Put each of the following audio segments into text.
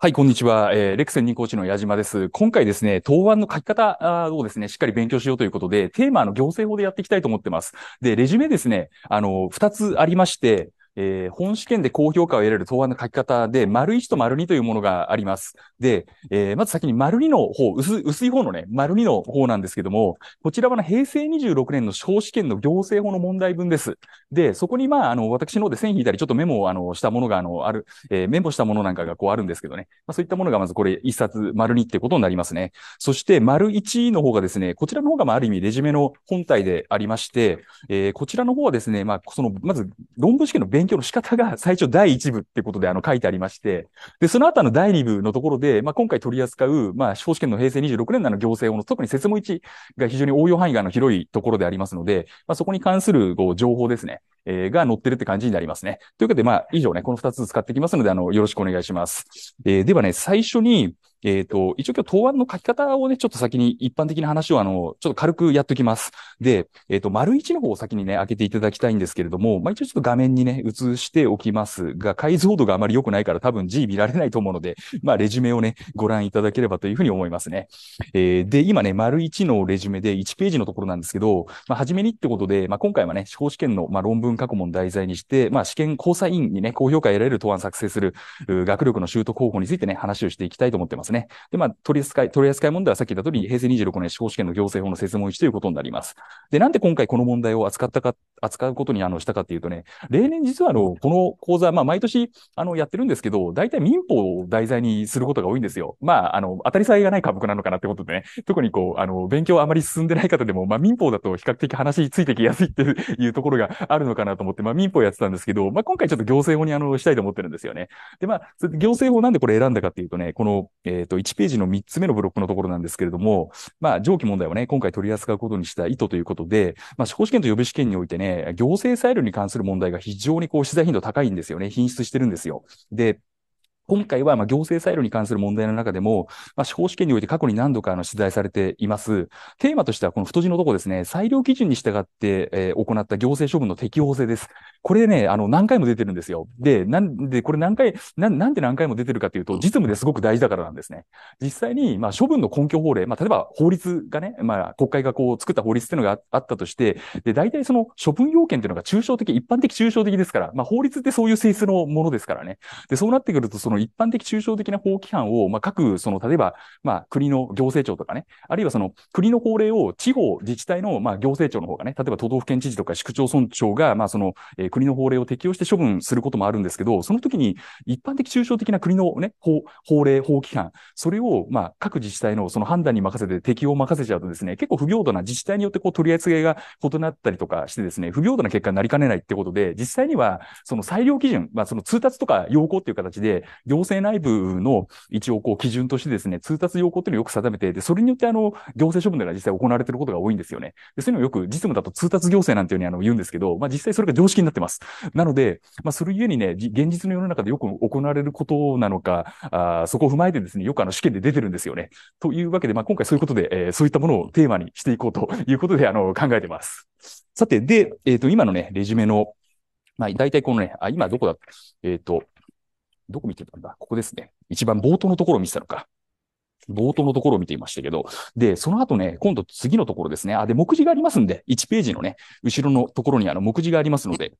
はい、こんにちは。えー、レクセン二コーチの矢島です。今回ですね、答案の書き方をですね、しっかり勉強しようということで、テーマの行政法でやっていきたいと思ってます。で、レジュメですね、あの、二つありまして、えー、本試験で高評価を得られる答案の書き方で、丸1と丸2というものがあります。で、えー、まず先に丸2の方、薄薄い方のね、丸2の方なんですけども、こちらは平成26年の小試験の行政法の問題文です。で、そこにまあ、あの、私の方で線引いたり、ちょっとメモをあの、したものが、あの、ある、えー、メモしたものなんかがこうあるんですけどね。まあ、そういったものがまずこれ一冊丸2ってことになりますね。そして、丸1の方がですね、こちらの方がまあ、ある意味レジュメの本体でありまして、えー、こちらの方はですね、まあ、その、まず論文試験の勉強教の仕方が最初第1部ってことであの書いてありまして、で、その後の第2部のところで、まあ、今回取り扱う、まあ、司法試験の平成26年なの行政法の特に説問1が非常に応用範囲がの広いところでありますので、まあ、そこに関するこう情報ですね、えー、が載ってるって感じになりますね。ということで、まあ、以上ね、この2つ使ってきますので、あの、よろしくお願いします。えー、ではね、最初に、えっ、ー、と、一応今日答案の書き方をね、ちょっと先に一般的な話をあの、ちょっと軽くやっときます。で、えっ、ー、と、丸1の方を先にね、開けていただきたいんですけれども、まあ、一応ちょっと画面にね、映しておきますが、解像度があまり良くないから多分 G 見られないと思うので、まあ、レジュメをね、ご覧いただければというふうに思いますね。えー、で、今ね、丸1のレジュメで1ページのところなんですけど、まあ、初めにってことで、まあ、今回はね、司法試験の、まあ、論文過去問題材にして、まあ、試験交差員にね、高評価得られる答案作成する、学力の習得方法についてね、話をしていきたいと思ってます。ますね。で、まあ、取り扱い、取り扱い問題はさっき言った通り、平成26年司法試験の行政法の設問一ということになります。で、なんで今回この問題を扱ったか、扱うことにあのしたかっていうとね、例年実はあの、この講座、まあ、毎年、あの、やってるんですけど、大体民法を題材にすることが多いんですよ。まあ、あの、当たり障りがない科目なのかなってことでね、特にこう、あの、勉強あまり進んでない方でも、まあ、民法だと比較的話ついてきやすいっていうところがあるのかなと思って、まあ、民法やってたんですけど、まあ、今回ちょっと行政法にあの、したいと思ってるんですよね。で、まあ、行政法なんでこれ選んだかっていうとね、この、ええっ、ー、と、1ページの3つ目のブロックのところなんですけれども、まあ、上記問題をね、今回取り扱うことにした意図ということで、まあ、司法試験と予備試験においてね、行政裁量に関する問題が非常にこう、取材頻度高いんですよね。品質してるんですよ。で、今回はまあ行政裁量に関する問題の中でも、まあ、司法試験において過去に何度かあの取材されています。テーマとしてはこの太字のとこですね、裁量基準に従って、えー、行った行政処分の適法性です。これね、あの何回も出てるんですよ。で、なんでこれ何回な、なんで何回も出てるかというと、実務ですごく大事だからなんですね。実際に、まあ、処分の根拠法令、まあ、例えば法律がね、まあ、国会がこう作った法律っていうのがあったとして、で、大体その処分要件っていうのが抽象的、一般的抽象的ですから、まあ、法律ってそういう性質のものですからね。で、そうなってくると、その一般的抽象的な法規範を、まあ、各、その、例えば、まあ、国の行政庁とかね、あるいはその、国の法令を地方自治体の、まあ、行政庁の方がね、例えば都道府県知事とか市区町村長が、まあ、その、えー、国の法令を適用して処分することもあるんですけど、その時に一般的抽象的な国のね、法、法令、法規範、それを、まあ、各自治体のその判断に任せて適用を任せちゃうとですね、結構不平等な自治体によってこう取り扱いが異なったりとかしてですね、不平等な結果になりかねないってことで、実際には、その裁量基準、まあ、その通達とか要項っていう形で、行政内部の一応こう基準としてですね、通達要項っていうのをよく定めて、で、それによってあの、行政処分では実際行われていることが多いんですよね。で、そういうのをよく実務だと通達行政なんていうふうにあの言うんですけど、まあ実際それが常識になってます。なので、まあそれゆえにね、現実の世の中でよく行われることなのか、あそこを踏まえてですね、よくあの試験で出てるんですよね。というわけで、まあ今回そういうことで、えー、そういったものをテーマにしていこうということで、あの、考えてます。さて、で、えっ、ー、と、今のね、レジュメの、まあ、大体このね、あ、今どこだえっ、ー、と、どこ見てたんだここですね。一番冒頭のところを見てたのか。冒頭のところを見ていましたけど、で、その後ね、今度次のところですね。あ、で、目次がありますんで、1ページのね、後ろのところにあの目次がありますので、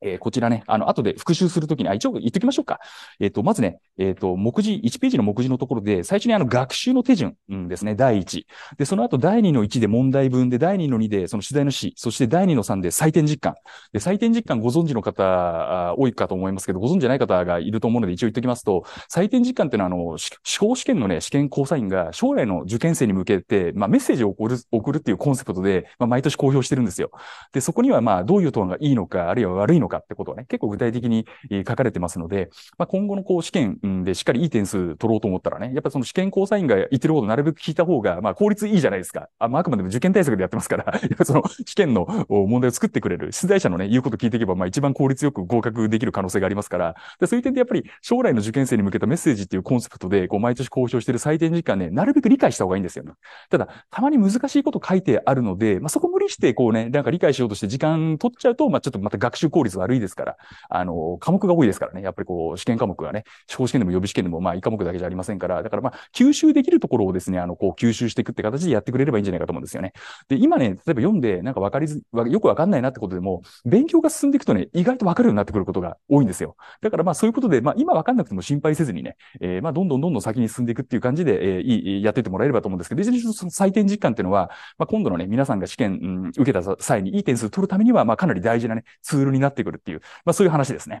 えー、こちらね、あの、後で復習するときに、あ、一応言っときましょうか。えっ、ー、と、まずね、えっ、ー、と、目次、1ページの目次のところで、最初にあの、学習の手順、ですね、第1。で、その後、第2の1で問題文で、第2の2で、その取材の詩、そして第2の3で採点実感。で、採点実感ご存知の方、多いかと思いますけど、ご存知ない方がいると思うので、一応言っときますと、採点実感っていうのは、あの、司法試験のね、試験交差員が将来の受験生に向けて、まあ、メッセージを送る、送るっていうコンセプトで、まあ、毎年公表してるんですよ。で、そこには、まあ、どういうトーンがいいのか、あるいは悪いのか、のかってことはね、結構具体的に書かれてますので、まあ、今後のこう試験でしっかりいい点数取ろうと思ったらね、やっぱその試験交査員が言ってることなるべく聞いた方が、まあ効率いいじゃないですか。あ、まあ、あくまでも受験対策でやってますから、やっぱその試験の問題を作ってくれる、出題者のね、言うこと聞いていけば、まあ一番効率よく合格できる可能性がありますから、でそういう点でやっぱり将来の受験生に向けたメッセージっていうコンセプトで、こう毎年公表してる採点時間ね、なるべく理解した方がいいんですよ、ね。ただ、たまに難しいこと書いてあるので、まあそこ無理してこうね、なんか理解しようとして時間取っちゃうと、まあちょっとまた学習効率悪いですから、あの、科目が多いですからね、やっぱりこう、試験科目がね、司法試験でも予備試験でも、まあ、1科目だけじゃありませんから、だからまあ、吸収できるところをですね、あの、こう、吸収していくって形でやってくれればいいんじゃないかと思うんですよね。で、今ね、例えば読んで、なんか分かりず、よくわかんないなってことでも、勉強が進んでいくとね、意外と分かるようになってくることが多いんですよ。だからまあ、そういうことで、まあ、今分かんなくても心配せずにね、えー、まあ、どんどんどんどん先に進んでいくっていう感じで、えー、いい、やっててもらえればと思うんですけど、いずれにその採点実感っていうのは、まあ、今度のね、皆さんが試験、うん、受けた際にいい点数取るためには、まあ、かなり大事なね、ツールになっていくくるっていう、まあ、そういう話ですね。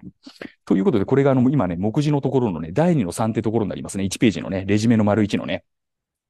ということで、これがあの今ね、目次のところのね、第2の3ってところになりますね。1ページのね、レジメの丸1のね。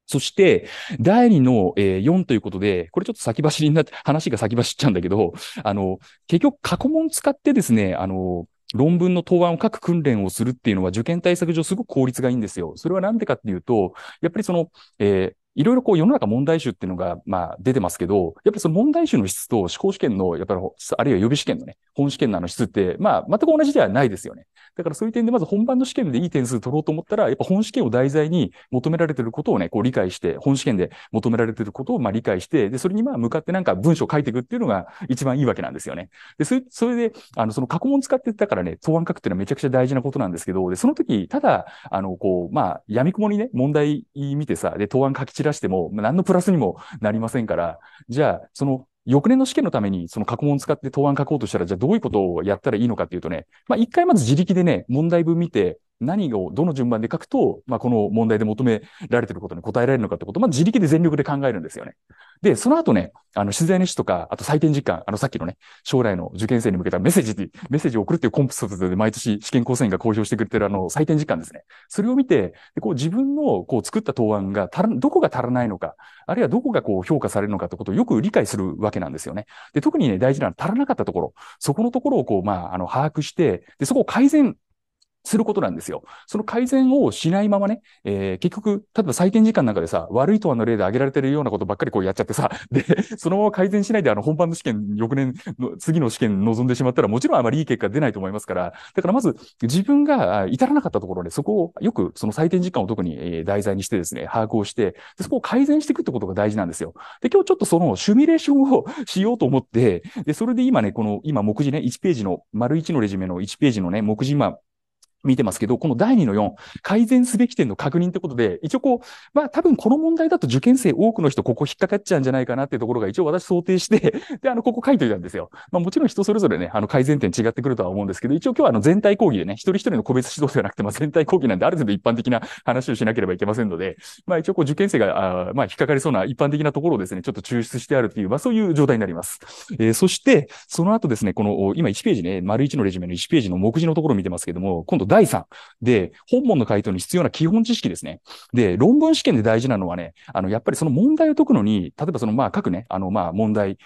そして、第2の4ということで、これちょっと先走りになって、話が先走っちゃうんだけど、あの、結局過去問使ってですね、あの、論文の答案を書く訓練をするっていうのは受験対策上すごく効率がいいんですよ。それはなんでかっていうと、やっぱりその、えーいろいろこう世の中問題集っていうのが、まあ出てますけど、やっぱりその問題集の質と思考試験の、やっぱり、あるいは予備試験のね、本試験のあの質って、まあ全く同じではないですよね。だからそういう点でまず本番の試験でいい点数取ろうと思ったら、やっぱ本試験を題材に求められてることをね、こう理解して、本試験で求められてることをまあ理解して、で、それにまあ向かってなんか文章を書いていくっていうのが一番いいわけなんですよね。で、それそれで、あの、その過去問使ってたからね、答案書くっていうのはめちゃくちゃ大事なことなんですけど、で、その時、ただ、あの、こう、まあ、闇雲にね、問題見てさ、で、答案書き散らしても、何のプラスにもなりませんから、じゃあ、その翌年の試験のために、その過去問を使って答案書こうとしたら、じゃあどういうことをやったらいいのかっていうとね、まあ一回まず自力でね、問題文見て、何をどの順番で書くと、まあ、この問題で求められてることに答えられるのかってことを、まあ、自力で全力で考えるんですよね。で、その後ね、あの、取材主とか、あと採点実感、あの、さっきのね、将来の受験生に向けたメッセージ、メッセージを送るっていうコンプソートで毎年試験構成員が公表してくれてるあの、採点実感ですね。それを見て、でこう自分のこう作った答案が足ら、どこが足らないのか、あるいはどこがこう評価されるのかってことをよく理解するわけなんですよね。で、特にね、大事なのは足らなかったところ、そこのところをこう、まあ、あの、把握して、で、そこを改善することなんですよ。その改善をしないままね、えー、結局、例えば採点時間なんかでさ、悪いとはの例で挙げられてるようなことばっかりこうやっちゃってさ、で、そのまま改善しないであの本番の試験、翌年の次の試験望んでしまったら、もちろんあまりいい結果出ないと思いますから、だからまず自分が至らなかったところで、そこをよくその採点時間を特に題材にしてですね、把握をして、でそこを改善していくってことが大事なんですよ。で、今日ちょっとそのシミュレーションをしようと思って、で、それで今ね、この今目次ね、1ページの、丸1のレジュメの1ページのね、目次今、見てますけど、この第2の4、改善すべき点の確認ってことで、一応こう、まあ多分この問題だと受験生多くの人ここ引っかかっちゃうんじゃないかなっていうところが一応私想定してで、あの、ここ書いといたんですよ。まあもちろん人それぞれね、あの改善点違ってくるとは思うんですけど、一応今日はあの全体講義でね、一人一人の個別指導ではなくて、まあ全体講義なんである程度一般的な話をしなければいけませんので、まあ一応こう受験生が、あまあ引っかかりそうな一般的なところをですね、ちょっと抽出してあるという、まあそういう状態になります。えー、そして、その後ですね、この今1ページね、丸1のレジュメの1ページの目次のところを見てますけども、今度第3。で、本問の回答に必要な基本知識ですね。で、論文試験で大事なのはね、あの、やっぱりその問題を解くのに、例えばその、まあ、書くね、あの、まあ、問題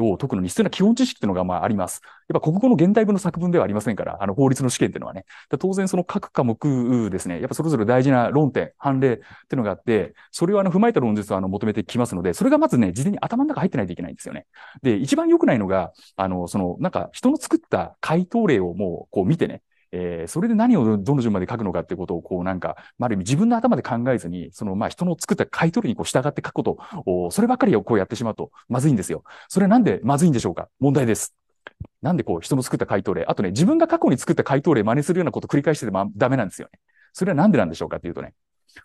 を解くのに必要な基本知識っていうのが、まあ、あります。やっぱ国語の現代文の作文ではありませんから、あの、法律の試験っていうのはね。当然その各科目ですね、やっぱそれぞれ大事な論点、判例っていうのがあって、それをあの、踏まえた論述をあの、求めてきますので、それがまずね、事前に頭の中入ってないといけないんですよね。で、一番良くないのが、あの、その、なんか、人の作った回答例をもう、こう見てね、えー、それで何をどの順まで書くのかってことを、こうなんか、まあ、ある意味自分の頭で考えずに、そのまあ人の作った買い取りにこう従って書くことを、そればっかりをこうやってしまうとまずいんですよ。それはなんでまずいんでしょうか問題です。なんでこう人の作った回答例、あとね、自分が過去に作った回答例真似するようなことを繰り返しててもダメなんですよね。それはなんでなんでしょうかっていうとね、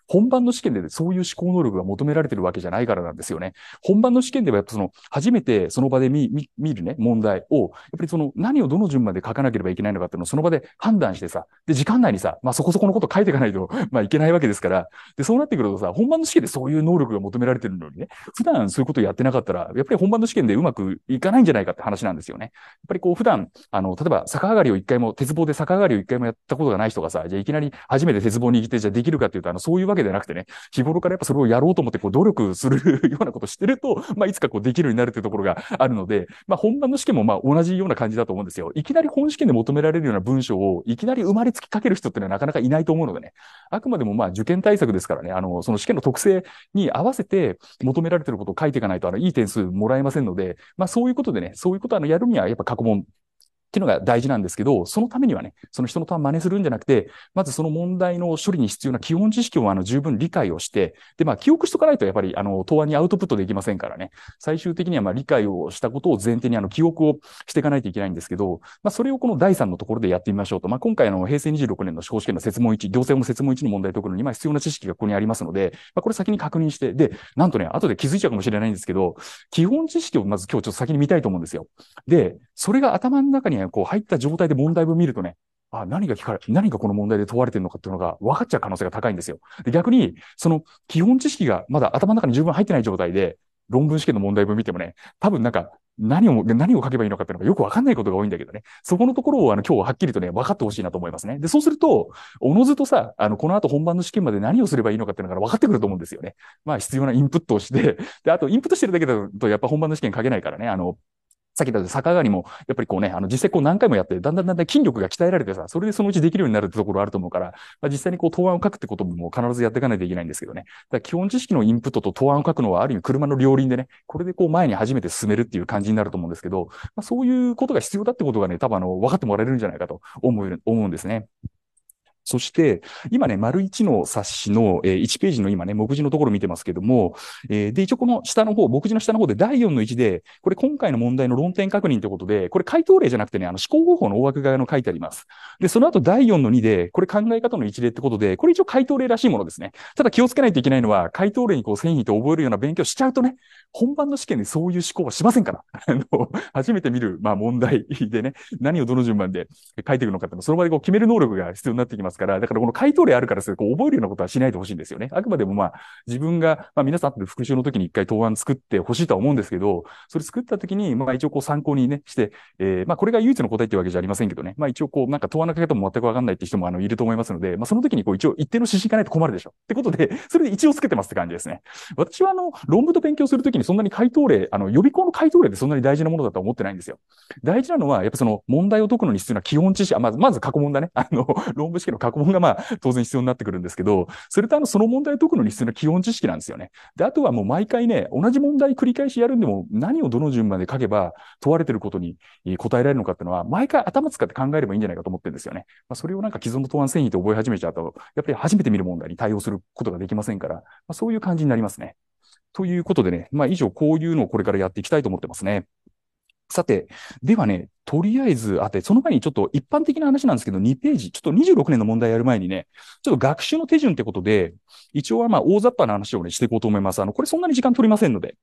本番の試験でそういう思考能力が求められてるわけじゃないからなんですよね。本番の試験ではやっぱその、初めてその場で見、見るね、問題を、やっぱりその、何をどの順番で書かなければいけないのかっていうのをその場で判断してさ、で、時間内にさ、まあそこそこのこと書いていかないと、まあいけないわけですから、で、そうなってくるとさ、本番の試験でそういう能力が求められてるのにね、普段そういうことやってなかったら、やっぱり本番の試験でうまくいかないんじゃないかって話なんですよね。やっぱりこう普段、あの、例えば逆上がりを一回も、鉄棒で逆上がりを一回もやったことがない人がさ、じゃあいきなり初めて鉄棒握って、じゃあできるかっていうと、あの、そうそういうわけじゃなくてね、日頃からやっぱそれをやろうと思って、こう、努力するようなことしてると、まあ、いつかこう、できるようになるというところがあるので、まあ、本番の試験もまあ、同じような感じだと思うんですよ。いきなり本試験で求められるような文章を、いきなり生まれつきかける人っていうのはなかなかいないと思うのでね、あくまでもまあ、受験対策ですからね、あの、その試験の特性に合わせて求められてることを書いていかないと、あの、いい点数もらえませんので、まあ、そういうことでね、そういうことあの、やるにはやっぱ過去問っていうのが大事なんですけど、そのためにはね、その人のた真似するんじゃなくて、まずその問題の処理に必要な基本知識をあの十分理解をして、で、まあ、記憶しとかないとやっぱり、あの、答案にアウトプットできませんからね、最終的にはまあ、理解をしたことを前提にあの、記憶をしていかないといけないんですけど、まあ、それをこの第3のところでやってみましょうと、まあ、今回あの平成26年の司法試験の設問1、行政の設問1の問題解くのに、まあ、必要な知識がここにありますので、まあ、これ先に確認して、で、なんとね、後で気づいちゃうかもしれないんですけど、基本知識をまず今日ちょっと先に見たいと思うんですよ。で、それが頭の中にね、こう入った状態で問題文見るとね、あ、何が聞かれ、何がこの問題で問われてるのかっていうのが分かっちゃう可能性が高いんですよ。で、逆に、その基本知識がまだ頭の中に十分入ってない状態で、論文試験の問題文見てもね、多分なんか、何を、何を書けばいいのかっていうのがよくわかんないことが多いんだけどね。そこのところを、あの、今日ははっきりとね、分かってほしいなと思いますね。で、そうすると、おのずとさ、あの、この後本番の試験まで何をすればいいのかっていうのが分かってくると思うんですよね。まあ、必要なインプットをして、で、あと、インプットしてるだけだと、やっぱ本番の試験書けないからね、あの、さっき言った逆上がりも、やっぱりこうね、あの、実際こう何回もやって、だんだんだんだん筋力が鍛えられてさ、それでそのうちできるようになるってところあると思うから、まあ、実際にこう答案を書くってこともも必ずやっていかないといけないんですけどね。だから基本知識のインプットと答案を書くのはある意味車の両輪でね、これでこう前に初めて進めるっていう感じになると思うんですけど、まあ、そういうことが必要だってことがね、多分あの、分かってもらえるんじゃないかと思う、思うんですね。そして、今ね、丸1の冊子の、えー、1ページの今ね、目次のところ見てますけども、えー、で、一応この下の方、目次の下の方で第4の1で、これ今回の問題の論点確認ということで、これ回答例じゃなくてね、あの思考方法の大枠側の書いてあります。で、その後第4の2で、これ考え方の一例ってことで、これ一応回答例らしいものですね。ただ気をつけないといけないのは、回答例にこう繊維と覚えるような勉強しちゃうとね、本番の試験でそういう思考はしませんから、あの、初めて見る、まあ問題でね、何をどの順番で書いていくのかってその場でこう決める能力が必要になってきます。ますから、だからこの回答例あるからすると覚えるようなことはしないでほしいんですよね。あくまでもまあ、自分が、まあ皆さんと復習の時に一回答案作ってほしいとは思うんですけど、それ作った時に、まあ一応こう参考にね、して、えー、まあこれが唯一の答えっていうわけじゃありませんけどね、まあ一応こうなんか答案の書き方も全くわかんないって人もあのいると思いますので、まあその時にこう一応一定の指針がないと困るでしょ。ってことで、それで一応つけてますって感じですね。私はあの、論文と勉強するときにそんなに回答例、あの、予備校の回答例ってそんなに大事なものだと思ってないんですよ。大事なのは、やっぱその問題を解くのに必要な基本知識、まず、まず過去問だね。あの、論文式の過過去問がまあ当然必要になってくるんですけど、それとあのその問題を解くのに必要な基本知識なんですよね。で、あとはもう毎回ね、同じ問題繰り返しやるんでも何をどの順番で書けば問われてることに答えられるのかっていうのは、毎回頭使って考えればいいんじゃないかと思ってるんですよね。まあ、それをなんか既存の答案繊維て覚え始めちゃうと、やっぱり初めて見る問題に対応することができませんから、まあ、そういう感じになりますね。ということでね、まあ以上こういうのをこれからやっていきたいと思ってますね。さて、ではね、とりあえず、あて、その前にちょっと一般的な話なんですけど、2ページ、ちょっと26年の問題やる前にね、ちょっと学習の手順ってことで、一応はまあ大雑把な話をね、していこうと思います。あの、これそんなに時間取りませんので。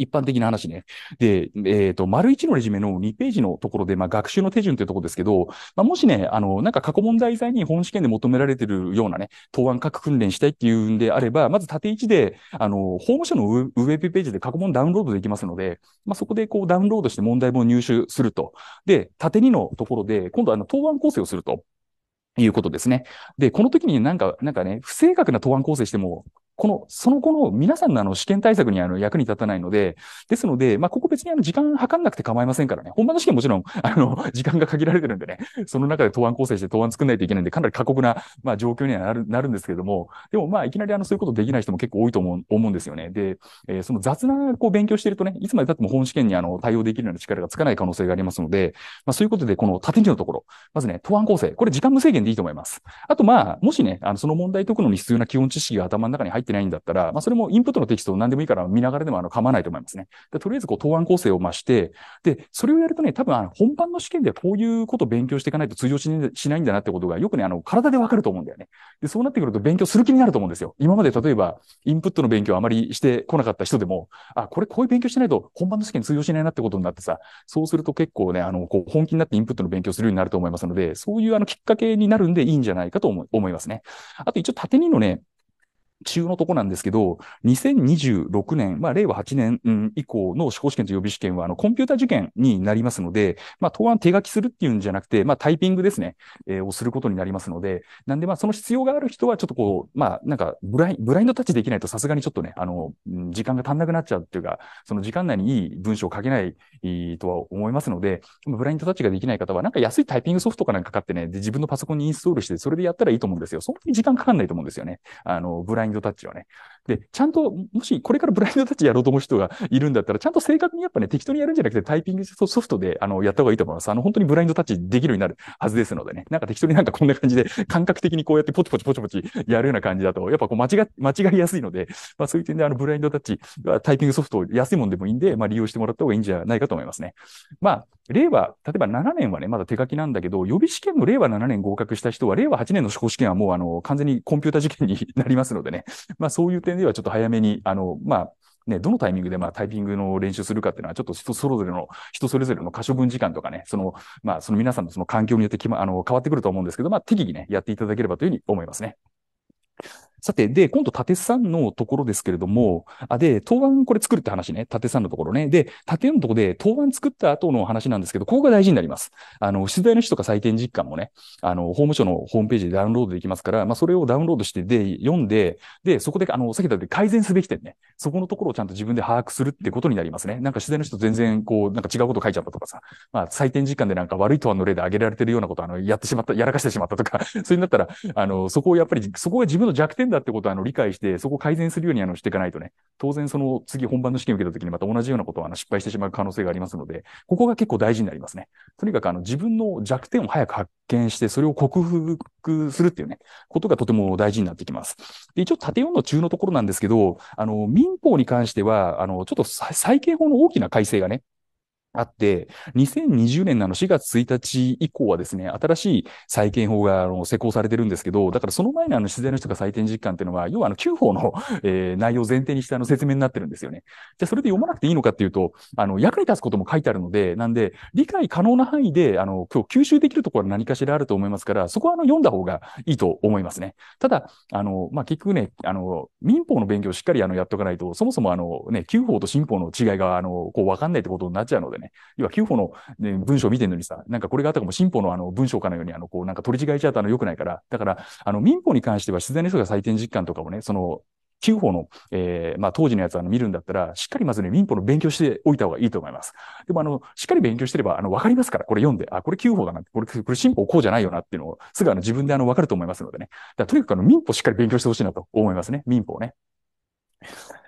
一般的な話ね。で、えっ、ー、と、丸1のレジュメの2ページのところで、まあ、学習の手順というところですけど、まあ、もしね、あの、なんか過去問題材に本試験で求められてるようなね、答案書く訓練したいっていうんであれば、まず縦1で、あの、法務省のウェブページで過去問ダウンロードできますので、まあ、そこでこうダウンロードして問題文を入手すると。で、縦2のところで、今度あの、答案構成をすると。いうことですね。で、この時になんか、なんかね、不正確な答案構成しても、この、その後の皆さんのあの試験対策にあの役に立たないので、ですので、まあ、ここ別にあの時間計んなくて構いませんからね。本番の試験もちろん、あの、時間が限られてるんでね、その中で答案構成して答案作んないといけないんで、かなり過酷な、まあ、状況にはなる、なるんですけれども、でもまあ、いきなりあの、そういうことできない人も結構多いと思う、思うんですよね。で、えー、その雑な、こう、勉強してるとね、いつまで経っても本試験にあの、対応できるような力がつかない可能性がありますので、まあ、そういうことで、この縦にのところ、まずね、答案構成、これ時間無制限でいいと思います。あとまあ、もしね、あの、その問題解くのに必要な基本知識が頭の中に入ってけないんだったら、まあ、それもインプットのテキストを何でもいいから見ながらでもあの構わないと思いますね。でとりあえず、こう、答案構成を増して、で、それをやるとね、多分、あの、本番の試験ではこういうことを勉強していかないと通常しないんだなってことが、よくね、あの、体でわかると思うんだよね。で、そうなってくると勉強する気になると思うんですよ。今まで例えば、インプットの勉強あまりしてこなかった人でも、あ、これこういう勉強してないと本番の試験通用しないなってことになってさ、そうすると結構ね、あの、こう、本気になってインプットの勉強するようになると思いますので、そういうあの、きっかけになるんでいいんじゃないかと思いますね。あと一応縦にのね、中のとこなんですけど、2026年、まあ、令和8年、うん、以降の司法試験と予備試験は、あの、コンピュータ受験になりますので、まあ、答案手書きするっていうんじゃなくて、まあ、タイピングですね、えー、をすることになりますので、なんで、まあ、その必要がある人は、ちょっとこう、まあ、なんか、ブライ、ブラインドタッチできないと、さすがにちょっとね、あの、時間が足んなくなっちゃうっていうか、その時間内にいい文章を書けないとは思いますので、ブラインドタッチができない方は、なんか安いタイピングソフトかなんか買ってね、で、自分のパソコンにインストールして、それでやったらいいと思うんですよ。そんなに時間かかんないと思うんですよね。あの、ブライン産たタッチはね、で、ちゃんと、もしこれからブラインドタッチやろうと思う人がいるんだったら、ちゃんと正確にやっぱね、適当にやるんじゃなくてタイピングソフトで、あの、やった方がいいと思います。あの、本当にブラインドタッチできるようになるはずですのでね。なんか適当になんかこんな感じで、感覚的にこうやってポチポチポチポチやるような感じだと、やっぱこう間違、間違いやすいので、まあそういう点であの、ブラインドタッチ、タイピングソフト安いもんでもいいんで、まあ利用してもらった方がいいんじゃないかと思いますね。まあ、令和、例えば7年はね、まだ手書きなんだけど、予備試験の令和7年合格した人は、令和8年の司法試験はもうあの、完全にコンピュータ受験になりますのでね。まあそういう点ではちょっと早めに、あの、まあ、ね、どのタイミングでまあタイピングの練習するかっていうのは、ちょっと人それぞれの、人それぞれの可処分時間とかね、その、まあ、その皆さんのその環境によって、ま、あの変わってくると思うんですけど、まあ、適宜ね、やっていただければというふうに思いますね。さて、で、今度、縦んのところですけれども、あ、で、答案これ作るって話ね。縦んのところね。で、縦のところで答案作った後の話なんですけど、ここが大事になります。あの、出題の人とか採点実感もね、あの、法務省のホームページでダウンロードできますから、まあ、それをダウンロードして、で、読んで、で、そこで、あの、さっき言った改善すべき点ね。そこのところをちゃんと自分で把握するってことになりますね。なんか取材の人全然、こう、なんか違うこと書いちゃったとかさ、まあ、採点実感でなんか悪い答案の例で挙げられてるようなこと、あの、やってしまった、やらかしてしまったとか、それになったら、あの、そこをやっぱり、そこが自分の弱点だってことはあの理解して、そこを改善するようにあのしていかないとね、当然その次本番の試験を受けた時にまた同じようなことをあの失敗してしまう可能性がありますので、ここが結構大事になりますね。とにかくあの自分の弱点を早く発見して、それを克服するっていうね、ことがとても大事になってきます。で、一応縦4の中のところなんですけど、あの、民法に関しては、あの、ちょっと債権法の大きな改正がね、あって、2020年の4月1日以降はですね、新しい再建法があの施行されてるんですけど、だからその前のあの自然の人が採点実感っていうのは、要はあの9法の、えー、内容を前提にしたの説明になってるんですよね。じゃあそれで読まなくていいのかっていうと、あの役に立つことも書いてあるので、なんで理解可能な範囲で、あの今日吸収できるところは何かしらあると思いますから、そこはあの読んだ方がいいと思いますね。ただ、あの、まあ、結局ね、あの、民法の勉強をしっかりあのやっとかないと、そもそもあのね、9法と新法の違いがあの、こうわかんないってことになっちゃうので、ね、ね。要は旧法の、ね、文章を見てるのにさ、なんかこれがあったかも新法のあの文章かのように、あの、こう、なんか取り違えちゃとあの良くないから、だから、あの、民法に関しては自然の人が採点実感とかをね、その、旧法の、えー、まあ、当時のやつを見るんだったら、しっかりまずね、民法の勉強しておいた方がいいと思います。でも、あの、しっかり勉強してれば、あの、わかりますから、これ読んで、あ、これ旧法だなって、これ、これ新法こうじゃないよなっていうのを、すぐあの、自分であの、わかると思いますのでね。だとにかくあの、民法しっかり勉強してほしいなと思いますね。民法ね。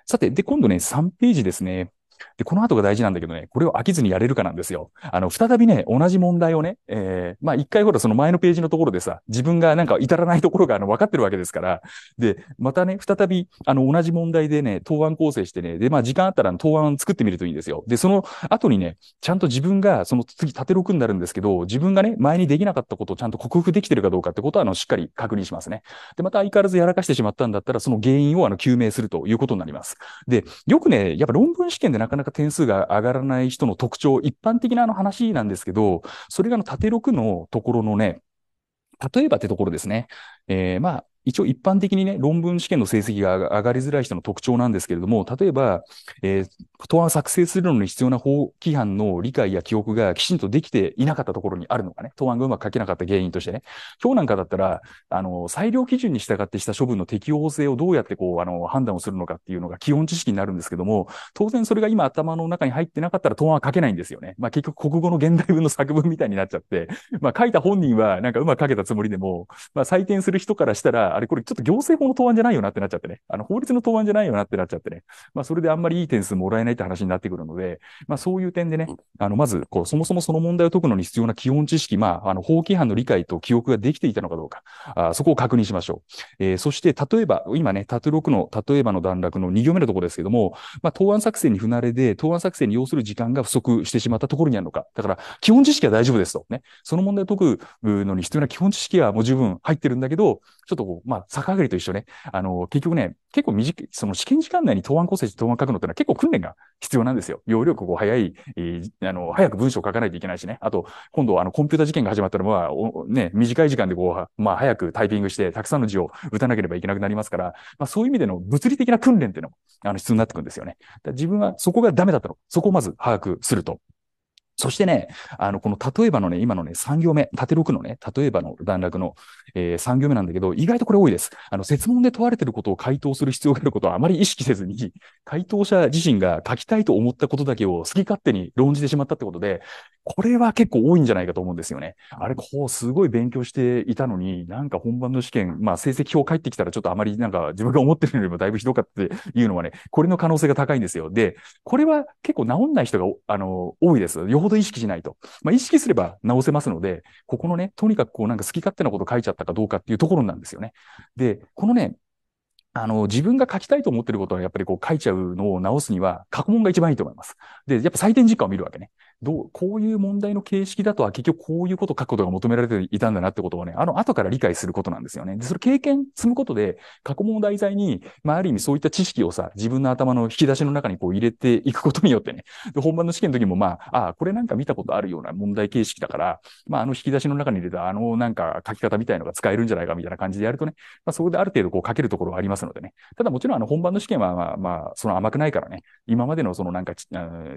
さて、で、今度ね、3ページですね。で、この後が大事なんだけどね、これを飽きずにやれるかなんですよ。あの、再びね、同じ問題をね、えー、まあ、一回ほらその前のページのところでさ、自分がなんか至らないところがあの、分かってるわけですから、で、またね、再び、あの、同じ問題でね、答案構成してね、で、まあ、時間あったら答案作ってみるといいんですよ。で、その後にね、ちゃんと自分が、その次縦6になるんですけど、自分がね、前にできなかったことをちゃんと克服できてるかどうかってことは、あの、しっかり確認しますね。で、また相変わらずやらかしてしまったんだったら、その原因をあの、究明するということになります。で、よくね、やっぱ論文試験でなかなか点数が上がらない人の特徴、一般的なあの話なんですけど、それがあの縦6のところのね、例えばってところですね。えー、まあ、一応一般的にね、論文試験の成績が上がりづらい人の特徴なんですけれども、例えば、えー、答案を作成するのに必要な法規範の理解や記憶がきちんとできていなかったところにあるのかね、答案がうまく書けなかった原因としてね、今日なんかだったら、あの、裁量基準に従ってした処分の適応性をどうやってこう、あの、判断をするのかっていうのが基本知識になるんですけども、当然それが今頭の中に入ってなかったら答案は書けないんですよね。まあ結局国語の現代文の作文みたいになっちゃって、まあ書いた本人はなんかうまく書けたつもりでも、まあ採点する人からしたら、あれこれちょっと行政法の答案じゃないよなってなっちゃってね。あの、法律の答案じゃないよなってなっちゃってね。まあ、それであんまりいい点数もらえないって話になってくるので、まあ、そういう点でね、あの、まず、こう、そもそもその問題を解くのに必要な基本知識、まあ、あの、法規範の理解と記憶ができていたのかどうか、あそこを確認しましょう。えー、そして、例えば、今ね、タトゥ6の、例えばの段落の2行目のところですけども、まあ、答案作成に不慣れで、答案作成に要する時間が不足してしまったところにあるのか。だから、基本知識は大丈夫ですと。ね。その問題を解くのに必要な基本知識はもう十分入ってるんだけど、ちょっとこう、まあ、逆上げりと一緒ね、あの、結局ね、結構短い、その試験時間内に答案構成して答案書くのってのは結構訓練が必要なんですよ。要領ここ早い、えー、あの、早く文章を書かないといけないしね。あと、今度あの、コンピュータ事件が始まったのは、ね、短い時間でこう、まあ、早くタイピングして、たくさんの字を打たなければいけなくなりますから、まあ、そういう意味での物理的な訓練っていうのも、あの、必要になってくるんですよね。自分はそこがダメだったの。そこをまず把握すると。そしてね、あの、この例えばのね、今のね、3行目、縦6のね、例えばの段落の、えー、3行目なんだけど、意外とこれ多いです。あの、説問で問われてることを回答する必要があることはあまり意識せずに、回答者自身が書きたいと思ったことだけを好き勝手に論じてしまったってことで、これは結構多いんじゃないかと思うんですよね。あれ、こう、すごい勉強していたのに、なんか本番の試験、まあ、成績表返ってきたらちょっとあまりなんか自分が思ってるよりもだいぶひどかったっていうのはね、これの可能性が高いんですよ。で、これは結構治んない人が、あの、多いです。よほどど意識しないと。まあ、意識すれば直せますので、ここのね、とにかくこうなんか好き勝手なこと書いちゃったかどうかっていうところなんですよね。で、このね、あの、自分が書きたいと思ってることはやっぱりこう書いちゃうのを直すには過去問が一番いいと思います。で、やっぱ採点実感を見るわけね。どう、こういう問題の形式だとは結局こういうことを書くことが求められていたんだなってことをね、あの後から理解することなんですよね。で、それ経験積むことで、過去問題材に、まあある意味そういった知識をさ、自分の頭の引き出しの中にこう入れていくことによってね、で、本番の試験の時もまあ、ああ、これなんか見たことあるような問題形式だから、まああの引き出しの中に入れたあのなんか書き方みたいのが使えるんじゃないかみたいな感じでやるとね、まあそこである程度こう書けるところがありますのでね。ただもちろんあの本番の試験はまあまあ、その甘くないからね、今までのそのなんか、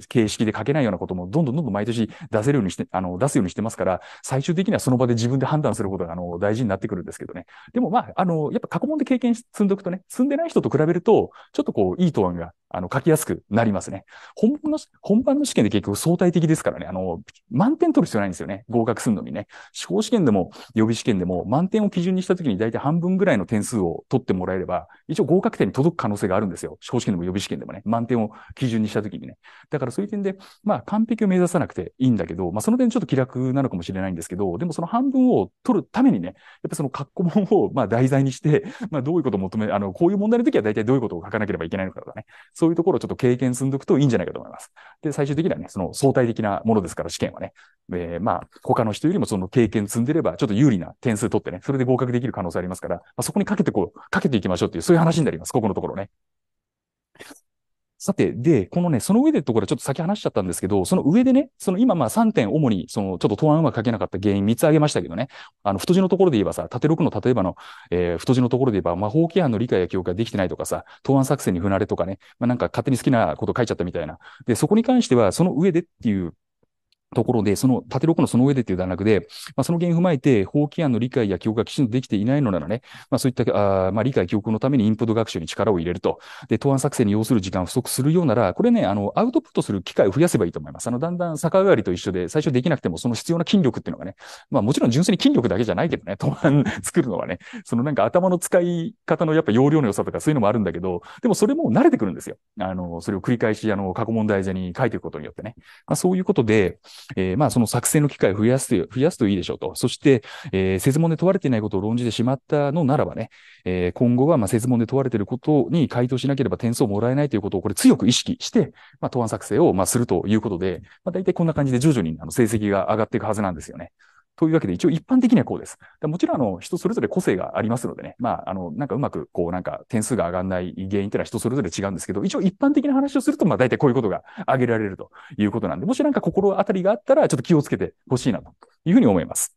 形式で書けないようなこともどんどんんどん毎年出せるようにして、あの、出すようにしてますから、最終的にはその場で自分で判断することが、あの、大事になってくるんですけどね。でもまあ、あの、やっぱ過去問で経験積んどくとね、積んでない人と比べると、ちょっとこう、いい答案が、あの、書きやすくなりますね。本番の、本番の試験で結局相対的ですからね、あの、満点取る必要ないんですよね。合格するのにね。司法試験でも予備試験でも満点を基準にしたときに大体半分ぐらいの点数を取ってもらえれば、一応合格点に届く可能性があるんですよ。司法試験でも予備試験でもね。満点を基準にしたときにね。だからそういう点で、まあ、完璧を目目指さなくていいんだけど、まあ、その点ちょっと気楽なのかもしれないんですけど、でもその半分を取るためにね、やっぱその括弧本をまあ題材にして、まあ、どういうことを求め、あの、こういう問題の時は大体どういうことを書かなければいけないのかとかね、そういうところをちょっと経験積んどくといいんじゃないかと思います。で、最終的にはね、その相対的なものですから、試験はね。えー、まあ、他の人よりもその経験積んでれば、ちょっと有利な点数取ってね、それで合格できる可能性ありますから、まあ、そこにかけてこう、かけていきましょうっていう、そういう話になります。ここのところね。さて、で、このね、その上でところはちょっと先話しちゃったんですけど、その上でね、その今まあ3点主に、そのちょっと答案うまく書けなかった原因3つ挙げましたけどね、あの、太字のところで言えばさ、縦6の例えばの、えー、太字のところで言えば、魔法規範の理解や記憶ができてないとかさ、答案作戦に不慣れとかね、まあなんか勝手に好きなこと書いちゃったみたいな。で、そこに関しては、その上でっていうところで、その縦6のその上でという段落で、まあ、その原因を踏まえて、法規案の理解や記憶がきちんとできていないのならね、まあ、そういったあ、まあ、理解、記憶のためにインプット学習に力を入れると。で、答案作成に要する時間を不足するようなら、これね、あの、アウトプットする機会を増やせばいいと思います。あの、だんだん逆上がりと一緒で、最初できなくても、その必要な筋力っていうのがね、まあ、もちろん純粋に筋力だけじゃないけどね、答案作るのはね、そのなんか頭の使い方のやっぱ容量の良さとかそういうのもあるんだけど、でもそれも慣れてくるんですよ。あの、それを繰り返し、あの、過去問題図に書いていくことによってね。まあ、そういうことで、えー、まあその作戦の機会を増やすという、増やすといいでしょうと。そして、えー、説問で問われていないことを論じてしまったのならばね、えー、今後はまあ説問で問われていることに回答しなければ点数をもらえないということをこれ強く意識して、まあ答案作成をまあするということで、まあ大体こんな感じで徐々にあの成績が上がっていくはずなんですよね。というわけで、一応一般的にはこうです。もちろん、あの、人それぞれ個性がありますのでね、まあ、あの、なんかうまく、こう、なんか点数が上がらない原因っていうのは人それぞれ違うんですけど、一応一般的な話をすると、まあ、大体こういうことが挙げられるということなんで、もしなんか心当たりがあったら、ちょっと気をつけてほしいなというふうに思います。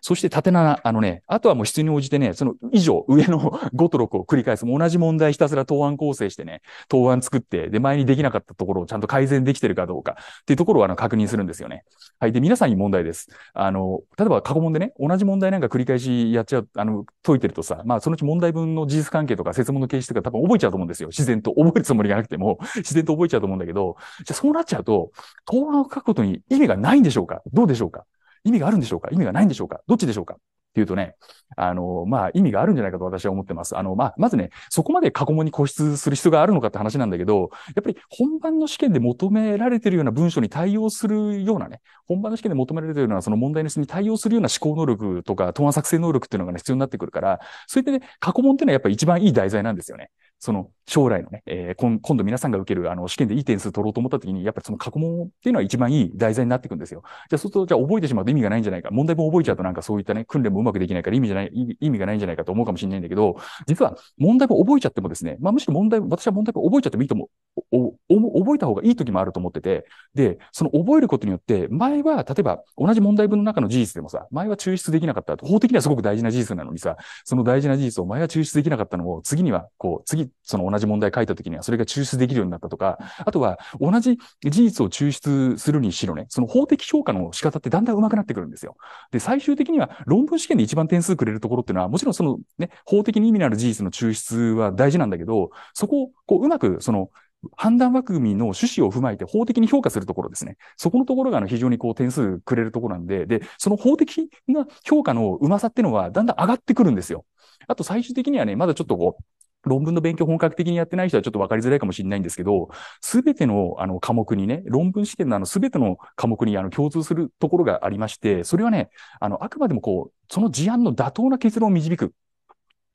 そして縦長、あのね、あとはもう質に応じてね、その以上、上の5 と6を繰り返す。もう同じ問題ひたすら答案構成してね、答案作って、で、前にできなかったところをちゃんと改善できてるかどうかっていうところをあの確認するんですよね。はい。で、皆さんに問題です。あの、例えば過去問でね、同じ問題なんか繰り返しやっちゃう、あの、解いてるとさ、まあそのうち問題文の事実関係とか説問の形式とか多分覚えちゃうと思うんですよ。自然と。覚えるつもりがなくても、自然と覚えちゃうと思うんだけど、じゃあそうなっちゃうと、答案を書くことに意味がないんでしょうかどうでしょうか意味があるんでしょうか意味がないんでしょうかどっちでしょうかっていうとね、あの、まあ、意味があるんじゃないかと私は思ってます。あの、まあ、まずね、そこまで過去問に固執する必要があるのかって話なんだけど、やっぱり本番の試験で求められてるような文章に対応するようなね、本番の試験で求められてるようなその問題の質に対応するような思考能力とか、答案作成能力っていうのがね、必要になってくるから、そういったね、過去問っていうのはやっぱり一番いい題材なんですよね。その将来のね、えー、今度皆さんが受けるあの試験でいい点数取ろうと思った時に、やっぱりその過去問っていうのは一番いい題材になってくんですよ。じゃあ、そうすると、じゃあ覚えてしまうと意味がないんじゃないか。問題も覚えちゃうとなんかそういったね、訓練もまくできないから意味じゃない、意味がないんじゃないかと思うかもしれないんだけど、実は問題も覚えちゃってもですね、まあむしろ問題、私は問題も覚えちゃってもいいと思う。覚えた方がいい時もあると思ってて、で、その覚えることによって、前は、例えば同じ問題文の中の事実でもさ、前は抽出できなかった、法的にはすごく大事な事実なのにさ、その大事な事実を前は抽出できなかったのを、次には、こう、次、その同じ問題書いた時にはそれが抽出できるようになったとか、あとは同じ事実を抽出するにしろね、その法的評価の仕方ってだんだん上手くなってくるんですよ。で、最終的には論文試験験で一番点数くれるところっていうのは、もちろんそのね、法的に意味のある事実の抽出は大事なんだけど、そこをこううまくその判断枠組みの趣旨を踏まえて法的に評価するところですね。そこのところが非常にこう点数くれるところなんで、で、その法的な評価のうまさっていうのはだんだん上がってくるんですよ。あと最終的にはね、まだちょっとこう、論文の勉強本格的にやってない人はちょっと分かりづらいかもしれないんですけど、すべてのあの科目にね、論文試験のあのすべての科目にあの共通するところがありまして、それはね、あの、あくまでもこう、その事案の妥当な結論を導く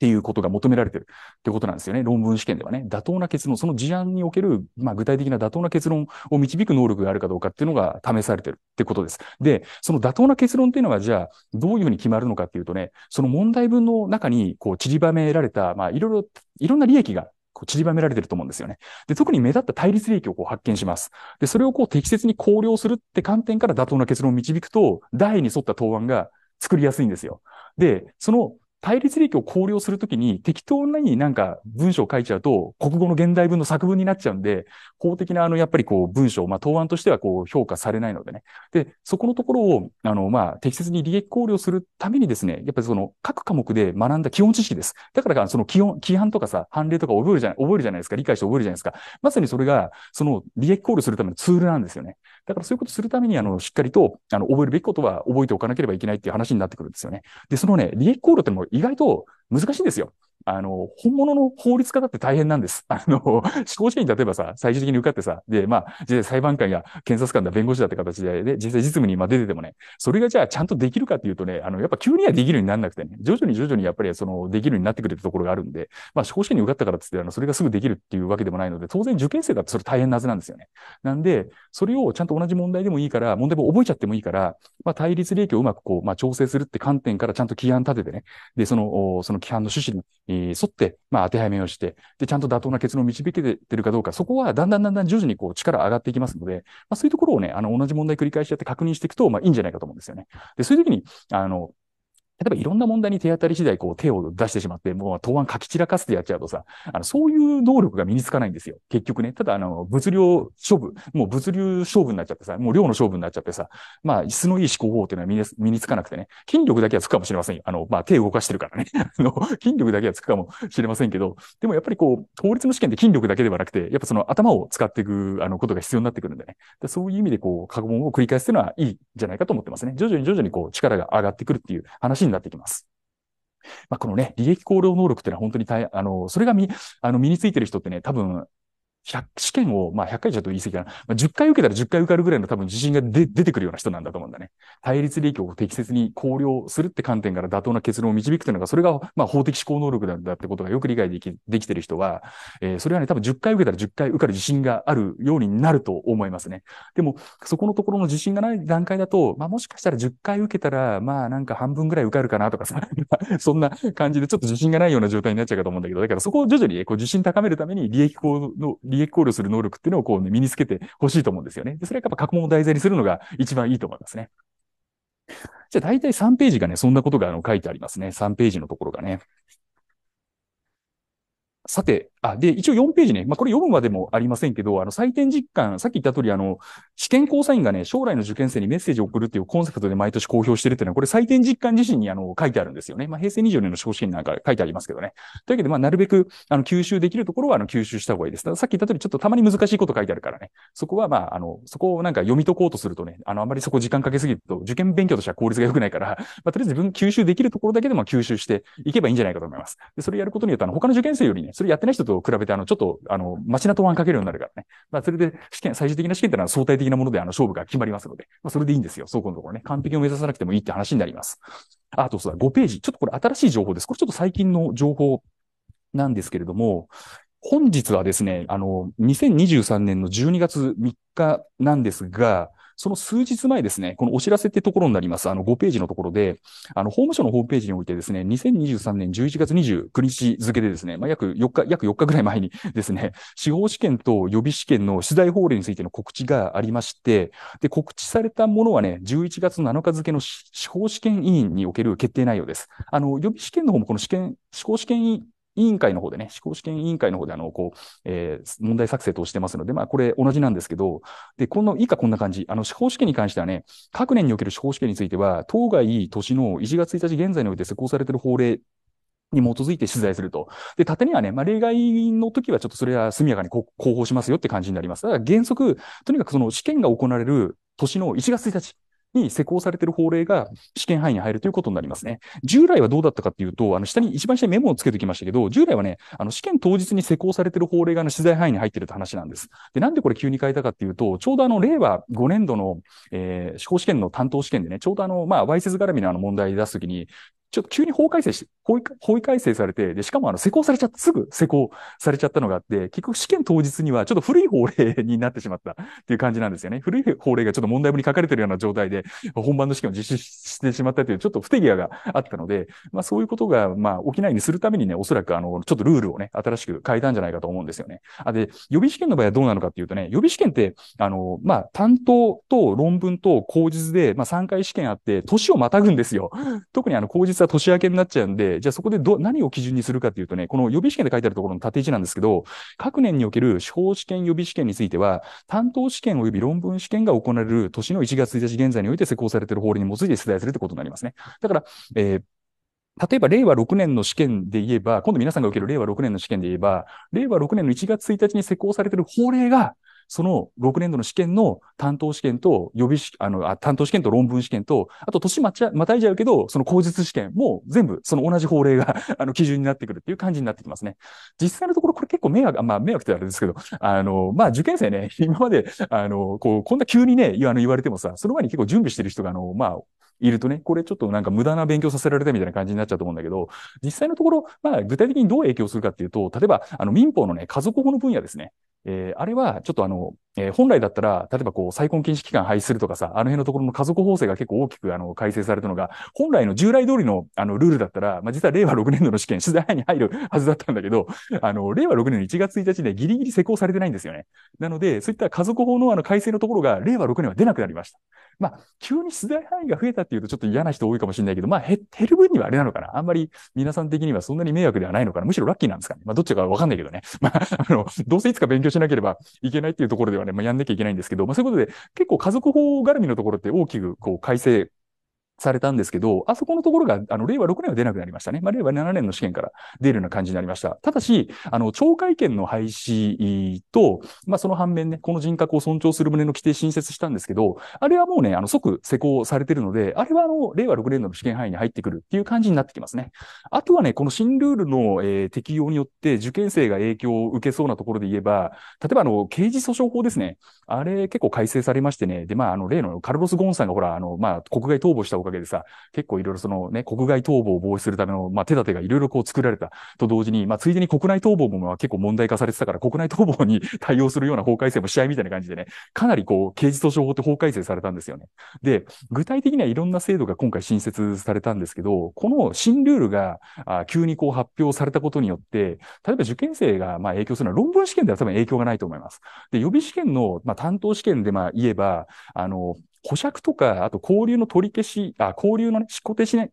っていうことが求められてるってことなんですよね。論文試験ではね。妥当な結論、その事案における、まあ、具体的な妥当な結論を導く能力があるかどうかっていうのが試されてるってことです。で、その妥当な結論っていうのは、じゃあ、どういうふうに決まるのかっていうとね、その問題文の中に、こう、散りばめられた、まあ、いろいろ、いろんな利益がこう散りばめられてると思うんですよね。で、特に目立った対立利益をこう発見します。で、それをこう適切に考慮するって観点から妥当な結論を導くと、大に沿った答案が作りやすいんですよ。で、その対立利益を考慮するときに適当なになんか文章を書いちゃうと、国語の現代文の作文になっちゃうんで、法的なあの、やっぱりこう文章、まあ、答案としてはこう評価されないのでね。で、そこのところを、あの、まあ、適切に利益考慮するためにですね、やっぱりその各科目で学んだ基本知識です。だからその基本、規範とかさ、判例とか覚えるじゃない、覚えるじゃないですか、理解して覚えるじゃないですか。まさにそれが、その利益考慮するためのツールなんですよね。だからそういうことするために、あの、しっかりと、あの、覚えるべきことは覚えておかなければいけないっていう話になってくるんですよね。で、そのね、利益行動っても意外と難しいんですよ。あの、本物の法律家だって大変なんです。あの、司法試験に例えばさ、最終的に受かってさ、で、まあ、実際裁判官や検察官だ、弁護士だって形で、で、実際実務に今出ててもね、それがじゃあちゃんとできるかっていうとね、あの、やっぱ急にはできるようにならなくてね、徐々に徐々にやっぱりその、できるようになってくれるところがあるんで、まあ、司法試験に受かったからっつって、あの、それがすぐできるっていうわけでもないので、当然受験生だってそれ大変なはずなんですよね。なんで、それをちゃんと同じ問題でもいいから、問題も覚えちゃってもいいから、まあ、対立利益をうまくこう、まあ、調整するって観点からちゃんと規案立ててね、で、その、その規範の趣旨に沿って、まあ、当てはめをして、で、ちゃんと妥当な結論を導けてるかどうか、そこはだんだんだんだん徐々にこう力上がっていきますので、まあ、そういうところをね、あの、同じ問題繰り返しやって確認していくと、まあ、いいんじゃないかと思うんですよね。で、そういう時に、あの、例えばいろんな問題に手当たり次第こう手を出してしまって、もう答案書き散らかしてやっちゃうとさ、あの、そういう能力が身につかないんですよ。結局ね。ただ、あの、物量勝負、もう物流勝負になっちゃってさ、もう量の勝負になっちゃってさ、まあ、質のいい思考法っていうのは身につかなくてね、筋力だけはつくかもしれませんよ。あの、まあ、手動かしてるからね。あの、筋力だけはつくかもしれませんけど、でもやっぱりこう、法律の試験で筋力だけではなくて、やっぱその頭を使っていく、あの、ことが必要になってくるんでね。でそういう意味でこう、過去問を繰り返すっていうのはいいんじゃないかと思ってますね。徐々に徐々にこう、力が上がってくるっていう話にになってきます。まあ、このね、履歴行動能力っていうのは本当に大、あの、それがみ、あの、身についてる人ってね、多分、100試験を、まあ100回以上と言い過ぎかな。まあ、10回受けたら10回受かるぐらいの多分自信が出てくるような人なんだと思うんだね。対立利益を適切に考慮するって観点から妥当な結論を導くというのが、それが、まあ法的思考能力なんだってことがよく理解でき、できてる人は、えー、それはね、多分10回受けたら10回受かる自信があるようになると思いますね。でも、そこのところの自信がない段階だと、まあもしかしたら10回受けたら、まあなんか半分ぐらい受かるかなとかさ、そんな感じでちょっと自信がないような状態になっちゃうかと思うんだけど、だからそこを徐々に、ね、こう自信高めるために利益法の、利益考慮する能力っていうのをこう、ね、身につけてほしいと思うんですよね。で、それはやっぱ過去問を題材にするのが一番いいと思いますね。じゃあ大体3ページがね、そんなことがあの書いてありますね。3ページのところがね。さて、あ、で、一応4ページね、まあ、これ読むまでもありませんけど、あの、採点実感、さっき言った通り、あの、試験交査員がね、将来の受験生にメッセージを送るっていうコンセプトで毎年公表してるっていうのは、これ採点実感自身に、あの、書いてあるんですよね。まあ、平成2 0年の昇進なんか書いてありますけどね。というわけで、まあ、なるべく、あの、吸収できるところは、あの、吸収した方がいいです。ただ、さっき言った通り、ちょっとたまに難しいこと書いてあるからね。そこは、まあ、あの、そこをなんか読み解こうとするとね、あの、あまりそこ時間かけすぎると、受験勉強としては効率が良くないから、まあ、とりあえず自分吸収できるところだけでも吸収していけばいいんじゃないかと思います。で、それやることによって、あの、他の受験生よりね、それやってない人と比べて、あの、ちょっと、あの、街な答案かけるようになるからね。まあ、それで試験、最終的な試験ってのは相対的なもので、あの、勝負が決まりますので、まあ、それでいいんですよ。そこのところね。完璧を目指さなくてもいいって話になります。あとだ、5ページ。ちょっとこれ新しい情報です。これちょっと最近の情報なんですけれども、本日はですね、あの、2023年の12月3日なんですが、その数日前ですね、このお知らせってところになります、あの5ページのところで、あの、法務省のホームページにおいてですね、2023年11月29日付でですね、まあ、約4日、約4日ぐらい前に ですね、司法試験と予備試験の出題法令についての告知がありまして、で、告知されたものはね、11月7日付の司法試験委員における決定内容です。あの、予備試験の方もこの試験、司法試験委員委員会の方でね、司法試験委員会の方で、あの、こう、えー、問題作成としてますので、まあ、これ同じなんですけど、で、この、以下こんな感じ。あの、司法試験に関してはね、各年における司法試験については、当該都市の1月1日現在において施行されている法令に基づいて取材すると。で、縦にはね、まあ、例外の時はちょっとそれは速やかに広報しますよって感じになります。だから原則、とにかくその試験が行われる年の1月1日、に施行されている法令が試験範囲に入るということになりますね。従来はどうだったかっていうと、あの、下に、一番下にメモをつけてきましたけど、従来はね、あの、試験当日に施行されている法令が、あの、資材範囲に入っているって話なんです。で、なんでこれ急に変えたかっていうと、ちょうどあの、令和5年度の、えー、司法試験の担当試験でね、ちょうどあの、まあ、わいせつ絡みのあの問題出すときに、ちょっと急に法改正し、法医改正されて、で、しかもあの、施行されちゃった、すぐ施行されちゃったのがあって、結局試験当日にはちょっと古い法令になってしまった っていう感じなんですよね。古い法令がちょっと問題文に書かれてるような状態で、本番の試験を実施してしまったという、ちょっと不手際があったので、まあそういうことが、まあ起きないようにするためにね、おそらくあの、ちょっとルールをね、新しく変えたんじゃないかと思うんですよね。あ、で、予備試験の場合はどうなのかっていうとね、予備試験って、あの、まあ、担当と論文と口述で、まあ3回試験あって、年をまたぐんですよ。特にあの、口述実は年明けになっちゃうんで、じゃあそこでど、何を基準にするかっていうとね、この予備試験で書いてあるところの縦位置なんですけど、各年における司法試験予備試験については、担当試験及び論文試験が行われる年の1月1日現在において施行されている法令に基づいて出題するってことになりますね。だから、えー例えば令和6年の試験で言えば、今度皆さんが受ける令和6年の試験で言えば、令和6年の1月1日に施行されている法令がその6年度の試験の担当試験と予備試あのあ、担当試験と論文試験と、あと年まちゃまたいじゃうけど、その口述試験も全部その同じ法令が あの基準になってくるっていう感じになってきますね。実際のところこれ結構迷惑、まあ迷惑ってあれですけど、あの、まあ受験生ね、今まで、あの、こう、こんな急にね、言われてもさ、その前に結構準備してる人が、あの、まあ、いるとね、これちょっとなんか無駄な勉強させられたみたいな感じになっちゃうと思うんだけど、実際のところ、まあ具体的にどう影響するかっていうと、例えば、あの民法のね、家族法の分野ですね。えー、あれは、ちょっとあの、えー、本来だったら、例えばこう、再婚禁止期間廃止するとかさ、あの辺のところの家族法制が結構大きくあの、改正されたのが、本来の従来通りのあの、ルールだったら、まあ、実は令和6年度の試験、取材に入るはずだったんだけど、あの、令和6年の1月1日でギリギリ施行されてないんですよね。なので、そういった家族法のあの、改正のところが、令和6年は出なくなりました。まあ、急に取材範囲が増えたっていうとちょっと嫌な人多いかもしれないけど、まあ減ってる分にはあれなのかなあんまり皆さん的にはそんなに迷惑ではないのかなむしろラッキーなんですかねまあどっちかわかんないけどね。まあ、あの、どうせいつか勉強しなければいけないっていうところではね、まあやんなきゃいけないんですけど、まあそういうことで結構家族法絡みのところって大きくこう改正されたんですけど、あそこのところが、あの、令和6年は出なくなりましたね。まあ、令和7年の試験から出るような感じになりました。ただし、あの、懲戒権の廃止と、まあ、その反面ね、この人格を尊重する旨の規定新設したんですけど、あれはもうね、あの、即施行されてるので、あれはあの、令和6年度の試験範囲に入ってくるっていう感じになってきますね。あとはね、この新ルールの、えー、適用によって受験生が影響を受けそうなところで言えば、例えばあの、刑事訴訟法ですね。あれ結構改正されましてね、で、まあ、あの、例のカルロス・ゴンさんがほら、あの、まあ、国外逃亡したおかかげでさ、結構いろいろそのね、国外逃亡を防止するための、まあ、手立てがいろいろこう作られたと同時に、まあ、ついでに国内逃亡も結構問題化されてたから、国内逃亡に 対応するような法改正も試合みたいな感じでね、かなりこう、刑事訴訟法って法改正されたんですよね。で、具体的にはいろんな制度が今回新設されたんですけど、この新ルールがあ急にこう発表されたことによって、例えば受験生がまあ影響するのは論文試験では多分影響がないと思います。で、予備試験のまあ担当試験でまあ言えば、あの、保釈とか、あと交流の取り消し、あ、交流のね、執行停止ね、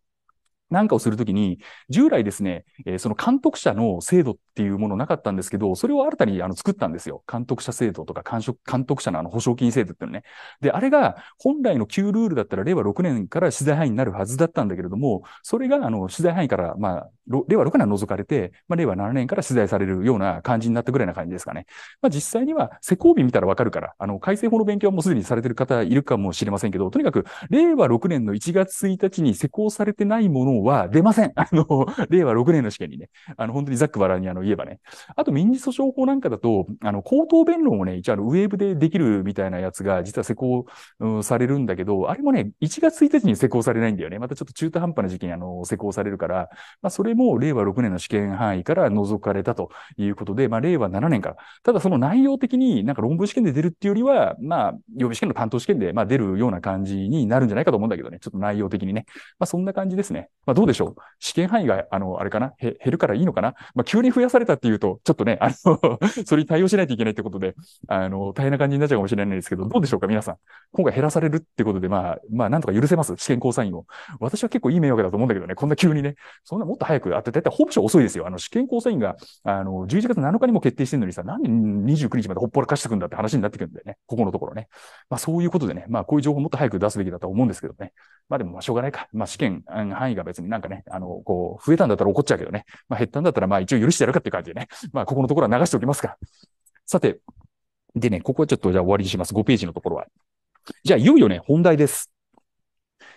なんかをするときに、従来ですね、えー、その監督者の制度っっていうものなかったんですけど、それを新たにあの作ったんですよ。監督者制度とか監督監督者のあの保証金制度っていうのね。で、あれが本来の旧ルールだったら令和6年から資材範囲になるはずだったんだけれども、それがあの資材範囲から、まあ、令和6年は除かれて、まあ、令和7年から資材されるような感じになったぐらいな感じですかね。まあ、実際には施工日見たらわかるから、あの、改正法の勉強はもうすでにされてる方いるかもしれませんけど、とにかく令和6年の1月1日に施工されてないものは出ません。あの、令和6年の試験にね、あの、本当にざっくばらにあの、言えばね。あと民事訴訟法なんかだと、あの、口頭弁論をね、一応あの、ウェーブでできるみたいなやつが、実は施行、うん、されるんだけど、あれもね、1月1日に施行されないんだよね。またちょっと中途半端な時期にあの、施行されるから、まあ、それも令和6年の試験範囲から除かれたということで、まあ、令和7年から。ただその内容的になんか論文試験で出るっていうよりは、まあ、予備試験の担当試験で、まあ、出るような感じになるんじゃないかと思うんだけどね。ちょっと内容的にね。まあ、そんな感じですね。まあ、どうでしょう。試験範囲が、あの、あれかな減るからいいのかなまあ、急に増やさされたっていうと、ちょっとね、あの それに対応しないといけないってことで、あの、大変な感じになっちゃうかもしれないですけど、どうでしょうか、皆さん。今回減らされるってことで、まあ、まあ、なんとか許せます試験交際員を。私は結構いい迷惑だと思うんだけどね、こんな急にね、そんなもっと早く、あって、だいたい報酬遅いですよ。あの、試験交際員が、あの、11月7日にも決定してるのにさ、なんで29日までほっぽらかしてくんだって話になってくるんだよね。ここのところね。まあ、そういうことでね、まあ、こういう情報もっと早く出すべきだと思うんですけどね。まあ、でも、まあ、しょうがないか。まあ、試験範囲が別になんかね、あの、こう、増えたんだったら怒っちゃうけどね。まあ、減ったんだったら、まあ、一応許してやるかってって感じでね。まあ、ここのところは流しておきますから。さて、でね、ここはちょっとじゃあ終わりにします。5ページのところは。じゃあ、いよいよね、本題です。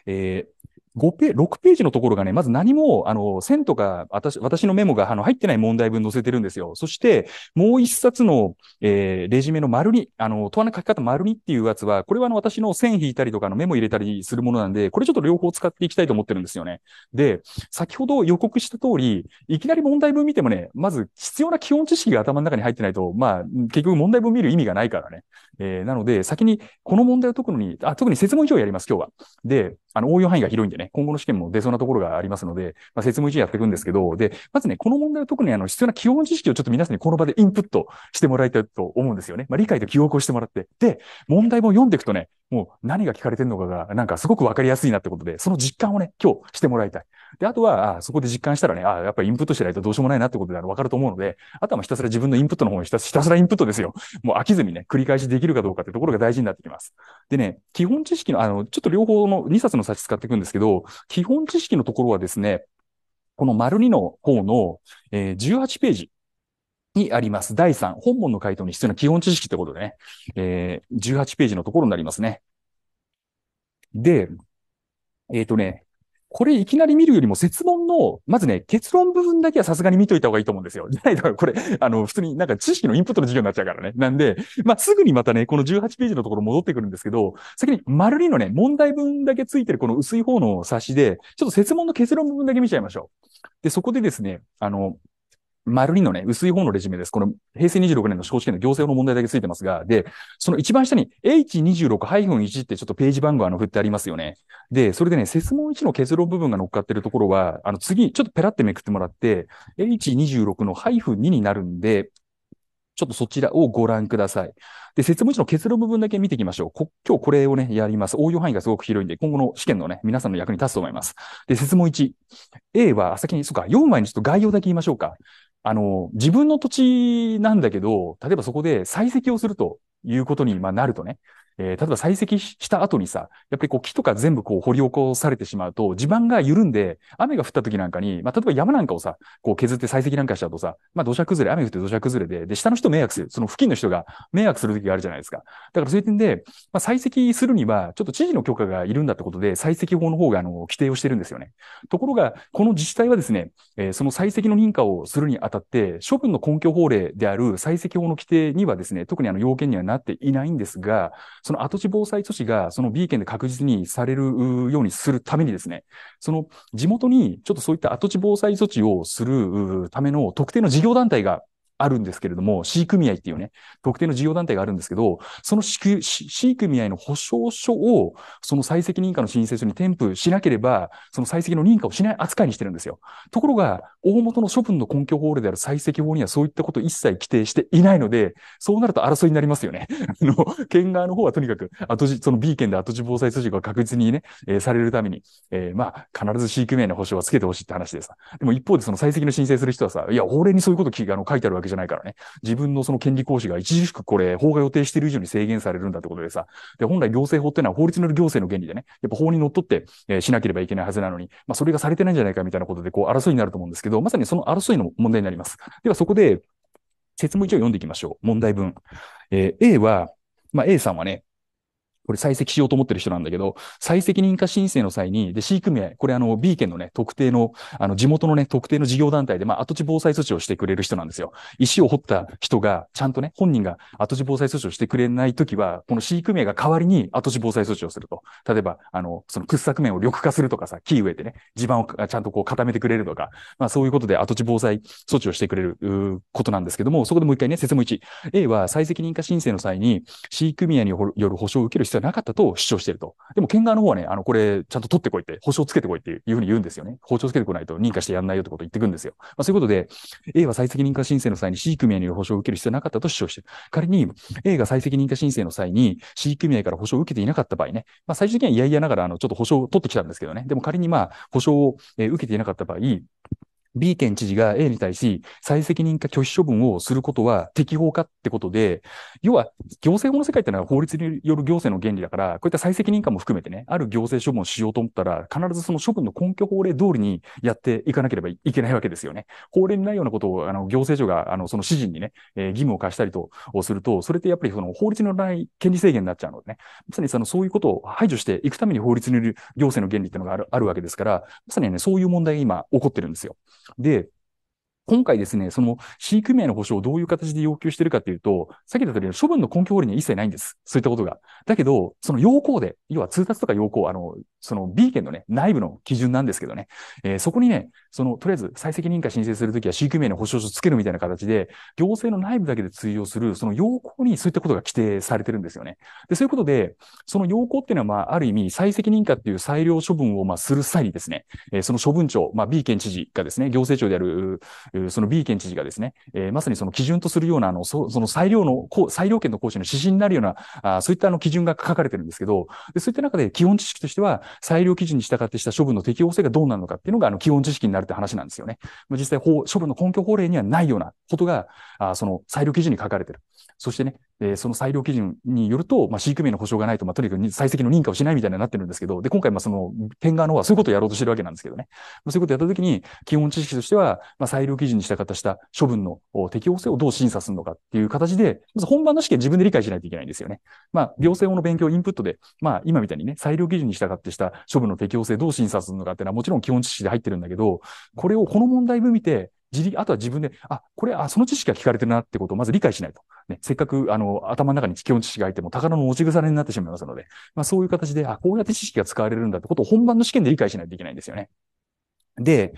えー、5ペ6ページのところがね、まず何も、あの、線とか、私、私のメモが、あの、入ってない問題文載せてるんですよ。そして、もう一冊の、えー、レジュメの丸に、あの、問わの書き方丸にっていうやつは、これはあの、私の線引いたりとか、の、メモ入れたりするものなんで、これちょっと両方使っていきたいと思ってるんですよね。で、先ほど予告した通り、いきなり問題文見てもね、まず必要な基本知識が頭の中に入ってないと、まあ、結局問題文見る意味がないからね。えー、なので、先にこの問題を解くのに、あ特に設問1をやります、今日は。で、あの、応用範囲が広いんでね、今後の試験も出そうなところがありますので、まあ、説明1やっていくんですけど、で、まずね、この問題は特にあの、必要な基本知識をちょっと皆さんにこの場でインプットしてもらいたいと思うんですよね。まあ、理解と記憶をしてもらって。で、問題も読んでいくとね、もう何が聞かれてるのかが、なんかすごくわかりやすいなってことで、その実感をね、今日してもらいたい。で、あとは、あそこで実感したらね、あやっぱりインプットしてないとどうしようもないなってことであの、わかると思うので、あとはひたすら自分のインプットの方にひたすらインプットですよ。もう飽きずにね、繰り返しできるるかどうかってところが大事になってきます。でね、基本知識の、あの、ちょっと両方の2冊の冊使っていくんですけど、基本知識のところはですね、この丸2の方の、えー、18ページにあります。第3、本文の回答に必要な基本知識ってことでね、えー、18ページのところになりますね。で、えっ、ー、とね、これいきなり見るよりも説問の、まずね、結論部分だけはさすがに見といた方がいいと思うんですよ。じゃないと、これ、あの、普通になんか知識のインプットの授業になっちゃうからね。なんで、まあ、すぐにまたね、この18ページのところ戻ってくるんですけど、先に丸2のね、問題文だけついてるこの薄い方の冊子で、ちょっと説問の結論部分だけ見ちゃいましょう。で、そこでですね、あの、丸2のね、薄い方のレジュメです。この平成26年の司法試験の行政の問題だけついてますが、で、その一番下に H26-1 ってちょっとページ番号あの振ってありますよね。で、それでね、説問1の結論部分が乗っかってるところは、あの次、ちょっとペラってめくってもらって、H26 の -2 になるんで、ちょっとそちらをご覧ください。で、説明書の結論部分だけ見ていきましょう。こ今日これをね、やります。応用範囲がすごく広いんで、今後の試験のね、皆さんの役に立つと思います。で、説問1。A は、先に、そうか、4枚にちょっと概要だけ言いましょうか。あの、自分の土地なんだけど、例えばそこで採石をするということに、まあ、なるとね、えー、例えば採石した後にさ、やっぱりこう木とか全部こう掘り起こされてしまうと、地盤が緩んで、雨が降った時なんかに、まあ、例えば山なんかをさ、こう削って採石なんかしちゃうとさ、まあ、土砂崩れ、雨降って土砂崩れで、で、下の人迷惑する、その付近の人が迷惑する時があるじゃないですか。だからそういう点で、まあ、採石するには、ちょっと知事の許可がいるんだってことで、採石法の方が、あの、規定をしてるんですよね。ところが、この自治体はですね、えー、その採石の認可をするにあたって、処分の根拠法令である採石法の規定にはですね、特にあの、要件にはなっていないんですが、その跡地防災措置が、その B 県で確実にされるようにするためにですね、その地元にちょっとそういった跡地防災措置をするための特定の事業団体があるんですけれども、C 組合っていうね、特定の事業団体があるんですけど、その C, C 組合の保証書を、その採石認可の申請書に添付しなければ、その採石の認可をしない扱いにしてるんですよ。ところが、大元の処分の根拠法令である採石法にはそういったことを一切規定していないので、そうなると争いになりますよね。あの、県側の方はとにかく、後地、その B 県で後地防災措置が確実にね、えー、されるために、えー、まあ、必ず C 組合の保証はつけてほしいって話でさ。でも一方でその採石の申請する人はさ、いや、法令にそういうことあの書いてあるわけじゃないからね。自分のその権利行使が著しくこれ、法が予定している以上に制限されるんだってことでさ。で、本来行政法っていうのは法律の行政の原理でね、やっぱ法に則っって、えー、しなければいけないはずなのに、まあ、それがされてないんじゃないかみたいなことで、こう、争いになると思うんですけど、まさにその争いの問題になります。では、そこで、説明一応読んでいきましょう。問題文。えー、A は、まあ、A さんはね、これ採石しようと思ってる人なんだけど、採石認可申請の際に、で、飼育名、これあの、B 県のね、特定の、あの、地元のね、特定の事業団体で、まあ、跡地防災措置をしてくれる人なんですよ。石を掘った人が、ちゃんとね、本人が跡地防災措置をしてくれないときは、この飼育名が代わりに跡地防災措置をすると。例えば、あの、その掘削面を緑化するとかさ、木植えてね、地盤をちゃんとこう固めてくれるとか、まあ、そういうことで跡地防災措置をしてくれることなんですけども、そこでもう一回ね、説明1。A は採石認可申請の際に、飼育名による保証を受ける人なかったと主張していると。でも県側の方はね、あの、これ、ちゃんと取ってこいって、保証つけてこいっていうふうに言うんですよね。保をつけてこないと認可してやんないよってことを言ってくんですよ。まあ、そういうことで、A は再責認可申請の際に C 組合による保証を受ける必要なかったと主張している。仮に A が再責認可申請の際に C 組合から保証を受けていなかった場合ね、まあ、最終的にはいやいやながら、あの、ちょっと保証を取ってきたんですけどね。でも仮にまあ、保証を、え受けていなかった場合、B 県知事が A に対し、再責任か拒否処分をすることは適法かってことで、要は、行政法の世界ってのは法律による行政の原理だから、こういった再責任化も含めてね、ある行政処分をしようと思ったら、必ずその処分の根拠法令通りにやっていかなければいけないわけですよね。法令にないようなことを、あの、行政庁が、あの、その指示にね、えー、義務を課したりと、すると、それってやっぱりその法律のない権利制限になっちゃうのでね、まさにその、そういうことを排除していくために法律による行政の原理っていうのがあるあるわけですから、まさにね、そういう問題が今起こってるんですよ。で、今回ですね、その飼育名の保証をどういう形で要求してるかっていうと、さっき言った通り、処分の根拠法には一切ないんです。そういったことが。だけど、その要項で、要は通達とか要項、あの、その B 県のね、内部の基準なんですけどね、えー、そこにね、その、とりあえず採石認可申請するときは飼育名の保証書つけるみたいな形で、行政の内部だけで通用する、その要項にそういったことが規定されてるんですよね。で、そういうことで、その要項っていうのは、まあ、ある意味、採石認可っていう裁量処分を、まあ、する際にですね、えー、その処分庁、まあ、B 県知事がですね、行政庁である、その B 県知事がですね、えー、まさにその基準とするような、あの、そその裁量の、裁量権の行使の指針になるような、あそういったあの基準が書かれてるんですけど、でそういった中で基本知識としては、裁量基準に従ってした処分の適用性がどうなるのかっていうのが、あの、基本知識になるって話なんですよね。実際、法、処分の根拠法令にはないようなことが、あその裁量基準に書かれてる。そしてね、で、その裁量基準によると、まあ、飼育名の保証がないと、まあ、とにかく採石の認可をしないみたいになってるんですけど、で、今回、まその、天側の方はそういうことをやろうとしてるわけなんですけどね。まあ、そういうことをやったときに、基本知識としては、まあ、裁量基準にったした処分の適応性をどう審査するのかっていう形で、まず本番の試験自分で理解しないといけないんですよね。まあ、行政法の勉強インプットで、まあ、今みたいにね、裁量基準に従ってした処分の適応性どう審査するのかっていうのはもちろん基本知識で入ってるんだけど、これをこの問題文見て、自力、あとは自分で、あ、これ、あ、その知識が聞かれてるなってことをまず理解しないと。ね、せっかく、あの、頭の中に基本知識がいても、宝の持ち腐れになってしまいますので、まあそういう形で、あ、こうやって知識が使われるんだってことを本番の試験で理解しないといけないんですよね。で、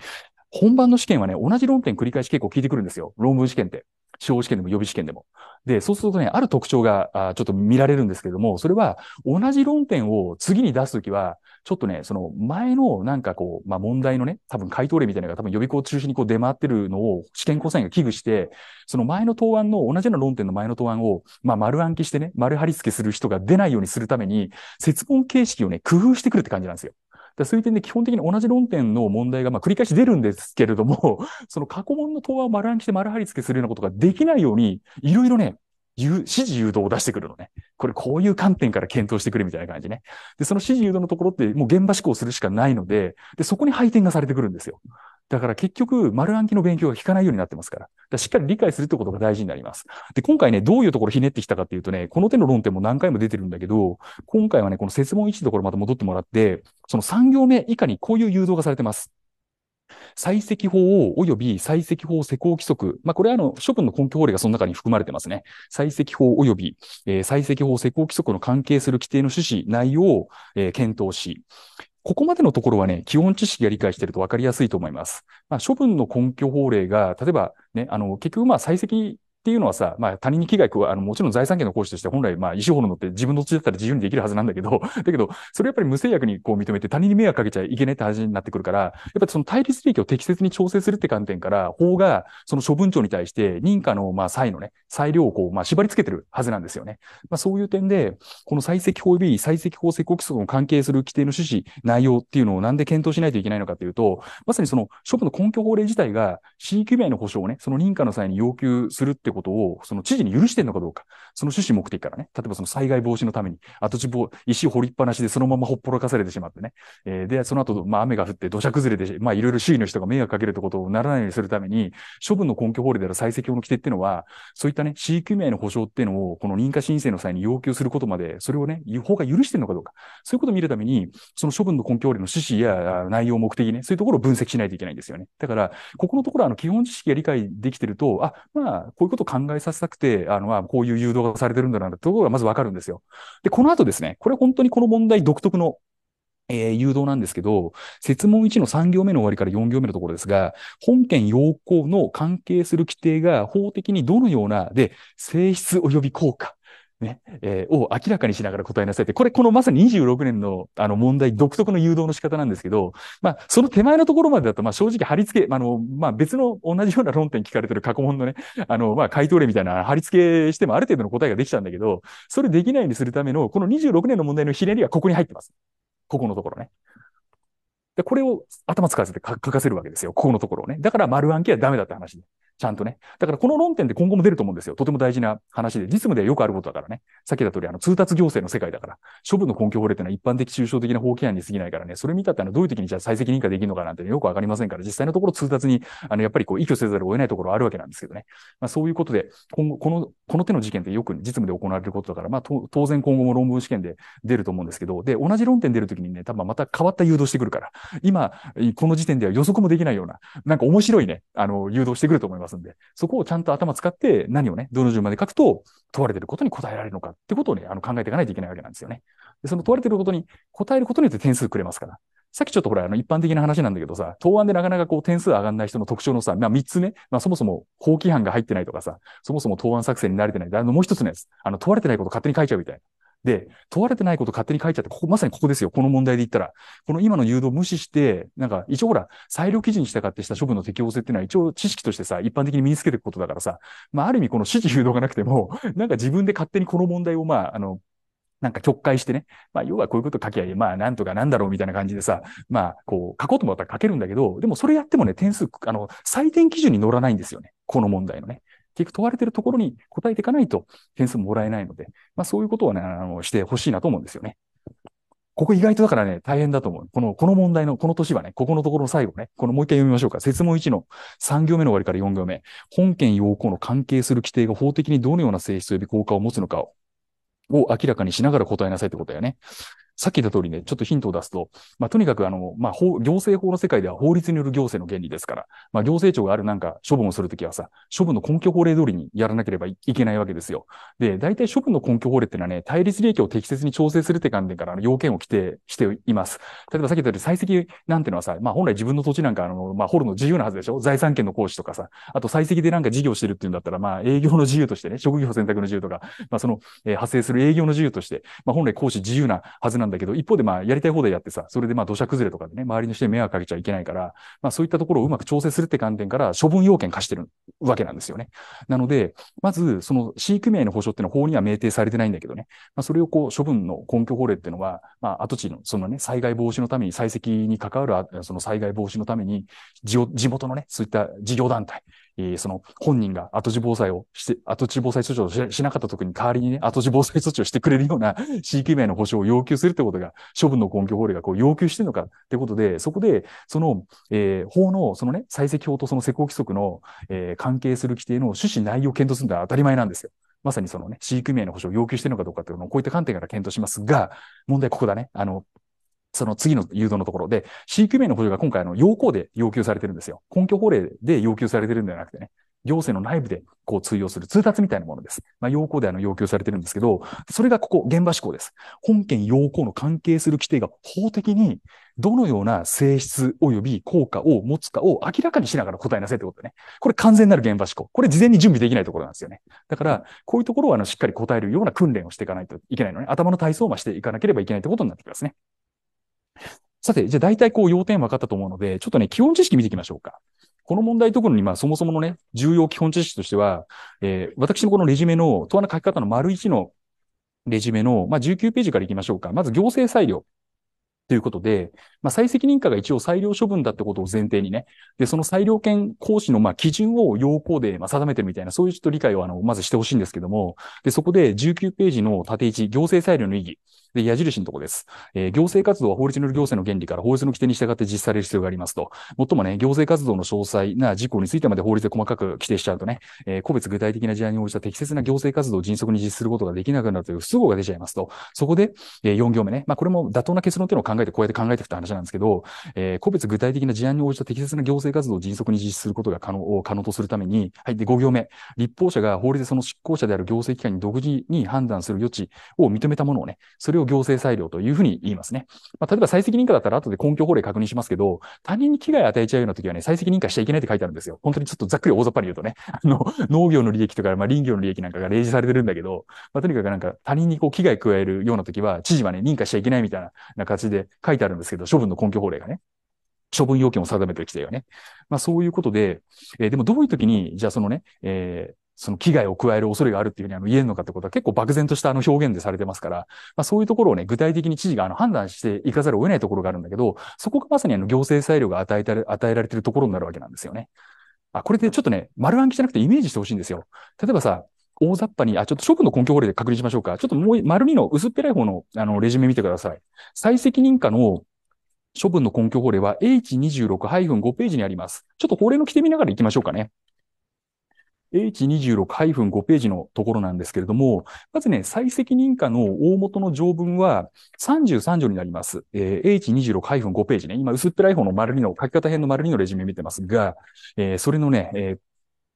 本番の試験はね、同じ論点繰り返し結構聞いてくるんですよ。論文試験って。司法試験でも予備試験でも。で、そうするとね、ある特徴があちょっと見られるんですけれども、それは同じ論点を次に出すときは、ちょっとね、その前のなんかこう、まあ問題のね、多分回答例みたいなのが多分予備校中心にこう出回ってるのを試験構成員が危惧して、その前の答案の、同じような論点の前の答案を、まあ丸暗記してね、丸貼り付けする人が出ないようにするために、説問形式をね、工夫してくるって感じなんですよ。だそういう点で基本的に同じ論点の問題がまあ繰り返し出るんですけれども、その過去問の答案を丸暗にして丸貼り付けするようなことができないように、いろいろね、指示誘導を出してくるのね。これこういう観点から検討してくれみたいな感じね。で、その指示誘導のところってもう現場思考するしかないので、で、そこに配点がされてくるんですよ。だから結局、丸暗記の勉強が効かないようになってますから。からしっかり理解するってことが大事になります。で、今回ね、どういうところひねってきたかっていうとね、この手の論点も何回も出てるんだけど、今回はね、この説問1のところまた戻ってもらって、その3行目以下にこういう誘導がされてます。採石法及び採石法施行規則。まあ、これはあの、処分の根拠法令がその中に含まれてますね。採石法及び、えー、採石法施行規則の関係する規定の趣旨、内容を、えー、検討し、ここまでのところはね、基本知識が理解していると分かりやすいと思います。まあ、処分の根拠法令が、例えばね、あの、結局まあ、採石っていうのはさ、まあ他人に危害加え、あの、もちろん財産権の行使として本来、まあ、意思法の乗って自分の土地だったら自由にできるはずなんだけど、だけど、それやっぱり無制約にこう認めて他人に迷惑かけちゃいけないって話になってくるから、やっぱりその対立利益を適切に調整するって観点から、法がその処分庁に対して認可の、まあ、際のね、裁量をこう、まあ、縛り付けてるはずなんですよね。まあ、そういう点で、この採石法及び採石法施行規則の関係する規定の趣旨、内容っていうのをなんで検討しないといけないのかというと、まさにその処分の根拠法令自体が、地域名の保障をね、その認可の際に要求するってことを、その知事に許してるのかどうか、その趣旨目的からね、例えばその災害防止のために、跡地を石を掘りっぱなしでそのままほっぽらかされてしまってね、えー、で、その後、まあ雨が降って土砂崩れで、まあいろいろ周囲の人が迷惑かけるってことをならないようにするために、処分の根拠法令である採石法の規定っていうのは、そういったね、市域名の保障っていうのを、この認可申請の際に要求することまで、それをね、法が許してるのかどうか、そういうことを見るために、その処分の根拠法令の趣旨や内容、目的ね、そういうところを分析しないといけないんですよね。だから、ここのところ、はあの、基本知識が理解できてると、あ、まあ、こういうことと考えさせたくて、あの、まこういう誘導がされてるんだな、とてうことがまずわかるんですよ。で、この後ですね、これ本当にこの問題独特のえー、誘導なんですけど、説問1の3行目の終わりから4行目のところですが、本件要項の関係する規定が法的にどのようなで性質及び効果、ね、えー、を明らかにしながら答えなさいって、これ、このまさに26年のあの問題独特の誘導の仕方なんですけど、まあ、その手前のところまでだと、まあ、正直貼り付け、あの、まあ、別の同じような論点聞かれてる過去問のね、あの、まあ、回答例みたいな貼り付けしてもある程度の答えができたんだけど、それできないようにするための、この26年の問題のひねりはここに入ってます。ここのところね。で、これを頭使わせて書かせるわけですよ。ここのところをね。だから丸暗記はダメだって話で。ちゃんとね。だからこの論点で今後も出ると思うんですよ。とても大事な話で、実務でよくあることだからね。さっき言った通り、あの、通達行政の世界だから、処分の根拠法令ってのは一般的抽象的な法規案に過ぎないからね、それ見たってあの、どういう時にじゃあ再責任化できるのかなんて、ね、よくわかりませんから、実際のところ通達に、あの、やっぱりこう、依拠せざるを得ないところあるわけなんですけどね。まあそういうことで、今後、この、この手の事件ってよく実務で行われることだから、まあ当然今後も論文試験で出ると思うんですけど、で、同じ論点出るときにね、多分また変わった誘導してくるから、今、この時点では予測もできないような、なんか面白いね、あの、誘導してくると思います。ますんで、そこをちゃんと頭使って何をね、どの順番で書くと問われてることに答えられるのかってことをね、あの考えていかないといけないわけなんですよね。でその問われてることに答えることによって点数くれますから。さっきちょっとほら、あの、一般的な話なんだけどさ、答案でなかなかこう点数上がんない人の特徴のさ、まあ三つね、まあそもそも法規範が入ってないとかさ、そもそも答案作成に慣れてない。あの、もう一つのやつ、あの、問われてないこと勝手に書いちゃうみたいな。で、問われてないこと勝手に書いちゃって、ここ、まさにここですよ。この問題で言ったら。この今の誘導を無視して、なんか、一応ほら、裁量基準に従ってした処分の適応性っていうのは、一応知識としてさ、一般的に身につけていくことだからさ、まあ、ある意味この指示誘導がなくても、なんか自分で勝手にこの問題を、まあ、あの、なんか曲解してね、まあ、要はこういうこと書きゃいい、まあ、なんとかなんだろうみたいな感じでさ、まあ、こう、書こうと思ったら書けるんだけど、でもそれやってもね、点数、あの、採点基準に乗らないんですよね。この問題のね。結局問われているところに答えていかないと点数もらえないので、まあ、そういうことはね、あのしてほしいなと思うんですよね。ここ意外とだからね、大変だと思う。この、この問題の、この年はね、ここのところの最後ね、このもう一回読みましょうか。説問1の3行目の終わりから4行目。本件要項の関係する規定が法的にどのような性質及び効果を持つのかを、を明らかにしながら答えなさいってことだよね。さっき言った通りね、ちょっとヒントを出すと、まあ、とにかくあの、まあ、法、行政法の世界では法律による行政の原理ですから、まあ、行政庁があるなんか処分をするときはさ、処分の根拠法令通りにやらなければいけないわけですよ。で、大体処分の根拠法令っていうのはね、対立利益を適切に調整するって観点からあの、要件を規定しています。例えばさっき言ったように採石なんていうのはさ、まあ、本来自分の土地なんかあの、まあ、掘るの自由なはずでしょ財産権の行使とかさ、あと採石でなんか事業してるっていうんだったら、まあ、営業の自由としてね、職業選択の自由とか、まあ、その、えー、発生する営業の自由として、まあ、本来行使自由なはずなんだけど、一方でまあやりたい放題やってさ、それでまあ土砂崩れとかでね、周りの人に迷惑かけちゃいけないから、まあそういったところをうまく調整するって観点から処分要件化してるわけなんですよね。なので、まずその飼育名の保障っていうのは法には明定されてないんだけどね、まあそれをこう処分の根拠法令っていうのは、まあ跡地のそのね、災害防止のために、採石に関わるその災害防止のために、地元のね、そういった事業団体、えー、その本人が後地防災をして、後地防災措置をしなかった時に代わりにね、後地防災措置をしてくれるような 地域名の保障を要求するってことが、処分の根拠法令がこう要求してるのかってことで、そこで、その、えー、法の、そのね、採石法とその施工規則の、えー、関係する規定の趣旨内容を検討するのは当たり前なんですよ。まさにそのね、飼育名の保障を要求してるのかどうかっていうのを、こういった観点から検討しますが、問題ここだね。あの、その次の誘導のところで、CQ 名の補助が今回あの要項で要求されてるんですよ。根拠法令で要求されてるんではなくてね、行政の内部でこう通用する通達みたいなものです。まあ、要項であの要求されてるんですけど、それがここ、現場施行です。本件要項の関係する規定が法的にどのような性質及び効果を持つかを明らかにしながら答えなさいってことね。これ完全なる現場思考。これ事前に準備できないところなんですよね。だから、こういうところはあのしっかり答えるような訓練をしていかないといけないのね。頭の体操もしていかなければいけないってことになってきますね。さて、じゃあ大体こう要点分かったと思うので、ちょっとね、基本知識見ていきましょうか。この問題特に、まあ、そもそものね、重要基本知識としては、えー、私のこのレジュメの、問わの書き方の丸1のレジュメの、まあ、19ページからいきましょうか。まず行政裁量。ということで、まあ、再責任可が一応裁量処分だってことを前提にね、で、その裁量権行使の、まあ、基準を要項で、まあ、定めてるみたいな、そういうちょっと理解を、あの、まずしてほしいんですけども、で、そこで19ページの縦位置、行政裁量の意義。で、矢印のところです。えー、行政活動は法律による行政の原理から法律の規定に従って実施される必要がありますと。もっともね、行政活動の詳細な事項についてまで法律で細かく規定しちゃうとね、えー、個別具体的な事案に応じた適切な行政活動を迅速に実施することができなくなるという不都合が出ちゃいますと。そこで、えー、4行目ね。まあ、これも妥当な結論っていうのを考えて、こうやって考えてきた話なんですけど、えー、個別具体的な事案に応じた適切な行政活動を迅速に実施することが可能、可能とするために、はい。で、5行目。立法者が法律でその執行者である行政機関に独自に判断する余地を認めたものをね、それをを行政裁量というふうに言いますね。まあ、例えば再責認可だったら後で根拠法令確認しますけど、他人に危害を与えちゃうような時はね、再責認可しちゃいけないって書いてあるんですよ。本当にちょっとざっくり大雑把に言うとね、あの、農業の利益とか、まあ、林業の利益なんかが例示されてるんだけど、まあ、とにかくなんか他人にこう危害加えるような時は、知事はね、認可しちゃいけないみたいな形で書いてあるんですけど、処分の根拠法令がね。処分要件を定めてる規定よね。まあそういうことで、えー、でもどういう時に、じゃあそのね、えー、その危害を加える恐れがあるっていうふうにあの言えるのかってことは結構漠然としたあの表現でされてますから、まあそういうところをね、具体的に知事があの判断していかざるを得ないところがあるんだけど、そこがまさにあの行政裁量が与えた与えられているところになるわけなんですよね。あ、これでちょっとね、丸暗記じゃなくてイメージしてほしいんですよ。例えばさ、大雑把に、あ、ちょっと処分の根拠法令で確認しましょうか。ちょっともう、丸2の薄っぺらい方の、あの、レジュメ見てください。最責任課の処分の根拠法令は H26-5 ページにあります。ちょっと法令の規定見ながら行きましょうかね。H26 5ページのところなんですけれども、まずね、採責任可の大元の条文は33条になります。えー、H26 5ページね、今薄っぺらい方の丸2の書き方編の丸2のレジュメ見てますが、えー、それのね、え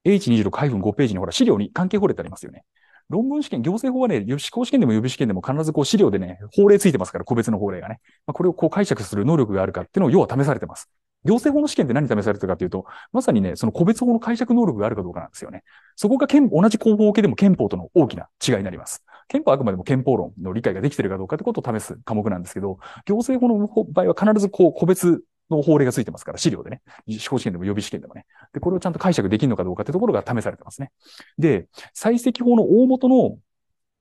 ー、H26 5ページにほら資料に関係法令ってありますよね。論文試験、行政法はね、試行試験でも予備試験でも必ずこう資料でね、法令ついてますから、個別の法令がね。まあ、これをこう解釈する能力があるかっていうのを要は試されてます。行政法の試験って何試されてるかというと、まさにね、その個別法の解釈能力があるかどうかなんですよね。そこが憲同じ公法系でも憲法との大きな違いになります。憲法はあくまでも憲法論の理解ができてるかどうかってことを試す科目なんですけど、行政法の場合は必ずこう個別の法令がついてますから、資料でね。司法試験でも予備試験でもね。で、これをちゃんと解釈できるのかどうかってところが試されてますね。で、採石法の大元の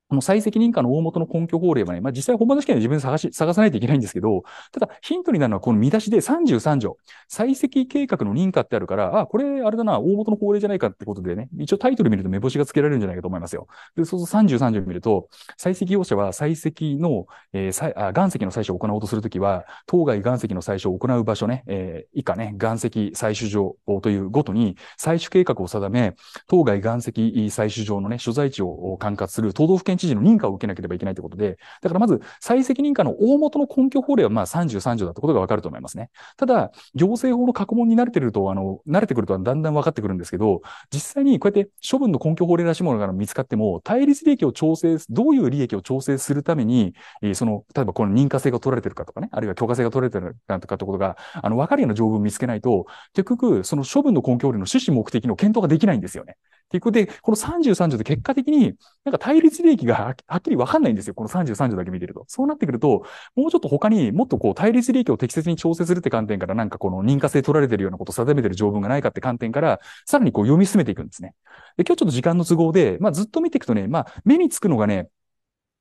この再責任可の大元の根拠法令はね、まあ、実際本番の試験で自分で探し、探さないといけないんですけど、ただヒントになるのはこの見出しで33条、再責計画の認可ってあるから、あ、これあれだな、大元の法令じゃないかってことでね、一応タイトル見ると目星がつけられるんじゃないかと思いますよ。で、そうすると33条見ると、再責業者は再責の、えー、岩石の採取を行おうとするときは、当該岩石の採取を行う場所ね、えー、以下ね、岩石採取場というごとに採取計画を定め、当該岩石採取場のね、所在地を管轄する都道府県県知事の認可を受けなければいけないということで、だからまず、採石認可の大元の根拠法令はまあ3 3条だってことがわかると思いますね。ただ、行政法の過去問に慣れてると、あの、慣れてくるとだんだん分かってくるんですけど、実際にこうやって処分の根拠法令らしいものが見つかっても、対立利益を調整、どういう利益を調整するために、えー、その、例えばこの認可性が取られてるかとかね、あるいは許可性が取られてるかとかってことが、あの、分かるような条文を見つけないと、結局、その処分の根拠法令の趣旨目的の検討ができないんですよね。っていうことで、この3 3条で結果的に、なんか対立利益がはっきりわかんないんですよ。この30、30だけ見てると。そうなってくると、もうちょっと他にもっとこう対立利益を適切に調整するって観点からなんかこの認可性取られてるようなことを定めてる条文がないかって観点から、さらにこう読み進めていくんですね。で、今日ちょっと時間の都合で、まあずっと見ていくとね、まあ目につくのがね、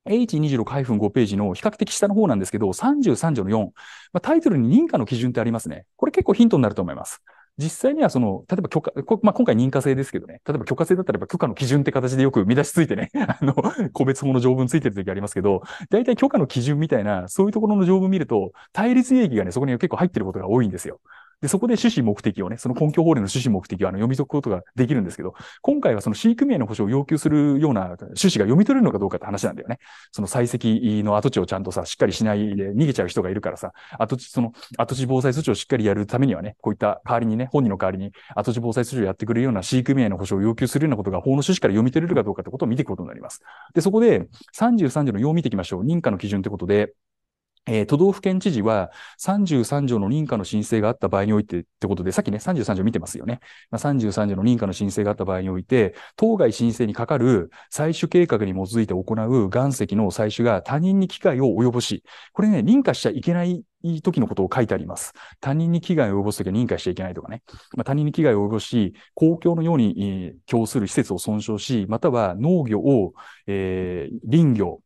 H26 開封5ページの比較的下の方なんですけど、3 3条の4。まあ、タイトルに認可の基準ってありますね。これ結構ヒントになると思います。実際にはその、例えば許可、まあ、今回認可制ですけどね、例えば許可制だったら許可の基準って形でよく見出しついてね、あの、個別法の条文ついてる時ありますけど、大体許可の基準みたいな、そういうところの条文見ると、対立利益がね、そこには結構入ってることが多いんですよ。で、そこで趣旨目的をね、その根拠法令の趣旨目的をあの読み解くことができるんですけど、今回はその飼育名の保障を要求するような趣旨が読み取れるのかどうかって話なんだよね。その採石の跡地をちゃんとさ、しっかりしないで逃げちゃう人がいるからさ、跡地、その跡地防災措置をしっかりやるためにはね、こういった代わりにね、本人の代わりに跡地防災措置をやってくれるような飼育名の保障を要求するようなことが法の趣旨から読み取れるかどうかってことを見ていくことになります。で、そこで33条の要を見ていきましょう。認可の基準ってことで、えー、都道府県知事は33条の認可の申請があった場合においてってことで、さっきね、33条見てますよね。まあ、33条の認可の申請があった場合において、当該申請にかかる採取計画に基づいて行う岩石の採取が他人に危害を及ぼし、これね、認可しちゃいけない時のことを書いてあります。他人に危害を及ぼすときは認可しちゃいけないとかね。まあ、他人に危害を及ぼし、公共のように、えー、供する施設を損傷し、または農業を、えー、林業、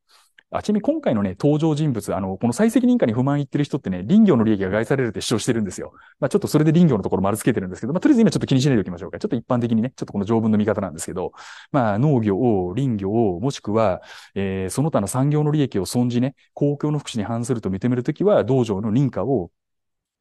あ、ちなみに今回のね、登場人物、あの、この再責任可に不満言ってる人ってね、林業の利益が害されるって主張してるんですよ。まあ、ちょっとそれで林業のところ丸つけてるんですけど、まあ、とりあえず今ちょっと気にしないでおきましょうか。ちょっと一般的にね、ちょっとこの条文の見方なんですけど、まあ、農業を、林業を、もしくは、えー、その他の産業の利益を損じね、公共の福祉に反すると認めるときは、道場の認可を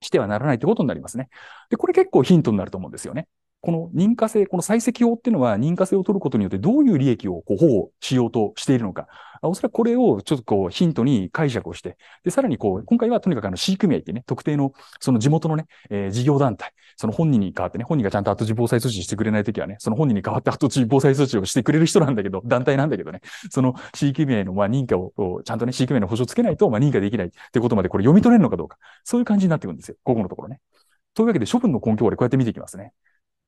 してはならないってことになりますね。で、これ結構ヒントになると思うんですよね。この認可制、この採石法っていうのは認可制を取ることによってどういう利益をこう保護しようとしているのか。おそらくこれをちょっとこうヒントに解釈をして、で、さらにこう、今回はとにかくあの飼育名ってね、特定のその地元のね、えー、事業団体、その本人に代わってね、本人がちゃんと後地防災措置してくれないときはね、その本人に代わって後地防災措置をしてくれる人なんだけど、団体なんだけどね、その飼育名のまあ認可を、ちゃんとね、飼育名の保証つけないとまあ認可できないってことまでこれ読み取れるのかどうか。そういう感じになってくるんですよ。ここのところね。というわけで処分の根拠をこうやって見ていきますね。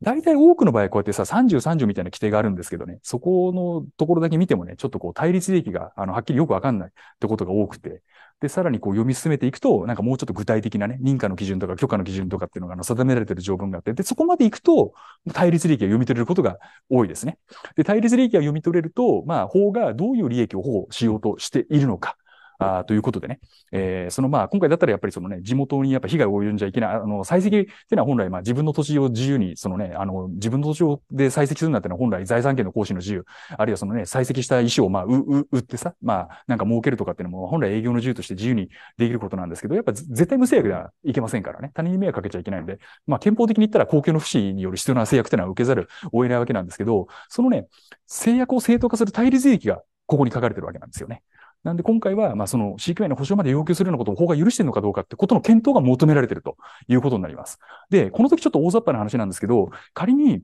大体多くの場合こうやってさ、30、30みたいな規定があるんですけどね、そこのところだけ見てもね、ちょっとこう対立利益が、あの、はっきりよくわかんないってことが多くて、で、さらにこう読み進めていくと、なんかもうちょっと具体的なね、認可の基準とか許可の基準とかっていうのがあの定められてる条文があって、で、そこまで行くと、対立利益が読み取れることが多いですね。で、対立利益が読み取れると、まあ、法がどういう利益を保護しようとしているのか。あということでね、えー、そのまあ、今回だったらやっぱりそのね、地元にやっぱ被害を及んじゃいけない、あの、採石っていうのは本来まあ自分の土地を自由に、そのね、あの、自分の土地をで採石するんだってのは本来財産権の行使の自由、あるいはそのね、採石した石をまあ、う、う、売ってさ、まあ、なんか儲けるとかっていうのも本来営業の自由として自由にできることなんですけど、やっぱ絶対無制約ではいけませんからね、他人に迷惑かけちゃいけないんで、まあ、憲法的に言ったら公共の不信による必要な制約っていうのは受けざるを得ないわけなんですけど、そのね、制約を正当化する対立利益がここに書かれてるわけなんですよね。なんで今回は、まあ、その飼育員の保障まで要求するようなことを法が許してるのかどうかってことの検討が求められてるということになります。で、この時ちょっと大雑把な話なんですけど、仮に、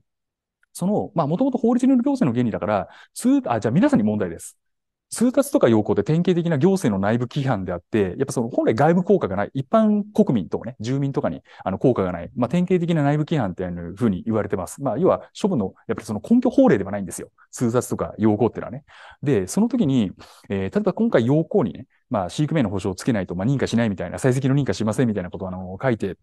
その、まあ、もともと法律による行政の原理だから、通、あ、じゃあ皆さんに問題です。通達とか要項って典型的な行政の内部規範であって、やっぱその本来外部効果がない、一般国民とかね、住民とかにあの効果がない、まあ典型的な内部規範っていうふうに言われてます。まあ要は処分の、やっぱりその根拠法令ではないんですよ。通達とか要項っていうのはね。で、その時に、えー、例えば今回要項にね、まあ飼育名の保証をつけないと、まあ認可しないみたいな、採石の認可しませんみたいなことをあの書いて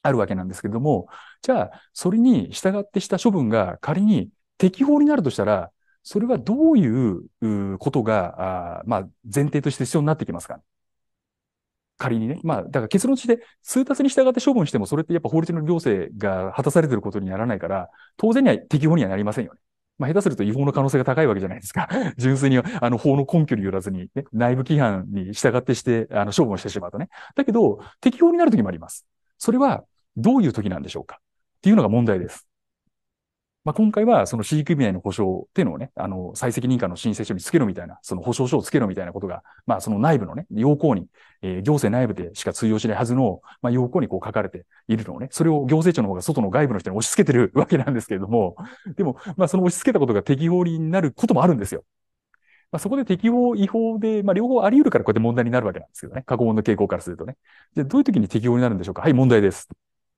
あるわけなんですけれども、じゃあそれに従ってした処分が仮に適法になるとしたら、それはどういうことが、あまあ、前提として必要になってきますか仮にね。まあ、だから結論として、通達に従って処分しても、それってやっぱ法律の行政が果たされてることにならないから、当然には適法にはなりませんよね。まあ、下手すると違法の可能性が高いわけじゃないですか。純粋に、あの、法の根拠によらずに、ね、内部規範に従ってして、あの、処分してしまうとね。だけど、適法になる時もあります。それは、どういう時なんでしょうかっていうのが問題です。まあ、今回はその飼育日内の保証っていうのをね、あの、採石認可の申請書につけろみたいな、その保証書をつけろみたいなことが、まあ、その内部のね、要項に、えー、行政内部でしか通用しないはずの、まあ、要項にこう書かれているのをね、それを行政庁の方が外の外部の人に押し付けてるわけなんですけれども、でも、まあ、その押し付けたことが適法になることもあるんですよ。まあ、そこで適法、違法で、まあ、両方あり得るからこうやって問題になるわけなんですけどね。過去問の傾向からするとね。じゃどういう時に適法になるんでしょうかはい、問題です。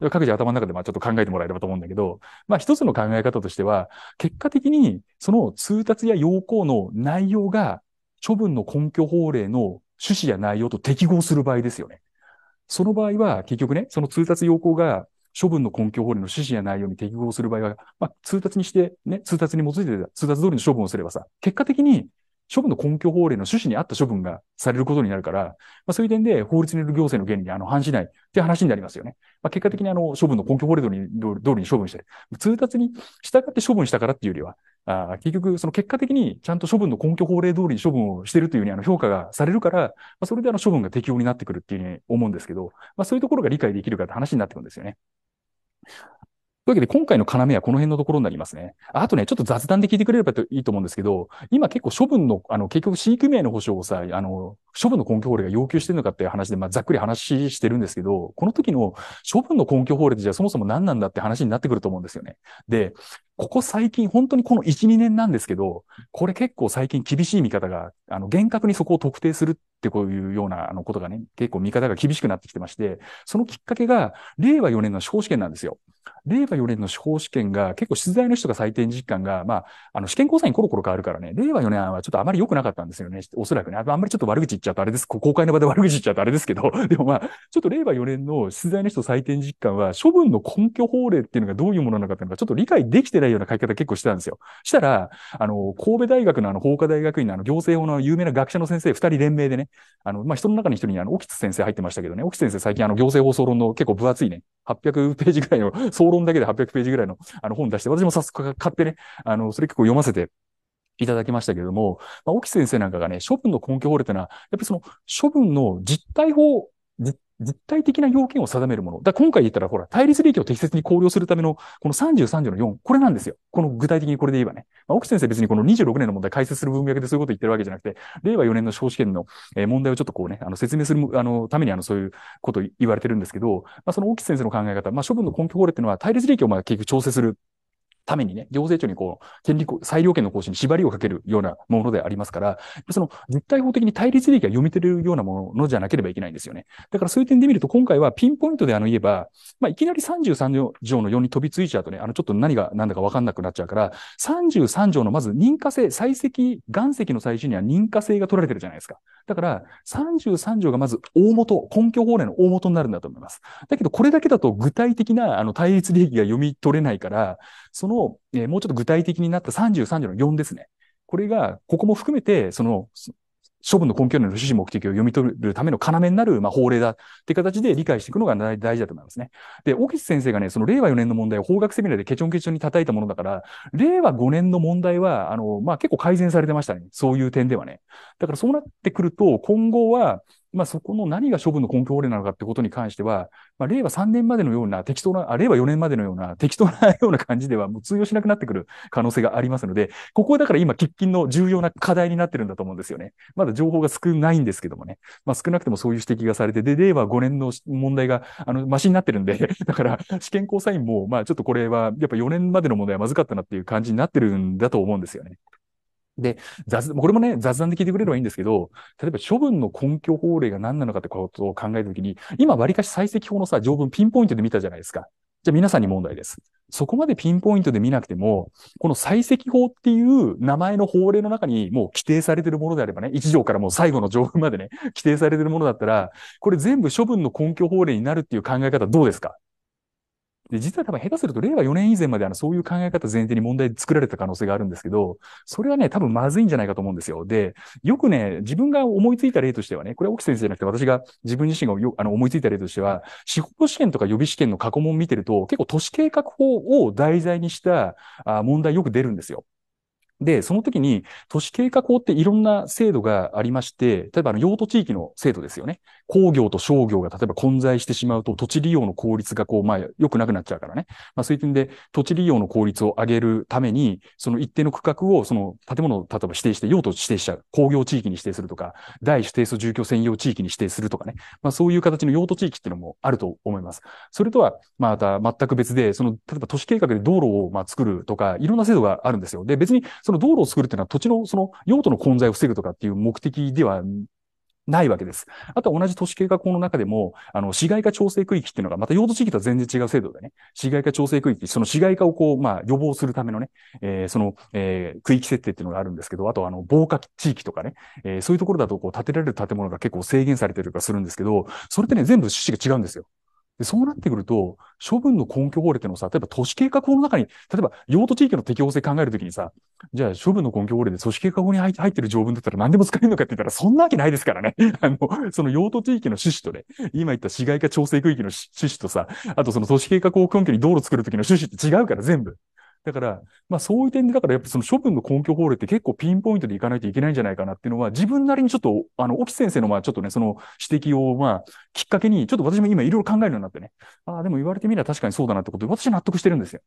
各自頭の中でまあちょっと考えてもらえればと思うんだけど、まあ一つの考え方としては、結果的にその通達や要項の内容が処分の根拠法令の趣旨や内容と適合する場合ですよね。その場合は結局ね、その通達要項が処分の根拠法令の趣旨や内容に適合する場合は、まあ、通達にして、ね、通達に基づいて、通達通りの処分をすればさ、結果的に処分の根拠法令の趣旨に合った処分がされることになるから、まあ、そういう点で法律による行政の原理にあの反しないって話になりますよね。まあ、結果的にあの処分の根拠法令通りに処分して通達に従って処分したからっていうよりは、あ結局、その結果的にちゃんと処分の根拠法令通りに処分をしてるというふうにあの評価がされるから、まあ、それであの処分が適用になってくるっていうふうに思うんですけど、まあ、そういうところが理解できるかって話になってくるんですよね。というわけで、今回の要はこの辺のところになりますね。あとね、ちょっと雑談で聞いてくれればいいと思うんですけど、今結構処分の、あの、結局飼育名の保障をさ、あの、処分の根拠法令が要求してるのかっていう話で、まあ、ざっくり話してるんですけど、この時の処分の根拠法令ってじゃあそもそも何なんだって話になってくると思うんですよね。で、ここ最近、本当にこの1、2年なんですけど、これ結構最近厳しい見方が、あの、厳格にそこを特定するってこういうような、あの、ことがね、結構見方が厳しくなってきてまして、そのきっかけが、令和4年の司法試験なんですよ。令和4年の司法試験が、結構出題の人が採点実感が、まあ、あの、試験交際にコロコロ変わるからね、令和4年はちょっとあまり良くなかったんですよね。おそらくね、あんまりちょっと悪口言っちゃうとあれです。公開の場で悪口言っちゃうとあれですけど、でもまあ、ちょっと令和4年の出題の人採点実感は、処分の根拠法令っていうのがどういうものなのかっていうのがちょっと理解できてないないような書き方結構してたんですよ。したら、あの、神戸大学のあの、法科大学院のあの、行政法の有名な学者の先生、二人連名でね、あの、まあ、人の中に一人にあの、沖津先生入ってましたけどね、沖津先生最近あの、行政法総論の結構分厚いね、800ページぐらいの、総論だけで800ページぐらいの、あの、本出して、私も早速買ってね、あの、それ結構読ませて、いただきましたけれども、まあ、沖先生なんかがね、処分の根拠法律というのは、やっぱりその処分の実態法、実実体的な要件を定めるもの。だ今回言ったら、ほら、対立利益を適切に考慮するための、この3 3条の4、これなんですよ。この具体的にこれで言えばね。まあ、先生別にこの26年の問題解説する文脈でそういうこと言ってるわけじゃなくて、令和4年の少子験の問題をちょっとこうね、あの、説明する、あの、ためにあの、そういうことを言われてるんですけど、まあ、その木先生の考え方、まあ、処分の根拠法令っていうのは、対立利益をまあ結局調整するためにね、行政庁にこう、権利、裁量権の行使に縛りをかけるようなものでありますから、その実態法的に対立利益が読み取れるようなものじゃなければいけないんですよね。だからそういう点で見ると、今回はピンポイントであの言えば、まあ、いきなり33条の4に飛びついちゃうとね、あの、ちょっと何が何だかわかんなくなっちゃうから、33条のまず認可性、採石、岩石の採取には認可性が取られてるじゃないですか。だから、33条がまず大元、根拠法令の大元になるんだと思います。だけど、これだけだと具体的なあの対立利益が読み取れないから、そのの、えー、もうちょっと具体的になった3 3条の4ですね。これが、ここも含めて、その、処分の根拠の趣旨目的を読み取るための要になる、まあ、法令だっていう形で理解していくのが大事だと思いますね。で、オキス先生がね、その令和4年の問題を法学セミナーでケチョンケチョンに叩いたものだから、令和5年の問題は、あの、まあ、結構改善されてましたね。そういう点ではね。だからそうなってくると、今後は、まあ、そこの何が処分の根拠法令なのかってことに関しては、まあ、令和3年までのような適当な、あ、令和4年までのような適当なような感じではもう通用しなくなってくる可能性がありますので、ここはだから今、喫緊の重要な課題になってるんだと思うんですよね。まだ情報が少ないんですけどもね。まあ、少なくてもそういう指摘がされて、で、令和5年の問題が、あの、マシになってるんで、だから、試験交際員も、まあ、ちょっとこれは、やっぱ4年までの問題はまずかったなっていう感じになってるんだと思うんですよね。で、雑、これもね、雑談で聞いてくれればいいんですけど、例えば処分の根拠法令が何なのかってことを考えるときに、今割かし採石法のさ、条文ピンポイントで見たじゃないですか。じゃあ皆さんに問題です。そこまでピンポイントで見なくても、この採石法っていう名前の法令の中にもう規定されてるものであればね、一条からもう最後の条文までね、規定されてるものだったら、これ全部処分の根拠法令になるっていう考え方どうですかで、実は多分下手すると令和4年以前まであのそういう考え方前提に問題作られた可能性があるんですけど、それはね、多分まずいんじゃないかと思うんですよ。で、よくね、自分が思いついた例としてはね、これは沖先生じゃなくて私が自分自身がよあの思いついた例としては、司法試験とか予備試験の過去問見てると、結構都市計画法を題材にしたあ問題よく出るんですよ。で、その時に都市計画法っていろんな制度がありまして、例えばあの用途地域の制度ですよね。工業と商業が例えば混在してしまうと、土地利用の効率がこう、まあ、良くなくなっちゃうからね。まあ、そういう点で、土地利用の効率を上げるために、その一定の区画を、その建物を例えば指定して、用途指定しちゃう。工業地域に指定するとか、大指定素住居専用地域に指定するとかね。まあ、そういう形の用途地域っていうのもあると思います。それとは、また全く別で、その、例えば都市計画で道路をまあ作るとか、いろんな制度があるんですよ。で、別にその道路を作るっていうのは土地のその用途の混在を防ぐとかっていう目的ではないわけです。あとは同じ都市計画法の中でも、あの、市街化調整区域っていうのが、また用途地域とは全然違う制度でね、市街化調整区域、その市街化をこう、まあ、予防するためのね、えー、その、えー、区域設定っていうのがあるんですけど、あとあの、防火地域とかね、えー、そういうところだと、こう、建てられる建物が結構制限されてるかするんですけど、それってね、全部趣旨が違うんですよ。で、そうなってくると、処分の根拠法令ってのさ、例えば都市計画法の中に、例えば用途地域の適応性考えるときにさ、じゃあ処分の根拠法令で都市計画法に入ってる条文だったら何でも使えるのかって言ったら、そんなわけないですからね。あの、その用途地域の趣旨とね、今言った市街化調整区域の趣旨とさ、あとその都市計画法根拠に道路作るときの趣旨って違うから全部。だから、まあそういう点で、だからやっぱその処分の根拠法令って結構ピンポイントでいかないといけないんじゃないかなっていうのは、自分なりにちょっと、あの、沖先生のまあちょっとね、その指摘をまあきっかけに、ちょっと私も今いろいろ考えるようになってね、ああ、でも言われてみれば確かにそうだなってことで、私は納得してるんですよ。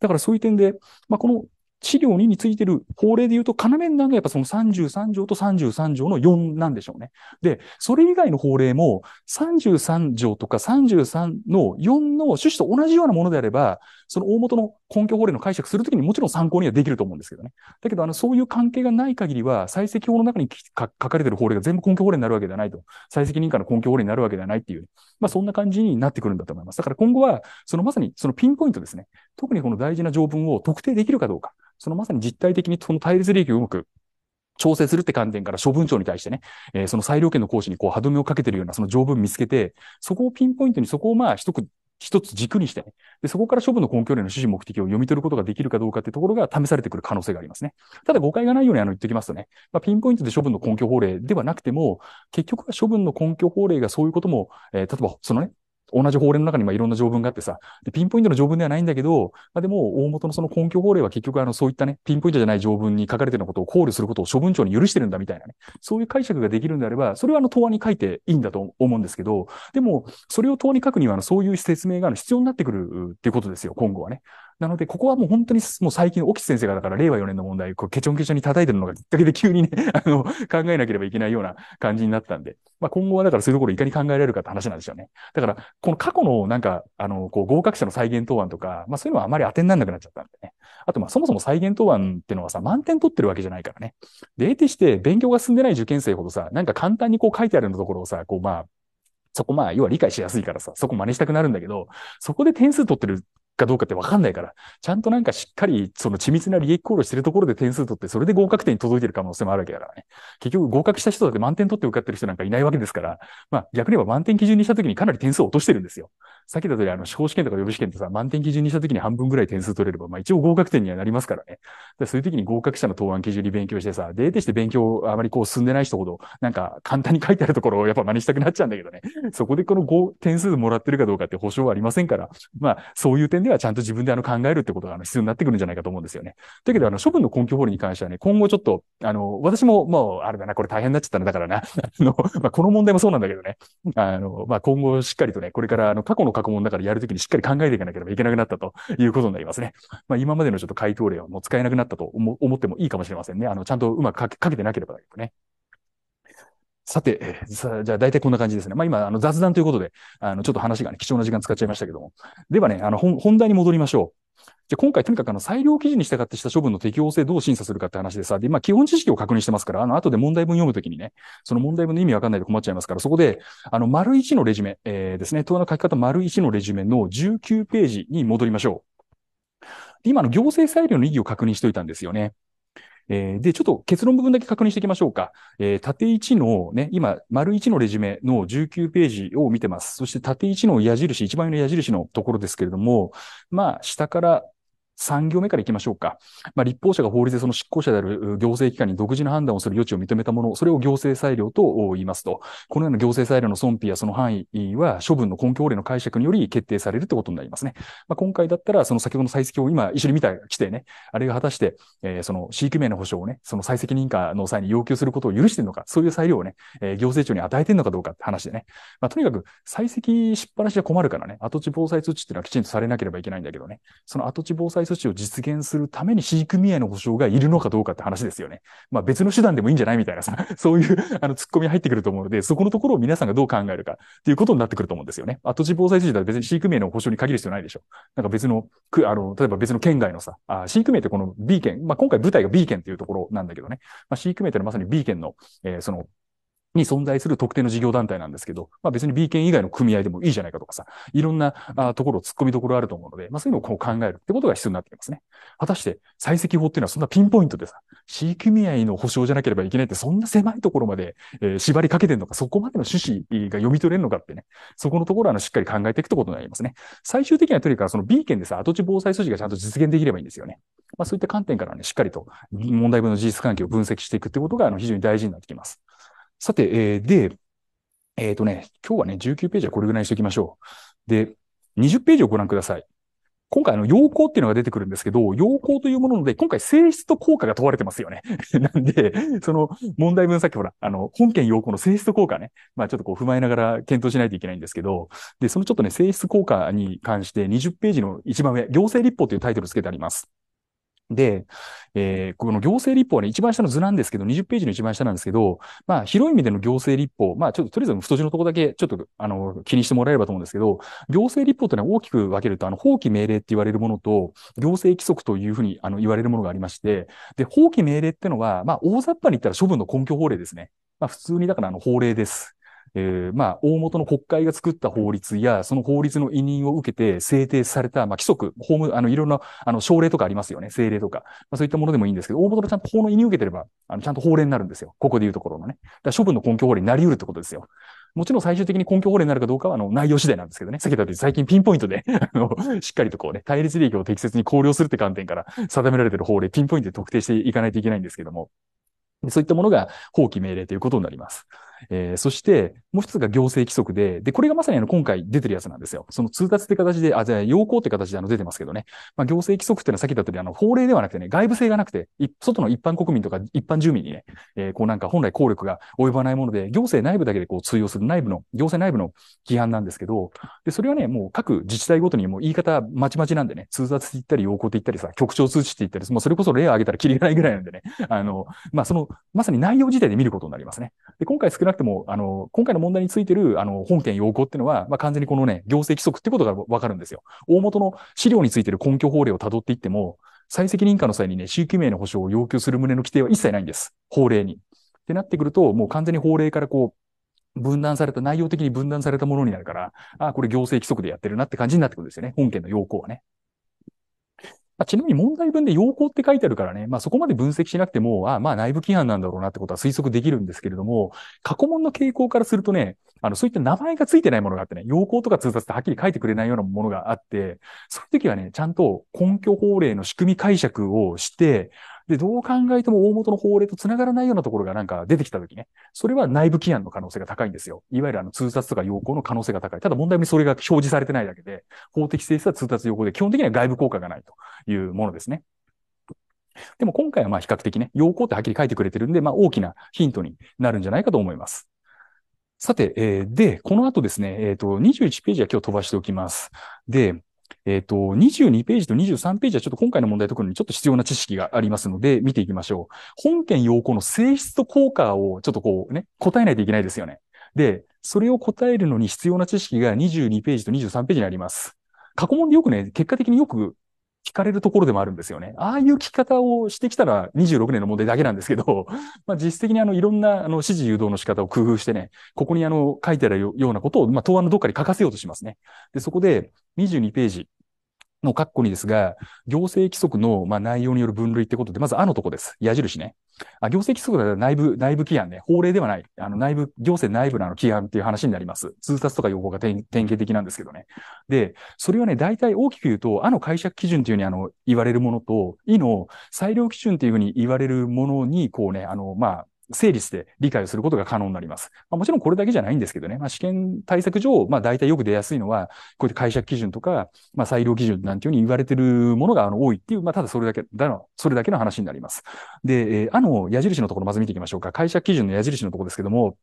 だからそういう点で、まあこの治療2についてる法令で言うと、要面談がやっぱその33条と33条の4なんでしょうね。で、それ以外の法令も33条とか33の4の趣旨と同じようなものであれば、その大元の根拠法令の解釈するときにもちろん参考にはできると思うんですけどね。だけど、あの、そういう関係がない限りは、採石法の中に書かれてる法令が全部根拠法令になるわけではないと。採石認可の根拠法令になるわけではないっていう、まあ、そんな感じになってくるんだと思います。だから今後は、そのまさに、そのピンポイントですね。特にこの大事な条文を特定できるかどうか。そのまさに実態的にその対立利益をうまく調整するって観点から処分庁に対してね、えー、その裁量権の行使にこう歯止めをかけてるようなその条文見つけて、そこをピンポイントにそこをまあ一区一つ軸にして、で、そこから処分の根拠例の趣旨目的を読み取ることができるかどうかっていうところが試されてくる可能性がありますね。ただ誤解がないようにあの言っておきますとね、まあ、ピンポイントで処分の根拠法令ではなくても、結局は処分の根拠法令がそういうことも、えー、例えばそのね、同じ法令の中にまいろんな条文があってさ、で、ピンポイントの条文ではないんだけど、まあ、でも、大元のその根拠法令は結局、あの、そういったね、ピンポイントじゃない条文に書かれてることを考慮することを処分庁に許してるんだみたいなね、そういう解釈ができるんであれば、それはあの、答案に書いていいんだと思うんですけど、でも、それを答案に書くには、あの、そういう説明があの必要になってくるっていうことですよ、今後はね。なので、ここはもう本当にもう最近、沖先生がだから令和4年の問題、こうケチョンケチョンに叩いてるのがきっかけで急にね あの、考えなければいけないような感じになったんで、まあ今後はだからそういうところいかに考えられるかって話なんですよね。だから、この過去のなんか、あの、こう合格者の再現答案とか、まあそういうのはあまり当てにならなくなっちゃったんでね。あとまあそもそも再現答案っていうのはさ、満点取ってるわけじゃないからね。で、得てして勉強が進んでない受験生ほどさ、なんか簡単にこう書いてあるのところをさ、こうまあ、そこまあ、要は理解しやすいからさ、そこ真似したくなるんだけど、そこで点数取ってるかどうかってわかんないから、ちゃんとなんかしっかり、その緻密な利益考慮してるところで点数取って、それで合格点に届いてる可能性もあるわけだからね。結局合格した人だって満点取って受かってる人なんかいないわけですから、まあ逆に言えば満点基準にした時にかなり点数を落としてるんですよ。さっきだとあの、司法試験とか予備試験ってさ、満点基準にした時に半分ぐらい点数取れれば、まあ一応合格点にはなりますからね。でそういう時に合格者の答案基準に勉強してさ、デーして勉強あまりこう進んでない人ほど、なんか簡単に書いてあるところをやっぱ真似したくなっちゃうんだけどね。そこでこの5点数もらってるかどうかって保証はありませんから、まあそういう点ではちゃんと自分であの考えるってことがあの必要になってくるんじゃないかと思うんですよね。だけど、あの、処分の根拠法理に関してはね、今後ちょっと、あの、私ももう、あれだな、これ大変になっちゃったんだからな。あの、まあ、この問題もそうなんだけどね。あの、まあ、今後しっかりとね、これから、あの、過去の過去問だからやるときにしっかり考えていかなければいけなくなったということになりますね。まあ、今までのちょっと回答例はもう使えなくなったと思ってもいいかもしれませんね。あの、ちゃんとうまくかけてなければだけどね。さて、さじゃあ大体こんな感じですね。まあ今、あの雑談ということで、あのちょっと話がね、貴重な時間使っちゃいましたけども。ではね、あの本題に戻りましょう。じゃあ今回とにかくあの裁量基準に従ってした処分の適用性どう審査するかって話でさ、で、まあ基本知識を確認してますから、あの後で問題文読むときにね、その問題文の意味わかんないで困っちゃいますから、そこで、あの丸1のレジュメ、えー、ですね、問の書き方丸1のレジュメの19ページに戻りましょう。今の行政裁量の意義を確認しておいたんですよね。えー、で、ちょっと結論部分だけ確認していきましょうか。えー、縦1のね、今、丸1のレジュメの19ページを見てます。そして縦1の矢印、一番上の矢印のところですけれども、まあ、下から3行目からいきましょうか。まあ、立法者が法律でその執行者である行政機関に独自の判断をする余地を認めたもの、それを行政裁量と言いますと、このような行政裁量の損否やその範囲は処分の根拠法令の解釈により決定されるということになりますね。まあ、今回だったら、その先ほどの採石を今一緒に見た規定ね、あれが果たして、えー、その飼育名の保障をね、その採石認可の際に要求することを許してるのか、そういう裁量をね、えー、行政庁に与えてるのかどうかって話でね。まあ、とにかく採石しっぱなしは困るからね、跡地防災通知っていうのはきちんとされなければいけないんだけどね、その跡地防災措置を実現するために飼育組合の保障がいるのかどうかって話ですよね。まあ別の手段でもいいんじゃないみたいなさ、そういうあの突っ込み入ってくると思うので、そこのところを皆さんがどう考えるかっていうことになってくると思うんですよね。跡地防災措置だと別に飼育名の保障に限る必要ないでしょ。なんか別の、あの、例えば別の県外のさ、あ飼育名ってこの B 県、まあ今回舞台が B 県っていうところなんだけどね、まあ、飼育名ってのはまさに B 県の、えー、その、に存在する特定の事業団体なんですけど、まあ別に B 県以外の組合でもいいじゃないかとかさ、いろんなあところ、突っ込みどころあると思うので、まあそういうのをこう考えるってことが必要になってきますね。果たして、採石法っていうのはそんなピンポイントでさ、C 組合の保障じゃなければいけないって、そんな狭いところまで、えー、縛りかけてるのか、そこまでの趣旨が読み取れるのかってね、そこのところはあのしっかり考えていくってことになりますね。最終的にはとにかくその B 県でさ、跡地防災措置がちゃんと実現できればいいんですよね。まあそういった観点からね、しっかりと問題文の事実関係を分析していくってことが、あの、非常に大事になってきます。さて、えー、で、えっ、ー、とね、今日はね、19ページはこれぐらいにしておきましょう。で、20ページをご覧ください。今回、あの、陽光っていうのが出てくるんですけど、陽光というもので、今回性質と効果が問われてますよね。なんで、その問題文さっきほら、あの、本件陽光の性質と効果ね、まあちょっとこう踏まえながら検討しないといけないんですけど、で、そのちょっとね、性質効果に関して20ページの一番上、行政立法というタイトルつけてあります。で、えー、この行政立法はね、一番下の図なんですけど、20ページの一番下なんですけど、まあ、広い意味での行政立法、まあ、ちょっととりあえず太字のとこだけ、ちょっと、あの、気にしてもらえればと思うんですけど、行政立法ってのは大きく分けると、あの、法規命令って言われるものと、行政規則というふうに、あの、言われるものがありまして、で、法規命令ってのは、まあ、大雑把に言ったら処分の根拠法令ですね。まあ、普通に、だから、あの、法令です。えー、まあ、大元の国会が作った法律や、その法律の委任を受けて制定された、まあ、規則、法務、あの、いろんな、あの、省令とかありますよね。政令とか。まあ、そういったものでもいいんですけど、大元のちゃんと法の委任を受けてれば、あの、ちゃんと法令になるんですよ。ここでいうところのね。だ処分の根拠法令になり得るってことですよ。もちろん最終的に根拠法令になるかどうかは、あの、内容次第なんですけどね。先ほどだって最近ピンポイントであの、しっかりとこうね、対立利益を適切に考慮するって観点から定められてる法令、ピンポイントで特定していかないといけないんですけども。そういったものが法規命令ということになります。えー、そして、もう一つが行政規則で、で、これがまさにあの、今回出てるやつなんですよ。その通達って形で、あ、じゃあ、要項って形であの、出てますけどね。まあ、行政規則っていうのはさっきだったように、あの、法令ではなくてね、外部性がなくて、外の一般国民とか一般住民にね、えー、こうなんか本来効力が及ばないもので、行政内部だけでこう通用する内部の、行政内部の規範なんですけど、で、それはね、もう各自治体ごとにもう言い方まちまちなんでね、通達って言ったり、要項って言ったりさ、局長通知って言ったり、もうそれこそ例を挙げたら切りがないぐらいなんでね、あの、まあ、その、まさに内容自体で見ることになりますね。で、今回少なくとも、あの、今回の問題についてる、あの、本件要項っていうのは、まあ、完全にこのね、行政規則ってことがわかるんですよ。大元の資料についてる根拠法令を辿っていっても、再責任可の際にね、収給名の保障を要求する旨の規定は一切ないんです。法令に。ってなってくると、もう完全に法令からこう、分断された、内容的に分断されたものになるから、ああ、これ行政規則でやってるなって感じになってくるんですよね。本件の要項はね。まあ、ちなみに問題文で要項って書いてあるからね、まあ、そこまで分析しなくても、あまあ内部規範なんだろうなってことは推測できるんですけれども、過去問の傾向からするとね、あの、そういった名前がついてないものがあってね、要項とか通達ってはっきり書いてくれないようなものがあって、そういう時はね、ちゃんと根拠法令の仕組み解釈をして、で、どう考えても大元の法令と繋がらないようなところがなんか出てきたときね、それは内部規案の可能性が高いんですよ。いわゆるあの通達とか要項の可能性が高い。ただ問題にそれが表示されてないだけで、法的性質は通達要項で、基本的には外部効果がないというものですね。でも今回はまあ比較的ね、要項ってはっきり書いてくれてるんで、まあ大きなヒントになるんじゃないかと思います。さて、えー、で、この後ですね、えっ、ー、と、21ページは今日飛ばしておきます。で、えっ、ー、と、22ページと23ページはちょっと今回の問題解くのにちょっと必要な知識がありますので、見ていきましょう。本件要項の性質と効果をちょっとこうね、答えないといけないですよね。で、それを答えるのに必要な知識が22ページと23ページにあります。過去問でよくね、結果的によく聞かれるところでもあるんですよね。ああいう聞き方をしてきたら26年の問題だけなんですけど、まあ、実質的にあのいろんなあの指示誘導の仕方を工夫してね、ここにあの書いてあるようなことを、まあ、答案のどっかに書かせようとしますね。で、そこで22ページの括弧にですが、行政規則のまあ内容による分類ってことで、まずあのとこです。矢印ね。あ行政規則は内部、内部規案ね。法令ではない。あの内部、行政内部あの規案っていう話になります。通達とか要望が典型的なんですけどね。で、それはね、大体大きく言うと、あの解釈基準っていうふうにあの言われるものと、いの裁量基準っていうふうに言われるものに、こうね、あの、まあ、整理して理解をすることが可能になります。まあ、もちろんこれだけじゃないんですけどね、まあ、試験対策上、まあ、大体よく出やすいのは、こうやって解釈基準とか、まあ、裁量基準なんていうふうに言われてるものがあの多いっていう、まあ、ただそれだけだの、それだけの話になります。で、あの矢印のところまず見ていきましょうか。解釈基準の矢印のところですけども、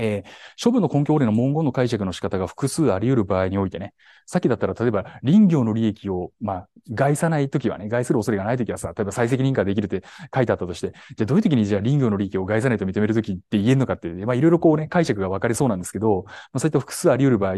えー、処分の根拠法令の文言の解釈の仕方が複数あり得る場合においてね、さっきだったら、例えば林業の利益を、まあ、害さないときはね、害する恐れがないときはさ、例えば採石認可できるって書いてあったとして、じゃあどういうときにじゃあ林業の利益を害さないと認めるときって言えるのかって、まあいろいろこうね、解釈が分かれそうなんですけど、まあそういった複数あり得る場合、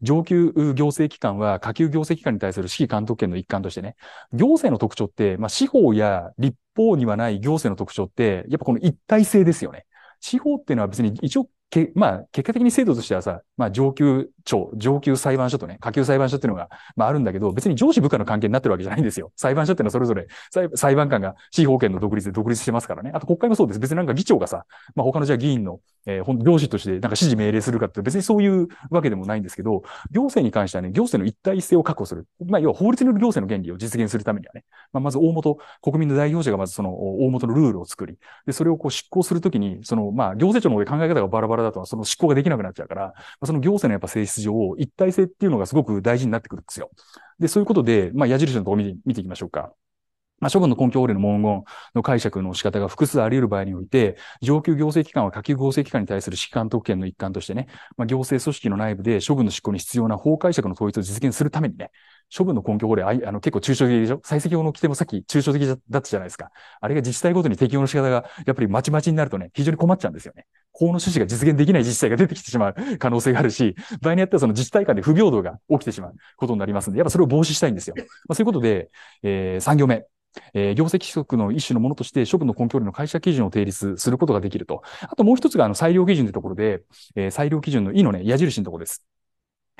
上級行政機関は下級行政機関に対する指揮監督権の一環としてね、行政の特徴って、まあ司法や立法にはない行政の特徴って、やっぱこの一体性ですよね。司法っていうのは別に一応け、まあ、結果的に制度としてはさ、まあ、上級庁、上級裁判所とね、下級裁判所っていうのが、まああるんだけど、別に上司部下の関係になってるわけじゃないんですよ。裁判所っていうのはそれぞれ裁判官が司法権の独立で独立してますからね。あと国会もそうです。別になんか議長がさ、まあ他のじゃあ議員の、えー、領事としてなんか指示命令するかって別にそういうわけでもないんですけど、行政に関してはね、行政の一体性を確保する。まあ要は法律による行政の原理を実現するためにはね、まあまず大元、国民の代表者がまずその大元のルールを作り、で、それをこう執行するときに、そのまあ行政庁の方で考え方がバラバラだとその執行ができなくなっちゃうから、まあ、その行政のやっぱ性質質上、一体性っていうのがすごく大事になってくるんですよ。で、そういうことで、まあ、矢印のところ見て見ていきましょうか。まあ、処分の根拠法令の文言の解釈の仕方が複数あり得る場合において、上級行政機関は下級行政機関に対する指揮監督権の一環としてね、まあ、行政組織の内部で処分の執行に必要な法解釈の統一を実現するためにね、処分の根拠法れ、あの、結構抽象的でしょ採石法の規定もさっき抽象的だったじゃないですか。あれが自治体ごとに適用の仕方が、やっぱりまちまちになるとね、非常に困っちゃうんですよね。法の趣旨が実現できない自治体が出てきてしまう 可能性があるし、場合によってはその自治体間で不平等が起きてしまうことになりますので、やっぱそれを防止したいんですよ。まあ、そういうことで、えー、3行目。えー、業績規則の一種のものとして、処分の根拠の会社基準を定立することができると。あともう一つが、あの、裁量基準というところで、えー、裁量基準の意のね、矢印のところです。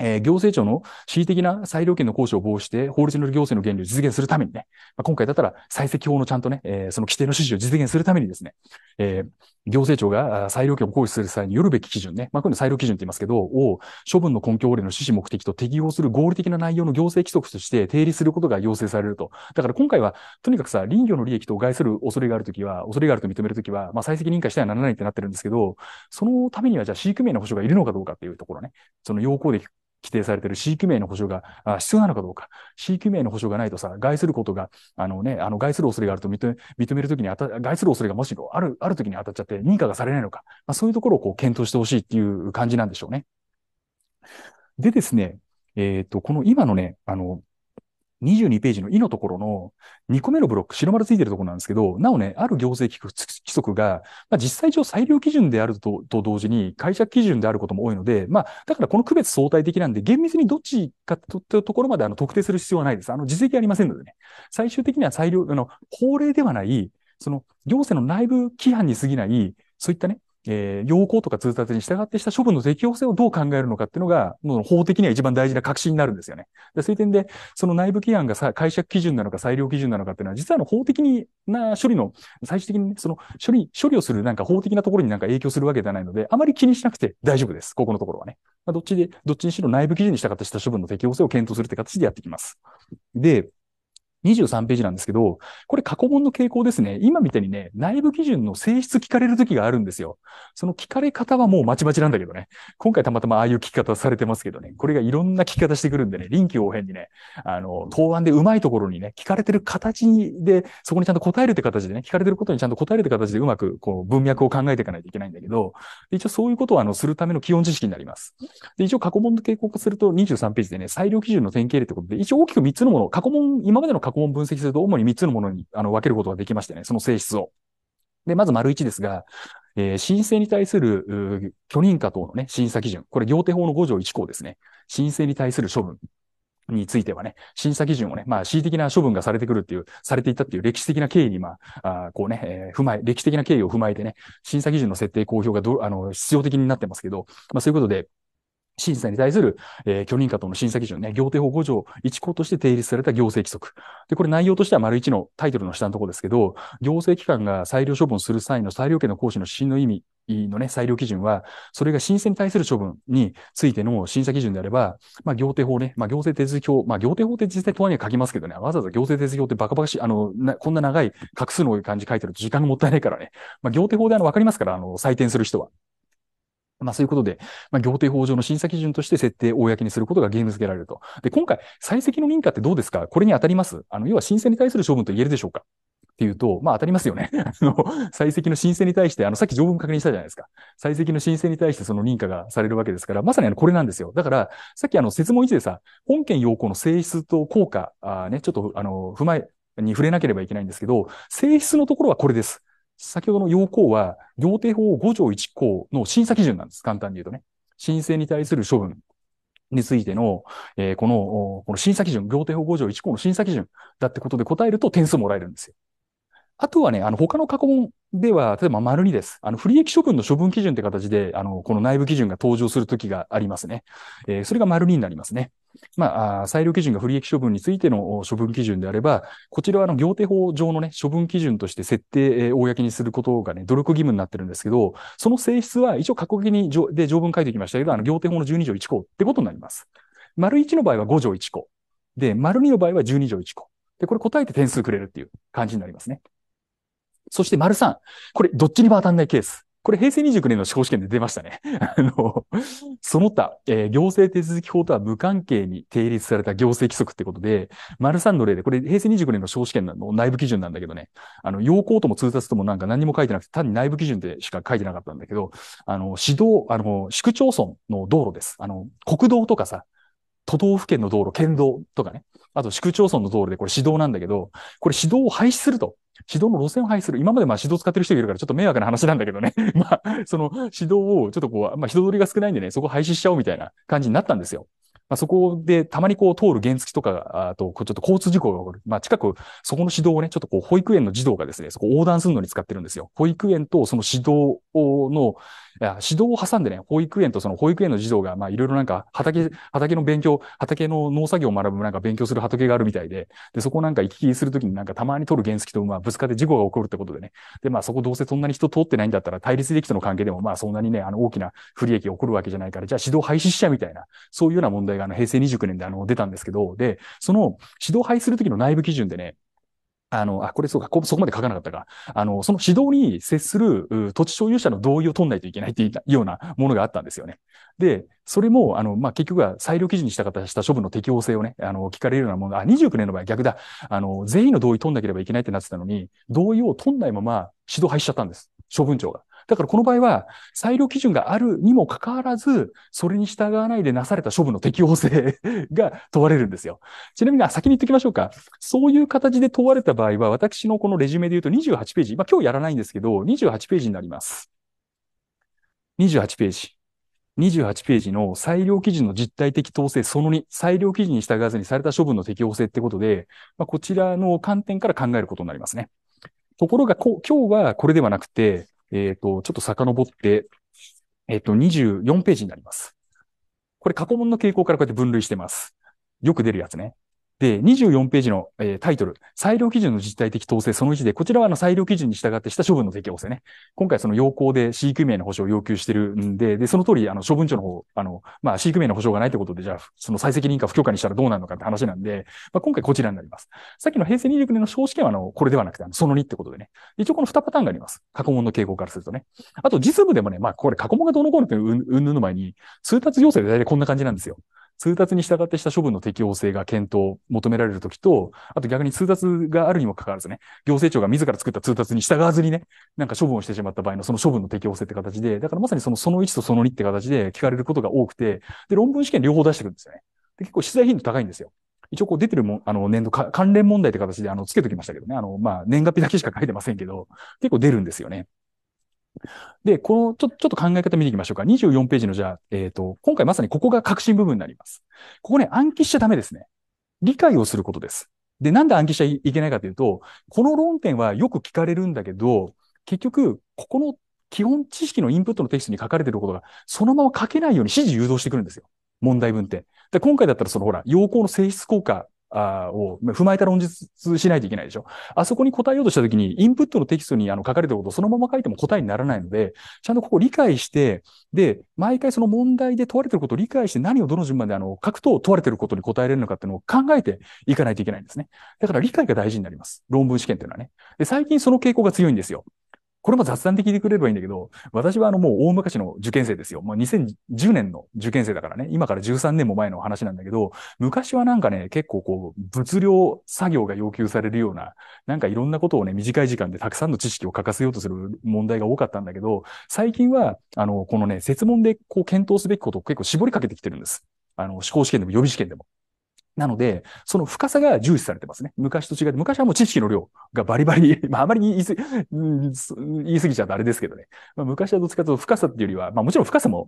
えー、行政庁の恣意的な裁量権の行使を防止して、法律による行政の原理を実現するためにね、まあ、今回だったら採石法のちゃんとね、えー、その規定の指示を実現するためにですね、えー、行政庁が裁量権を行使する際によるべき基準ね、まあ、こういうの裁量基準って言いますけど、を処分の根拠法令の趣旨目的と適用する合理的な内容の行政規則として定理することが要請されると。だから今回は、とにかくさ、林業の利益と害する恐れがあるときは、恐れがあると認めるときは、まあ、採石認可してはならないってなってるんですけど、そのためにはじゃあ飼育名の保障がいるのかどうかっていうところね、その要項で規定されている地域名の保障が必要なのかどうか。地域名の保障がないとさ、害することが、あのね、あの、害する恐れがあると認め、認めるときに当た、害する恐れがもしある、あるときに当たっちゃって認可がされないのか。まあ、そういうところをこう検討してほしいっていう感じなんでしょうね。でですね、えっ、ー、と、この今のね、あの、22ページの「い」のところの2個目のブロック、白丸ついてるところなんですけど、なおね、ある行政規則が、まあ、実際上裁量基準であると同時に解釈基準であることも多いので、まあ、だからこの区別相対的なんで、厳密にどっちかというところまであの特定する必要はないです。あの、実績ありませんのでね。最終的には裁量、あの、法令ではない、その行政の内部規範に過ぎない、そういったね、えー、要項とか通達に従ってした処分の適用性をどう考えるのかっていうのが、もう法的には一番大事な確信になるんですよね。でそういう点で、その内部規案がさ解釈基準なのか裁量基準なのかっていうのは、実はの法的な処理の、最終的に、ね、その処理、処理をするなんか法的なところになんか影響するわけではないので、あまり気にしなくて大丈夫です。ここのところはね。まあ、どっちで、どっちにしろ内部基準に従ってした処分の適用性を検討するって形でやっていきます。で、23ページなんですけど、これ過去問の傾向ですね。今みたいにね、内部基準の性質聞かれる時があるんですよ。その聞かれ方はもうまちまちなんだけどね。今回たまたまああいう聞き方されてますけどね。これがいろんな聞き方してくるんでね、臨機応変にね、あの、答案でうまいところにね、聞かれてる形で、そこにちゃんと答えるって形でね、聞かれてることにちゃんと答えるって形でうまくこう文脈を考えていかないといけないんだけど、一応そういうことをあの、するための基本知識になります。で、一応過去問の傾向化すると23ページでね、裁量基準の典型例ってことで、一応大きく3つのもの、過去問、今までの過去問分析すると主に3つのものにあの分けることができましてね、その性質を。で、まず丸1ですが、えー、申請に対する許認可等のね、審査基準。これ、行程法の5条1項ですね。申請に対する処分。についてはね、審査基準をね、まあ、恣意的な処分がされてくるっていう、されていたっていう歴史的な経緯に、まあ、あこうね、えー、踏まえ、歴史的な経緯を踏まえてね、審査基準の設定公表がど、あの、必要的になってますけど、まあ、そういうことで、審査に対する、えー、許認可等の審査基準ね、行政法5条1項として定立された行政規則。で、これ内容としては丸1のタイトルの下のところですけど、行政機関が裁量処分する際の裁量権の行使の指針の意味のね、裁量基準は、それが申請に対する処分についての審査基準であれば、まあ、行政法ね、まあ、行政手続き法、まあ、行政法って実際問わには書きますけどね、わざわざ行政手続き法ってバカバカしい、あの、こんな長い画数の多い漢字書いてると時間がもったいないからね、まあ、行政法であの、わかりますから、あの、採点する人は。まあそういうことで、まあ、行政法上の審査基準として設定、公にすることが義務付けられると。で、今回、採石の認可ってどうですかこれに当たりますあの、要は申請に対する処分と言えるでしょうかっていうと、まあ当たりますよね。あの、採石の申請に対して、あの、さっき条文確認したじゃないですか。採石の申請に対してその認可がされるわけですから、まさにあの、これなんですよ。だから、さっきあの、説問1でさ、本件要項の性質と効果、あね、ちょっと、あの、踏まえ、に触れなければいけないんですけど、性質のところはこれです。先ほどの要項は、行定法5条1項の審査基準なんです。簡単に言うとね。申請に対する処分についての、えー、この、この審査基準、行定法5条1項の審査基準だってことで答えると点数もらえるんですよ。あとはね、あの、他の過去問では、例えば丸2です。あの、不利益処分の処分基準って形で、あの、この内部基準が登場するときがありますね。えー、それが丸2になりますね。まあ、裁量基準が不利益処分についての処分基準であれば、こちらはあの行程法上のね、処分基準として設定、えー、公にすることがね、努力義務になってるんですけど、その性質は一応過去にで条文書いてきましたけど、あの行程法の12条1項ってことになります。丸1の場合は5条1項。で、丸2の場合は12条1項。で、これ答えて点数くれるっていう感じになりますね。そして丸3。これ、どっちにも当たんないケース。これ平成29年の司法試験で出ましたね。あの、その他、えー、行政手続き法とは無関係に定立された行政規則ってことで、丸3の例で、これ平成29年の司法試験の内部基準なんだけどね、あの、要項とも通達ともなんか何も書いてなくて、単に内部基準でしか書いてなかったんだけど、あの、指導、あの、市区町村の道路です。あの、国道とかさ、都道府県の道路、県道とかね。あと、市区町村の道路でこれ指導なんだけど、これ指導を廃止すると。指導の路線を廃する。今までまあ指導使ってる人いるからちょっと迷惑な話なんだけどね。まあ、その指導をちょっとこう、まあ人通りが少ないんでね、そこ廃止しちゃおうみたいな感じになったんですよ。まあ、そこでたまにこう通る原付とか、あと、ちょっと交通事故が起こる。まあ、近く、そこの指導をね、ちょっとこう、保育園の児童がですね、そこ横断するのに使ってるんですよ。保育園とその指導の、指導を挟んでね、保育園とその保育園の児童が、まあ、いろいろなんか、畑、畑の勉強、畑の農作業を学ぶなんか勉強する畑があるみたいで、で、そこなんか行き来するときになんかたまに通る原付と、まあ、ぶつかって事故が起こるってことでね。で、まあ、そこどうせそんなに人通ってないんだったら、対立できとの関係でも、まあ、そんなにね、あの、大きな不利益起こるわけじゃないから、じゃあ指導廃止しちゃうみたいな、そういうような問題題があの平成29年であの出たんですけど、で、その指導廃するときの内部基準でね、あの、あ、これそうか、こそこまで書かなかったか。あの、その指導に接する土地所有者の同意を取んないといけないっていうようなものがあったんですよね。で、それも、あの、まあ、結局は裁量基準にした方した処分の適応性をね、あの、聞かれるようなもの、あ、29年の場合逆だ。あの、全員の同意取んなければいけないってなってたのに、同意を取んないまま指導廃止しちゃったんです。処分庁が。だからこの場合は、裁量基準があるにもかかわらず、それに従わないでなされた処分の適応性が問われるんですよ。ちなみに、先に言っておきましょうか。そういう形で問われた場合は、私のこのレジュメで言うと28ページ、まあ今日やらないんですけど、28ページになります。28ページ。28ページの裁量基準の実態的統制その2、裁量基準に従わずにされた処分の適応性ってことで、まあ、こちらの観点から考えることになりますね。ところが、今日はこれではなくて、えっ、ー、と、ちょっと遡って、えっ、ー、と、24ページになります。これ過去問の傾向からこうやって分類してます。よく出るやつね。で、24ページの、えー、タイトル、裁量基準の実態的統制その1で、こちらはあの裁量基準に従ってした処分の適用性ね。今回その要項で飼育名の保障を要求してるんで、で、その通り、あの、処分庁の方、あの、まあ、飼育名の保障がないってことで、じゃあ、その再責任か不許可にしたらどうなるのかって話なんで、まあ、今回こちらになります。さっきの平成29年の小試験は、あの、これではなくて、あの、その2ってことでね。一応この2パターンがあります。過去問の傾向からするとね。あと、実務でもね、まあ、これ過去問がどうのこうのってうん、うんぬの前に、通達要請で大体こんな感じなんですよ。通達に従ってした処分の適用性が検討、求められるときと、あと逆に通達があるにもかかわらずね、行政庁が自ら作った通達に従わずにね、なんか処分をしてしまった場合のその処分の適用性って形で、だからまさにそのその1とその2って形で聞かれることが多くて、で、論文試験両方出してくるんですよね。で、結構取材頻度高いんですよ。一応こう出てるも、ん、あの、年度関連問題って形で、あの、つけときましたけどね。あの、まあ、年月日だけしか書いてませんけど、結構出るんですよね。で、このちょ、ちょっと考え方見ていきましょうか。24ページの、じゃあ、えっ、ー、と、今回まさにここが革新部分になります。ここね、暗記しちゃダメですね。理解をすることです。で、なんで暗記しちゃいけないかというと、この論点はよく聞かれるんだけど、結局、ここの基本知識のインプットのテキストに書かれてることが、そのまま書けないように指示誘導してくるんですよ。問題文って。で今回だったら、そのほら、要項の性質効果を踏まえた論述しないといけないでしょ。あそこに答えようとしたときに、インプットのテキストにあの書かれたことをそのまま書いても答えにならないので、ちゃんとここ理解して、で、毎回その問題で問われてることを理解して何をどの順番であの書くと問われてることに答えれるのかっていうのを考えていかないといけないんですね。だから理解が大事になります。論文試験っていうのはね。で、最近その傾向が強いんですよ。これも雑談でにくれればいいんだけど、私はあのもう大昔の受験生ですよ。もう2010年の受験生だからね、今から13年も前の話なんだけど、昔はなんかね、結構こう、物量作業が要求されるような、なんかいろんなことをね、短い時間でたくさんの知識を欠かせようとする問題が多かったんだけど、最近は、あの、このね、説問でこう検討すべきことを結構絞りかけてきてるんです。あの、思考試験でも予備試験でも。なので、その深さが重視されてますね。昔と違って、昔はもう知識の量がバリバリ、まああまり言いす、ぎ、言い過ぎちゃうとあれですけどね。まあ、昔はどっちかというと深さっていうよりは、まあもちろん深さも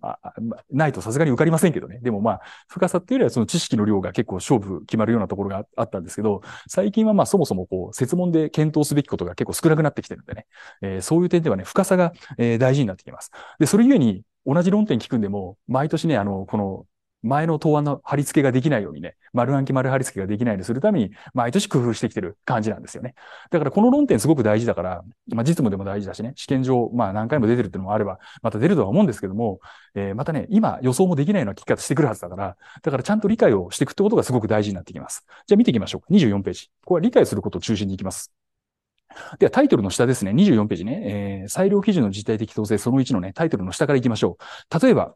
ないとさすがに受かりませんけどね。でもまあ深さっていうよりはその知識の量が結構勝負決まるようなところがあったんですけど、最近はまあそもそもこう、説問で検討すべきことが結構少なくなってきてるんでね。えー、そういう点ではね、深さが、え大事になってきます。で、それゆえに同じ論点聞くんでも、毎年ね、あの、この前の答案の貼り付けができないようにね、丸暗記丸貼り付けができないようにするために、毎年工夫してきてる感じなんですよね。だからこの論点すごく大事だから、まあ実務でも大事だしね、試験上、まあ何回も出てるっていうのもあれば、また出るとは思うんですけども、えー、またね、今予想もできないような聞き方してくるはずだから、だからちゃんと理解をしていくってことがすごく大事になってきます。じゃあ見ていきましょうか。24ページ。ここは理解することを中心にいきます。では、タイトルの下ですね。24ページね。えー、裁量基準の実態的統制その1のね、タイトルの下からいきましょう。例えば、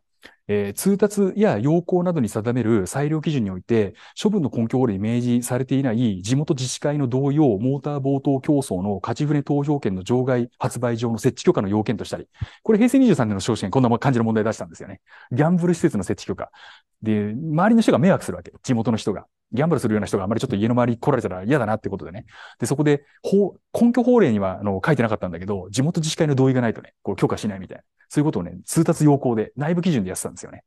えー、通達や要項などに定める裁量基準において、処分の根拠法で明示されていない地元自治会の同様、モーター冒頭競争の勝ち船投票権の場外発売上の設置許可の要件としたり、これ平成23年の少子権、こんな感じの問題出したんですよね。ギャンブル施設の設置許可。で、周りの人が迷惑するわけ。地元の人が。ギャンブルするような人があまりちょっと家の周り来られたら嫌だなってことでね。で、そこで、法、根拠法令にはあの書いてなかったんだけど、地元自治会の同意がないとね、こう許可しないみたいな。そういうことをね、通達要項で、内部基準でやってたんですよね。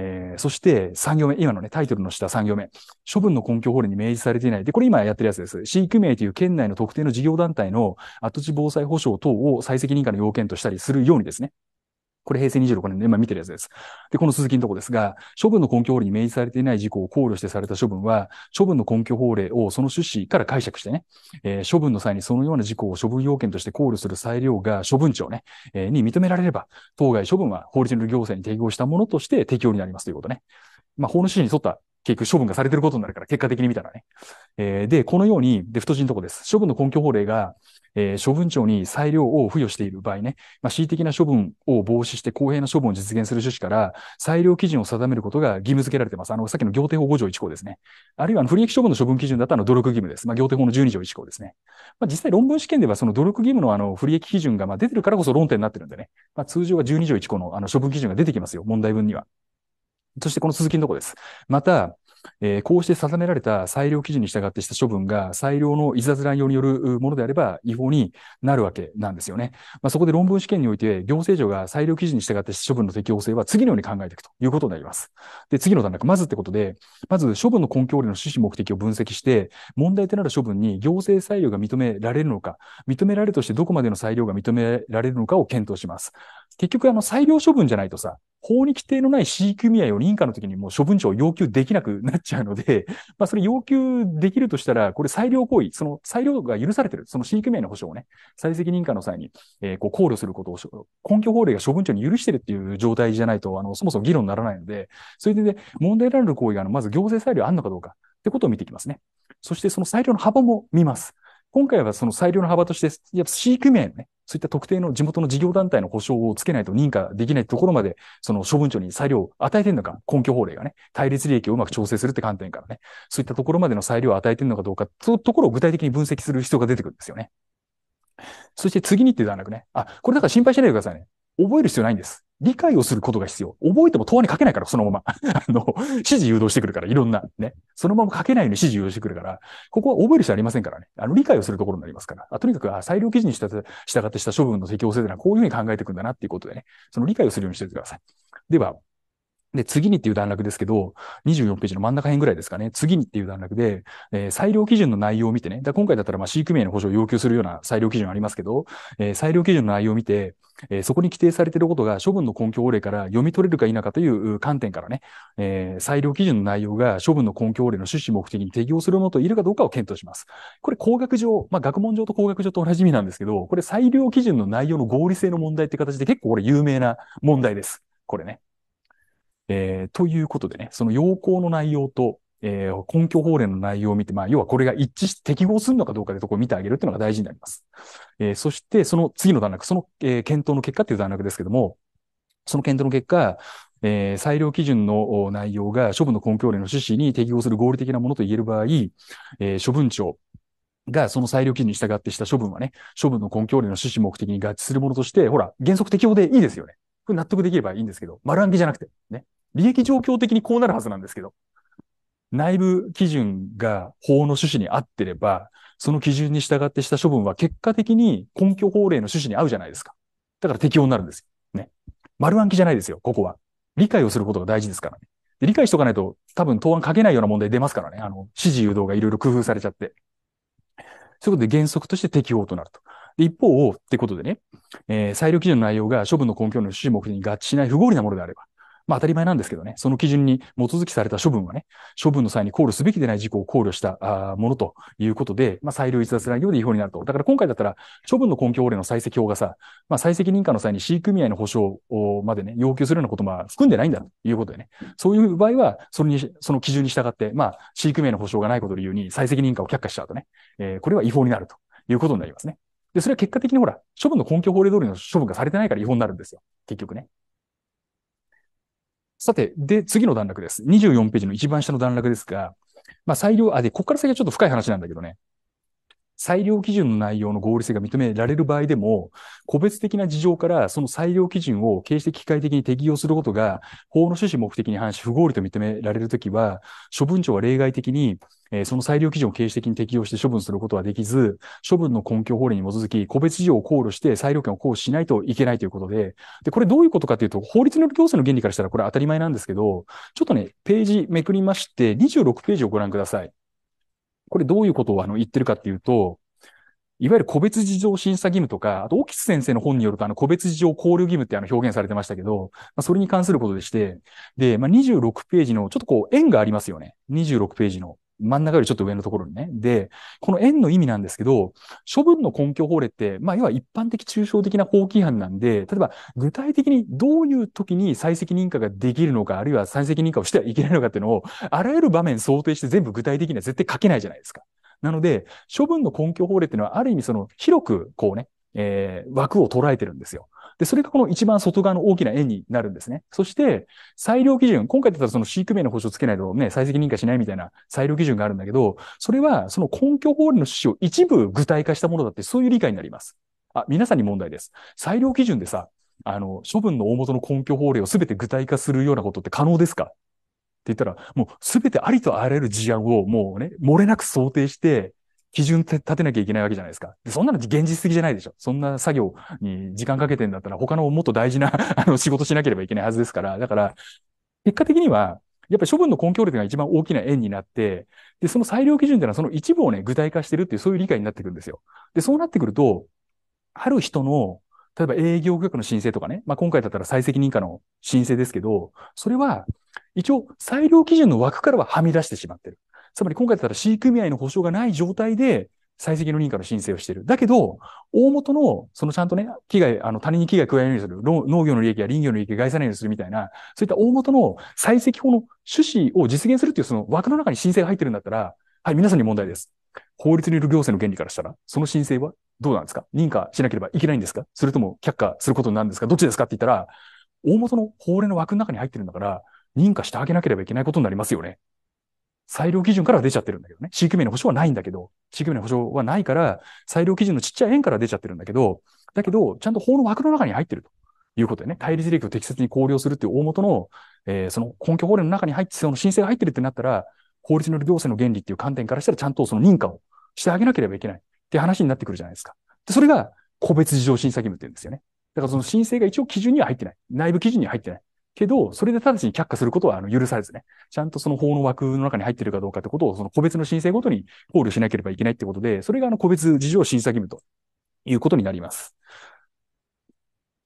えー、そして3行目、今のね、タイトルの下3行目。処分の根拠法令に明示されていない。で、これ今やってるやつです。飼育名という県内の特定の事業団体の跡地防災保障等を採石認可の要件としたりするようにですね。これ平成26年で今見てるやつです。で、この続きのとこですが、処分の根拠法令に明示されていない事項を考慮してされた処分は、処分の根拠法令をその趣旨から解釈してね、えー、処分の際にそのような事項を処分要件として考慮する裁量が処分庁ね、えー、に認められれば、当該処分は法律による行政に適合したものとして適用になりますということね。まあ、法の趣旨に沿った結局処分がされてることになるから、結果的に見たらね。えー、で、このように、で、太字のとこです。処分の根拠法令が、えー、処分庁に裁量を付与している場合ね、まあ、恣意的な処分を防止して公平な処分を実現する趣旨から、裁量基準を定めることが義務付けられています。あの、さっきの行程法5条1項ですね。あるいは、不利益処分の処分基準だったの努力義務です。まあ、行程法の12条1項ですね。まあ、実際論文試験では、その努力義務のあの、不利益基準が、まあ、出てるからこそ論点になってるんでね。まあ、通常は12条1項のあの、処分基準が出てきますよ。問題文には。そしてこの続きのとこです。また、えー、こうして定められた裁量基準に従ってした処分が裁量のいざずら用によるものであれば違法になるわけなんですよね。まあ、そこで論文試験において行政庁が裁量基準に従ってした処分の適用性は次のように考えていくということになります。で、次の段落、まずってことで、まず処分の根拠理の趣旨目的を分析して、問題となる処分に行政裁量が認められるのか、認められるとしてどこまでの裁量が認められるのかを検討します。結局あの裁量処分じゃないとさ、法に規定のない育組合を認可の時にもう処分庁を要求できなくなっちゃうので、まあそれ要求できるとしたら、これ裁量行為、その裁量が許されてる、その市組合の保障をね、採石認可の際に、えー、こう考慮することを、根拠法令が処分庁に許してるっていう状態じゃないと、あの、そもそも議論にならないので、それで、ね、問題になる行為が、あの、まず行政裁量あるのかどうかってことを見ていきますね。そしてその裁量の幅も見ます。今回はその裁量の幅として、やっぱ飼育面ね、そういった特定の地元の事業団体の保障をつけないと認可できないところまで、その処分庁に裁量を与えてるのか、根拠法令がね、対立利益をうまく調整するって観点からね、そういったところまでの裁量を与えてるのかどうか、そういうところを具体的に分析する必要が出てくるんですよね。そして次にってではなくね、あ、これだから心配しないでくださいね。覚える必要ないんです。理解をすることが必要。覚えても答案に書けないから、そのまま。あの、指示誘導してくるから、いろんな、ね。そのまま書けないように指示誘導してくるから、ここは覚える必要ありませんからね。あの、理解をするところになりますから。あとにかく、あ、裁量基準にした従ってした処分の適用性というのは、こういうふうに考えていくんだなっていうことでね。その理解をするようにしておいてください。では、で、次にっていう段落ですけど、24ページの真ん中辺ぐらいですかね。次にっていう段落で、えー、裁量基準の内容を見てね。だ今回だったら、まあ、飼育名の保障を要求するような裁量基準ありますけど、えー、裁量基準の内容を見て、えー、そこに規定されていることが処分の根拠法令から読み取れるか否かという観点からね、えー、裁量基準の内容が処分の根拠法令の趣旨目的に適用するものといるかどうかを検討します。これ、工学上、まあ、学問上と工学上と同じ意味なんですけど、これ、裁量基準の内容の合理性の問題って形で結構これ有名な問題です。これね。えー、ということでね、その要項の内容と、えー、根拠法令の内容を見て、まあ、要はこれが一致して適合するのかどうかでとこを見てあげるっていうのが大事になります。えー、そして、その次の段落、その、えー、検討の結果っていう段落ですけども、その検討の結果、えー、裁量基準の内容が処分の根拠令の趣旨に適合する合理的なものと言える場合、えー、処分庁がその裁量基準に従ってした処分はね、処分の根拠令の趣旨目的に合致するものとして、ほら、原則適用でいいですよね。これ納得できればいいんですけど、丸暗記じゃなくて、ね。利益状況的にこうなるはずなんですけど、内部基準が法の趣旨に合ってれば、その基準に従ってした処分は結果的に根拠法令の趣旨に合うじゃないですか。だから適用になるんですよ。ね。丸暗記じゃないですよ、ここは。理解をすることが大事ですからね。で理解しとかないと多分答案書けないような問題出ますからね。あの、指示誘導がいろいろ工夫されちゃって。そういうことで原則として適用となると。で、一方を、ってことでね、えー、裁量基準の内容が処分の根拠の趣旨目的に合致しない不合理なものであれば、まあ当たり前なんですけどね、その基準に基づきされた処分はね、処分の際に考慮すべきでない事項を考慮したものということで、まあ裁量逸脱内容で違法になると。だから今回だったら、処分の根拠法令の採石法がさ、まあ採石認可の際に育組合の保証までね、要求するようなことも含んでないんだということでね、そういう場合は、それに、その基準に従って、まあ C 組合の保証がないことを理由に採石認可を却下しちゃうとね、えー、これは違法になるということになりますね。で、それは結果的にほら、処分の根拠法令通りの処分がされてないから違法になるんですよ。結局ね。さて、で、次の段落です。24ページの一番下の段落ですが、まあ、裁量、あ、で、ここから先はちょっと深い話なんだけどね。裁量基準の内容の合理性が認められる場合でも、個別的な事情からその裁量基準を形式機械的に適用することが、法の趣旨目的に反し不合理と認められるときは、処分庁は例外的に、えー、その裁量基準を形式的に適用して処分することはできず、処分の根拠法令に基づき、個別事情を考慮して裁量権を行使しないといけないということで、で、これどういうことかというと、法律による行政の原理からしたらこれ当たり前なんですけど、ちょっとね、ページめくりまして、26ページをご覧ください。これどういうことをあの言ってるかっていうと、いわゆる個別事情審査義務とか、あと、オキス先生の本によると、あの、個別事情交流義務ってあの表現されてましたけど、まあ、それに関することでして、で、まあ、26ページの、ちょっとこう、縁がありますよね。26ページの。真ん中よりちょっと上のところにね。で、この円の意味なんですけど、処分の根拠法令って、まあ、要は一般的抽象的な法規違反なんで、例えば具体的にどういう時に再責認可ができるのか、あるいは再責認可をしてはいけないのかっていうのを、あらゆる場面想定して全部具体的には絶対書けないじゃないですか。なので、処分の根拠法令っていうのは、ある意味その広くこうね、えー、枠を捉えてるんですよ。で、それがこの一番外側の大きな円になるんですね。そして、裁量基準、今回だったらその飼育名の保証つけないとね、採石認可しないみたいな裁量基準があるんだけど、それはその根拠法令の趣旨を一部具体化したものだって、そういう理解になります。あ、皆さんに問題です。裁量基準でさ、あの、処分の大元の根拠法令を全て具体化するようなことって可能ですかって言ったら、もう全てありとあらゆる事案をもうね、漏れなく想定して、基準立てなきゃいけないわけじゃないですか。そんなの現実的じゃないでしょ。そんな作業に時間かけてんだったら他のもっと大事な あの仕事しなければいけないはずですから。だから、結果的には、やっぱり処分の根拠率が一番大きな円になって、で、その裁量基準っていうのはその一部をね、具体化してるっていう、そういう理解になってくるんですよ。で、そうなってくると、ある人の、例えば営業局の申請とかね、まあ、今回だったら再責任課の申請ですけど、それは、一応、裁量基準の枠からははみ出してしまってる。つまり今回だったら C 組合の保証がない状態で、採石の認可の申請をしている。だけど、大元の、そのちゃんとね、危害、あの、他人に危害加えないようにする、農業の利益や林業の利益を害さないようにするみたいな、そういった大元の採石法の趣旨を実現するっていうその枠の中に申請が入ってるんだったら、はい、皆さんに問題です。法律による行政の原理からしたら、その申請はどうなんですか認可しなければいけないんですかそれとも却下することになるんですかどっちですかって言ったら、大元の法令の枠の中に入ってるんだから、認可してあげなければいけないことになりますよね。裁量基準から出ちゃってるんだけどね。地域名の保証はないんだけど、地域名の保証はないから、裁量基準のちっちゃい円から出ちゃってるんだけど、だけど、ちゃんと法の枠の中に入ってるということでね、対立利益を適切に考慮するっていう大元の、えー、その根拠法令の中に入って、その申請が入ってるってなったら、法律による行政の原理っていう観点からしたら、ちゃんとその認可をしてあげなければいけないっていう話になってくるじゃないですか。で、それが個別事情審査義務っていうんですよね。だからその申請が一応基準には入ってない。内部基準には入ってない。けど、それで直ちに却下することはあの許されずね、ちゃんとその法の枠の中に入ってるかどうかってことを、その個別の申請ごとに考慮しなければいけないってことで、それがあの個別事情審査義務ということになります。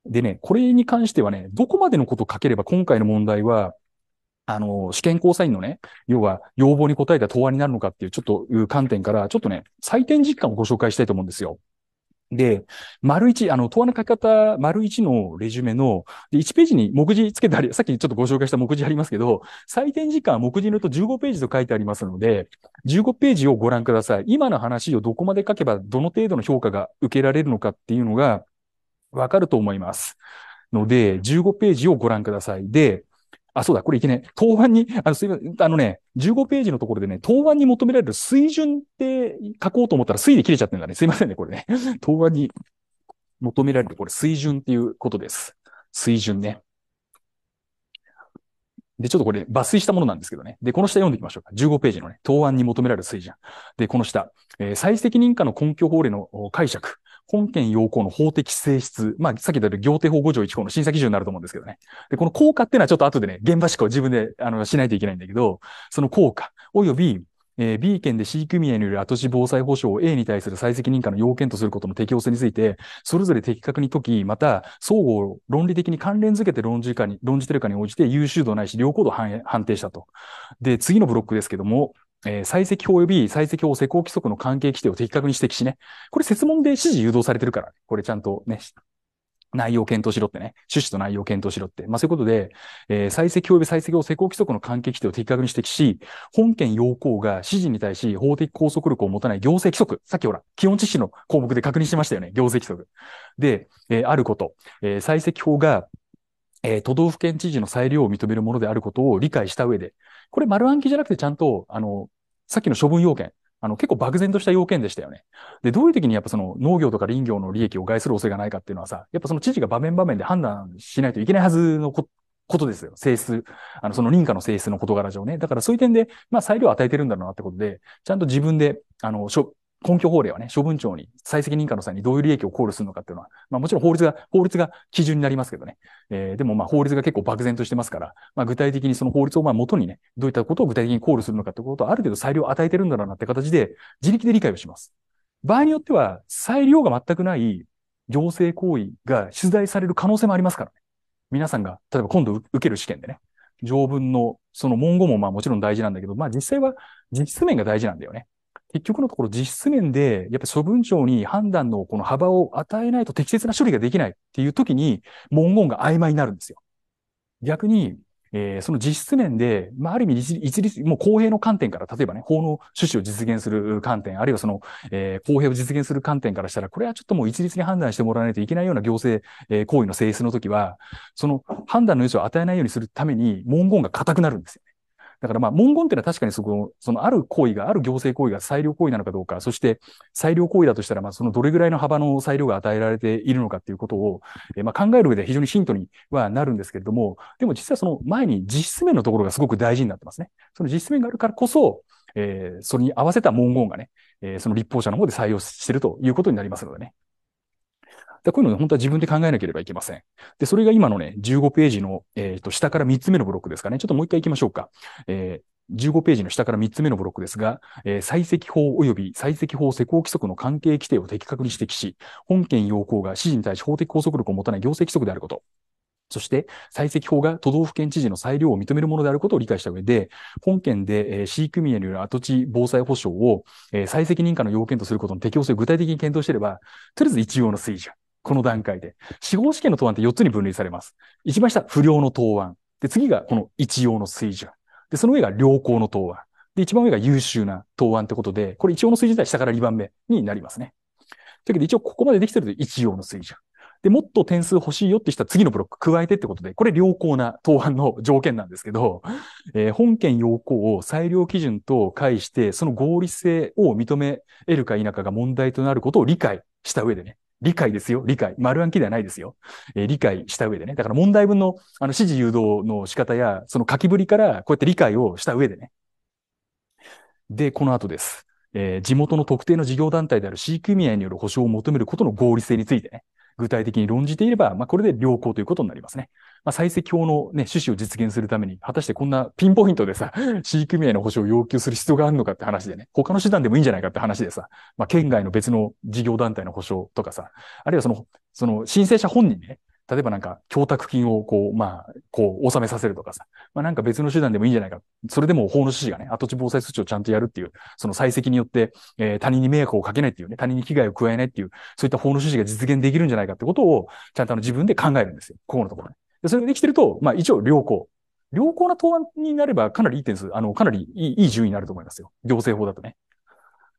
でね、これに関してはね、どこまでのことを書ければ今回の問題は、あの、試験交際員のね、要は要望に応えた答案になるのかっていう、ちょっと観点から、ちょっとね、採点実感をご紹介したいと思うんですよ。で、丸一、あの、問わの書き方、丸一のレジュメの、で、1ページに目次つけてあり、さっきちょっとご紹介した目次ありますけど、採点時間、目次のと15ページと書いてありますので、15ページをご覧ください。今の話をどこまで書けば、どの程度の評価が受けられるのかっていうのが、わかると思います。ので、15ページをご覧ください。で、あ、そうだ、これいけねえ。答案に、あの、すいません、あのね、15ページのところでね、答案に求められる水準って書こうと思ったら水で切れちゃってるんだね。すいませんね、これね。答案に求められる、これ水準っていうことです。水準ね。で、ちょっとこれ抜粋したものなんですけどね。で、この下読んでいきましょうか。15ページのね、答案に求められる水準。で、この下、えー、最適認可の根拠法令の解釈。本件要項の法的性質、まあ、さっき言った行定法5条1項の審査基準になると思うんですけどね。で、この効果っていうのはちょっと後でね、現場しか自分で、あの、しないといけないんだけど、その効果、および、えー、B 県で C 組合による後地防災保障を A に対する再責任化の要件とすることの適用性について、それぞれ的確に解き、また、相互を論理的に関連づけて論じるかに、論じてるかに応じて優秀度ないし、良好度判定したと。で、次のブロックですけども、えー、採石法及び採石法施行規則の関係規定を的確に指摘しね。これ説問で指示誘導されてるから、ね、これちゃんとね、内容を検討しろってね、趣旨と内容を検討しろって。まあ、そういうことで、えー、採石及び採石法施行規則の関係規定を的確に指摘し、本件要項が指示に対し法的拘束力を持たない行政規則。さっきほら、基本知識の項目で確認しましたよね、行政規則。で、えー、あること。えー、採石法が、えー、都道府県知事の裁量を認めるものであることを理解した上で、これ丸暗記じゃなくてちゃんと、あの、さっきの処分要件、あの、結構漠然とした要件でしたよね。で、どういう時にやっぱその農業とか林業の利益を害する恐れがないかっていうのはさ、やっぱその知事が場面場面で判断しないといけないはずのことですよ。性質。あの、その認可の性質の事柄上ね。だからそういう点で、まあ、裁量を与えてるんだろうなってことで、ちゃんと自分で、あの、根拠法令はね、処分庁に、再責認可の際にどういう利益を考慮するのかっていうのは、まあもちろん法律が、法律が基準になりますけどね。えー、でもまあ法律が結構漠然としてますから、まあ具体的にその法律をまあ元にね、どういったことを具体的に考慮するのかってことをある程度裁量を与えてるんだろうなって形で、自力で理解をします。場合によっては、裁量が全くない行政行為が出題される可能性もありますからね。皆さんが、例えば今度受ける試験でね、条文のその文言もまあもちろん大事なんだけど、まあ実際は実面が大事なんだよね。結局のところ実質面で、やっぱり処分庁に判断のこの幅を与えないと適切な処理ができないっていう時に、文言が曖昧になるんですよ。逆に、えー、その実質面で、まあ、ある意味一律、もう公平の観点から、例えばね、法の趣旨を実現する観点、あるいはその、えー、公平を実現する観点からしたら、これはちょっともう一律に判断してもらわないといけないような行政、えー、行為の性質の時は、その判断の余地を与えないようにするために、文言が固くなるんですよね。だからまあ文言っていうのは確かにその、そのある行為が、ある行政行為が裁量行為なのかどうか、そして裁量行為だとしたら、まあそのどれぐらいの幅の裁量が与えられているのかっていうことを、えまあ考える上で非常にヒントにはなるんですけれども、でも実はその前に実質面のところがすごく大事になってますね。その実質面があるからこそ、えー、それに合わせた文言がね、えー、その立法者の方で採用してるということになりますのでね。こういうの本当は自分で考えなければいけません。で、それが今のね、15ページの、えっ、ー、と、下から3つ目のブロックですかね。ちょっともう一回行きましょうか。えー15ページの下から3つ目のブロックですが、えー、採石法及び採石法施行規則の関係規定を的確に指摘し、本件要項が指示に対し法的拘束力を持たない行政規則であること。そして、採石法が都道府県知事の裁量を認めるものであることを理解した上で、本件で、えー、飼育民への跡地防災保障を、えー、採石認可の要件とすることの適用性を具体的に検討していれば、とりあえず一応の水準。この段階で。司法試験の答案って4つに分類されます。一番下、不良の答案。で、次がこの一応の水準。で、その上が良好の答案。で、一番上が優秀な答案ってことで、これ一応の水準では下から2番目になりますね。というわけで、一応ここまでできてると一応の水準。で、もっと点数欲しいよってした次のブロック加えてってことで、これ良好な答案の条件なんですけど、えー、本件要項を裁量基準と介して、その合理性を認め得るか否かが問題となることを理解した上でね、理解ですよ。理解。丸暗記ではないですよ。えー、理解した上でね。だから問題文の、あの、指示誘導の仕方や、その書きぶりから、こうやって理解をした上でね。で、この後です。えー、地元の特定の事業団体である飼育組合による保障を求めることの合理性についてね。具体的に論じていれば、まあ、これで良好ということになりますね。まあ、採石法の、ね、趣旨を実現するために、果たしてこんなピンポイントでさ、飼育組合の保障を要求する必要があるのかって話でね、他の手段でもいいんじゃないかって話でさ、まあ、県外の別の事業団体の保障とかさ、あるいはその、その申請者本人ね、例えばなんか、供託金をこう、まあ、こう、納めさせるとかさ、まあなんか別の手段でもいいんじゃないか。それでも法の趣旨がね、跡地防災措置をちゃんとやるっていう、その採石によって、えー、他人に迷惑をかけないっていうね、他人に危害を加えないっていう、そういった法の趣旨が実現できるんじゃないかってことを、ちゃんとあの自分で考えるんですよ。ここのところね。で、それができてると、まあ一応良好。良好な答案になれば、かなりいい点数、あの、かなりいいいい順位になると思いますよ。行政法だとね。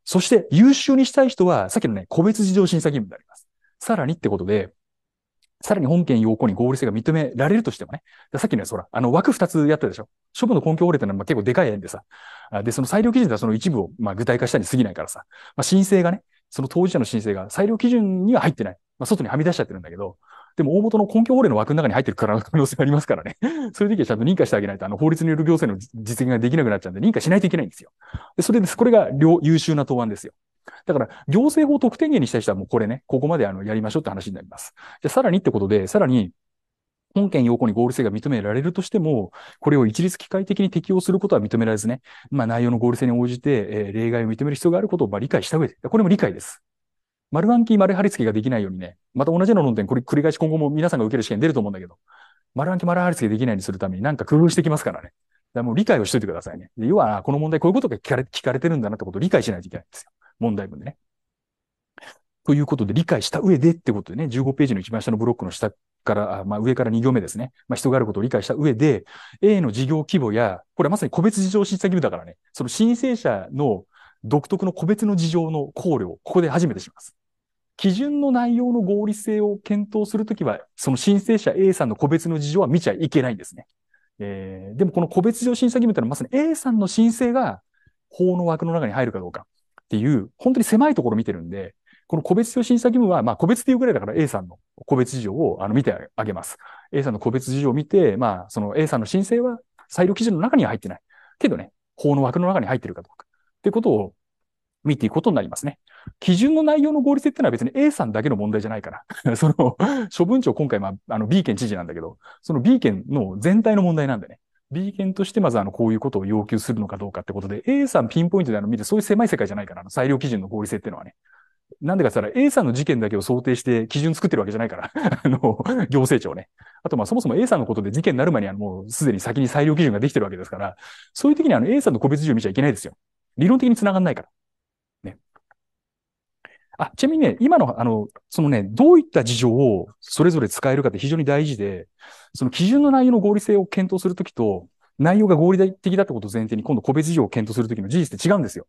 そして、優秀にしたい人は、さっきのね、個別事情審査義務になります。さらにってことで、さらに本件要項に合理性が認められるとしてもね、さっきのやつほら、あの枠二つやったでしょ処分の根拠法令ってのは結構でかいんでさ、で、その裁量基準ではその一部をまあ具体化したに過ぎないからさ、まあ、申請がね、その当事者の申請が裁量基準には入ってない。まあ、外にはみ出しちゃってるんだけど、でも大元の根拠法令の枠の中に入ってるから可能性がありますからね。そういう時はちゃんと認可してあげないと、あの法律による行政の実現ができなくなっちゃうんで、認可しないといけないんですよ。で、それです。これが優秀な答案ですよ。だから、行政法特定源にした人はもうこれね、ここまであのやりましょうって話になります。じゃさらにってことで、さらに、本件要項に合理性が認められるとしても、これを一律機械的に適用することは認められずね、まあ内容の合理性に応じて、えー、例外を認める必要があることをまあ理解した上で、これも理解です。丸暗記丸貼り付けができないようにね、また同じような論点、これ繰り返し今後も皆さんが受ける試験出ると思うんだけど、丸暗記丸貼り付けできないようにするためになんか工夫してきますからね。だらもう理解をしといてくださいね。で要は、この問題こういうことが聞かれ聞かれてるんだなってことを理解しないといけないんですよ。問題文でね。ということで、理解した上でってことでね、15ページの一番下のブロックの下から、まあ、上から2行目ですね。まあ、人があることを理解した上で、A の事業規模や、これはまさに個別事情審査義務だからね、その申請者の独特の個別の事情の考慮をここで初めてします。基準の内容の合理性を検討するときは、その申請者 A さんの個別の事情は見ちゃいけないんですね。えー、でもこの個別事情審査義務というのはまさに A さんの申請が法の枠の中に入るかどうか。っていう、本当に狭いところを見てるんで、この個別上審査義務は、まあ、個別っていうぐらいだから A さんの個別事情をあの見てあげます。A さんの個別事情を見て、まあ、その A さんの申請は裁量基準の中には入ってない。けどね、法の枠の中に入ってるかどうか。っていうことを見ていくことになりますね。基準の内容の合理性ってのは別に A さんだけの問題じゃないから。その、処分庁今回、まあ、あの B 県知事なんだけど、その B 県の全体の問題なんよね。B 権としてまずあの、こういうことを要求するのかどうかってことで、A さんピンポイントであの見て、そういう狭い世界じゃないから、あの裁量基準の合理性っていうのはね。なんでかって言ったら A さんの事件だけを想定して基準作ってるわけじゃないから あの、行政庁ね。あとまあそもそも A さんのことで事件になる前にはもうすでに先に裁量基準ができてるわけですから、そういう時にあの A さんの個別事情見ちゃいけないですよ。理論的に繋がんないから。あ、ちなみにね、今の、あの、そのね、どういった事情をそれぞれ使えるかって非常に大事で、その基準の内容の合理性を検討するときと、内容が合理的だってことを前提に、今度個別事情を検討するときの事実って違うんですよ。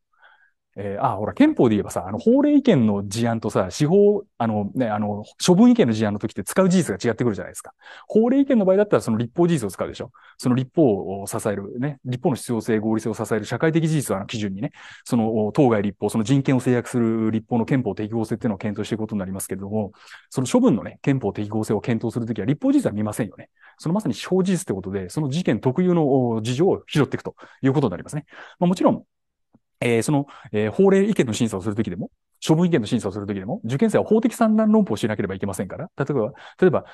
えー、あ、ほら、憲法で言えばさ、あの、法令意見の事案とさ、司法、あのね、あの、処分意見の事案の時って使う事実が違ってくるじゃないですか。法令意見の場合だったらその立法事実を使うでしょ。その立法を支える、ね、立法の必要性、合理性を支える社会的事実を基準にね、その、当該立法、その人権を制約する立法の憲法適合性っていうのを検討していくことになりますけれども、その処分のね、憲法適合性を検討するときは立法事実は見ませんよね。そのまさに司法事実ってことで、その事件特有の事情を拾っていくということになりますね。まあ、もちろん、えー、その、えー、法令意見の審査をするときでも、処分意見の審査をするときでも、受験生は法的算段論法をしなければいけませんから、例えば、例えば、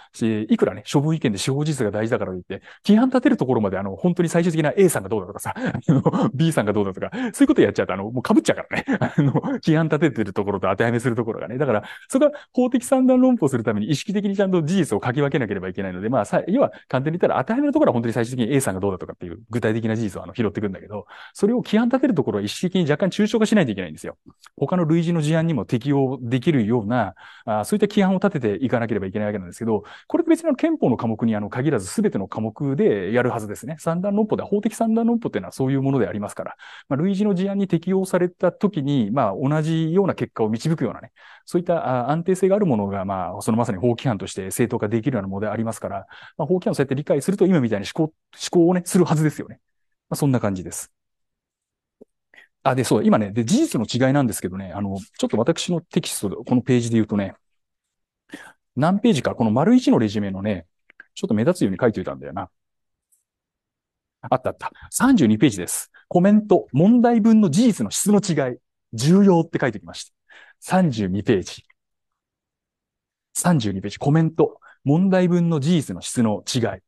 いくらね、処分意見で司法事実が大事だからといって、規範立てるところまで、あの、本当に最終的な A さんがどうだとかさ、B さんがどうだとか、そういうことやっちゃうと、あの、もう被っちゃうからね。あの、規範立ててるところと当てはめするところがね。だから、そこは法的算段論法をするために意識的にちゃんと事実を書き分けなければいけないので、まあ、さ要は簡単に言ったら当てはめるところは本当に最終的に A さんがどうだとかっていう具体的な事実をあの拾っていくんだけど、それを規範立てるところは意識的に若干抽象化しないといけないんですよ。他の類似の事案案にも適用できるような、あそういった規範を立てていかなければいけないわけなんですけど、これって別に憲法の科目にあの限らず全ての科目でやるはずですね。三段論法で、法的三段論法っていうのはそういうものでありますから、まあ、類似の事案に適用された時に、まあ、同じような結果を導くようなね、そういった安定性があるものが、まあ、そのまさに法規範として正当化できるようなものでありますから、まあ、法規範をそうやって理解すると今みたいに思考、思考をね、するはずですよね。まあ、そんな感じです。あ、で、そう、今ね、で、事実の違いなんですけどね、あの、ちょっと私のテキスト、このページで言うとね、何ページか、この丸1のレジュメのね、ちょっと目立つように書いておいたんだよな。あったあった。32ページです。コメント、問題文の事実の質の違い、重要って書いてきました。32ページ。32ページ、コメント、問題文の事実の質の違い。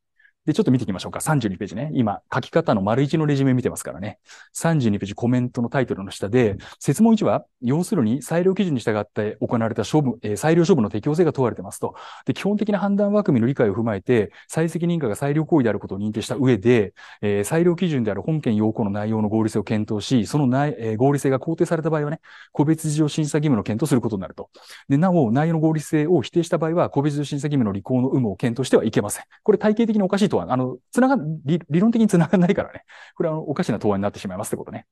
で、ちょっと見ていきましょうか。32ページね。今、書き方の丸一のレジュメ見てますからね。32ページコメントのタイトルの下で、説問1は、要するに裁量基準に従って行われた処分、えー、裁量処分の適用性が問われてますと。で、基本的な判断枠組みの理解を踏まえて、採責任可が裁量行為であることを認定した上で、えー、裁量基準である本件要項の内容の合理性を検討し、その内、えー、合理性が肯定された場合はね、個別事情審査義務の検討することになると。で、なお、内容の合理性を否定した場合は、個別事情審査義務の履行の有無を検討してはいけません。これ体系的におかしいとは、あの、つなが理、理論的につながんないからね。これはおかしな答案になってしまいますってことね。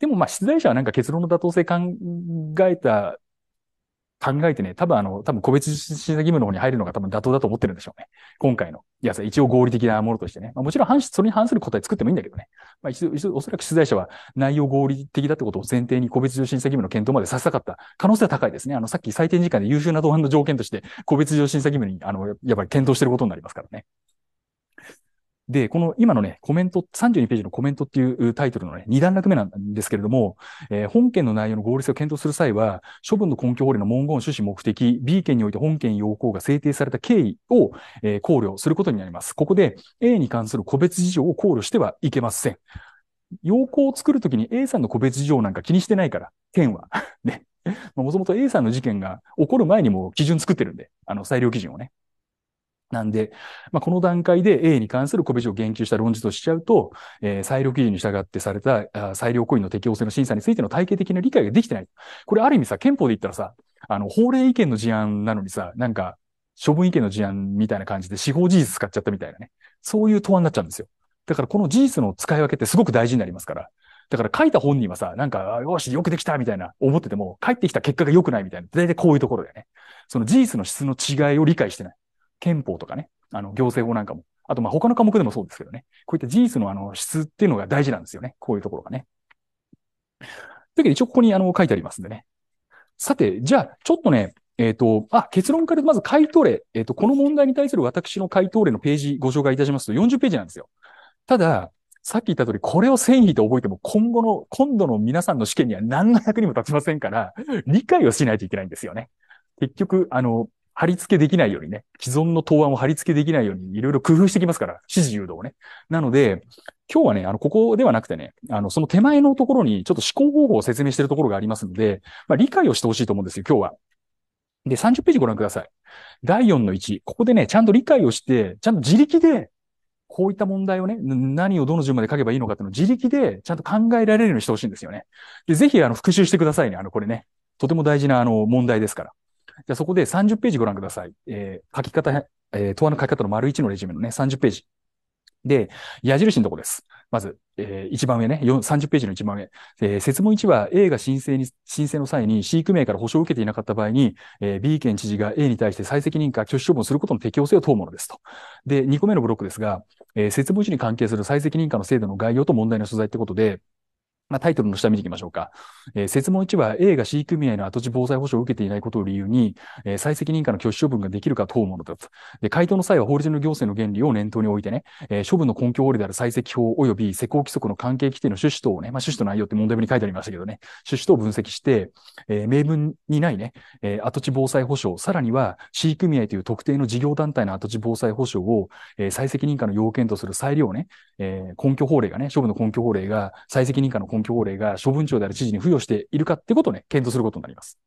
でもまあ、出題者はなんか結論の妥当性考えた考えてね、多分あの、多分個別審査義務の方に入るのが多分妥当だと思ってるんでしょうね。今回の。いや、一応合理的なものとしてね。まあ、もちろん反、それに反する答え作ってもいいんだけどね。まあ、一度、一度、おそらく取材者は内容合理的だってことを前提に個別上審査義務の検討までさせたかった可能性は高いですね。あの、さっき採点時間で優秀な同伴の条件として、個別上審査義務に、あの、やっぱり検討してることになりますからね。で、この今のね、コメント、32ページのコメントっていうタイトルのね、2段落目なんですけれども、えー、本件の内容の合理性を検討する際は、処分の根拠法令の文言、趣旨、目的、B 件において本件要項が制定された経緯を、えー、考慮することになります。ここで A に関する個別事情を考慮してはいけません。要項を作るときに A さんの個別事情なんか気にしてないから、県は。ね。もともと A さんの事件が起こる前にも基準作ってるんで、あの、裁量基準をね。なんで、まあ、この段階で A に関する個別を言及した論述としちゃうと、えー、裁量基準に従ってされたあ裁量行為の適用性の審査についての体系的な理解ができてない。これある意味さ、憲法で言ったらさ、あの、法令意見の事案なのにさ、なんか、処分意見の事案みたいな感じで司法事実使っちゃったみたいなね。そういう答案になっちゃうんですよ。だからこの事実の使い分けってすごく大事になりますから。だから書いた本人はさ、なんか、よし、よくできたみたいな思ってても、帰ってきた結果が良くないみたいな。大体こういうところだよね。その事実の質の違いを理解してない。憲法とかね、あの、行政法なんかも、あと、ま、他の科目でもそうですけどね、こういった事実のあの、質っていうのが大事なんですよね。こういうところがね。というわけで、一応ここにあの、書いてありますんでね。さて、じゃあ、ちょっとね、えっ、ー、と、あ、結論からまず回答例。えっ、ー、と、この問題に対する私の回答例のページご紹介いたしますと40ページなんですよ。ただ、さっき言った通り、これを正義と覚えても、今後の、今度の皆さんの試験には何の役にも立ちませんから、理解をしないといけないんですよね。結局、あの、貼り付けできないようにね、既存の答案を貼り付けできないように、いろいろ工夫してきますから、指示誘導をね。なので、今日はね、あの、ここではなくてね、あの、その手前のところに、ちょっと思考方法を説明しているところがありますので、まあ、理解をしてほしいと思うんですよ、今日は。で、30ページご覧ください。第4の1。ここでね、ちゃんと理解をして、ちゃんと自力で、こういった問題をね、何をどの順まで書けばいいのかっていうのを自力でちゃんと考えられるようにしてほしいんですよね。で、ぜひ、あの、復習してくださいね。あの、これね。とても大事な、あの、問題ですから。じゃあそこで30ページご覧ください。えー、書き方、えー、問わの書き方の丸1のレジュメのね、30ページ。で、矢印のとこです。まず、えー、一番上ね、30ページの一番上。えー、説問1は A が申請に、申請の際に飼育名から保証を受けていなかった場合に、えー、B 県知事が A に対して再責任か拒否処分することの適用性を問うものですと。で、2個目のブロックですが、えー、説問1に関係する再責任かの制度の概要と問題の所在ってことで、まあ、タイトルの下見ていきましょうか。えー、説問1は A が C 組合の跡地防災保障を受けていないことを理由に、えー、再責任下の拒否処分ができるか問うものだと。で回答の際は法律の行政の原理を念頭に置いてね、えー、処分の根拠法である再責法及び施工規則の関係規定の趣旨等をね、まあ、趣旨と内容って問題文に書いてありましたけどね、趣旨等を分析して、えー、明文にないね、えー、跡地防災保障、さらには C 組合という特定の事業団体の跡地防災保障を、えー、再責任下の要件とする裁量ね、えー、根拠法令がね、処分の根拠法令が再責任下の根根拠法令が処分庁である知事に付与しているかってことをね、検討することになります。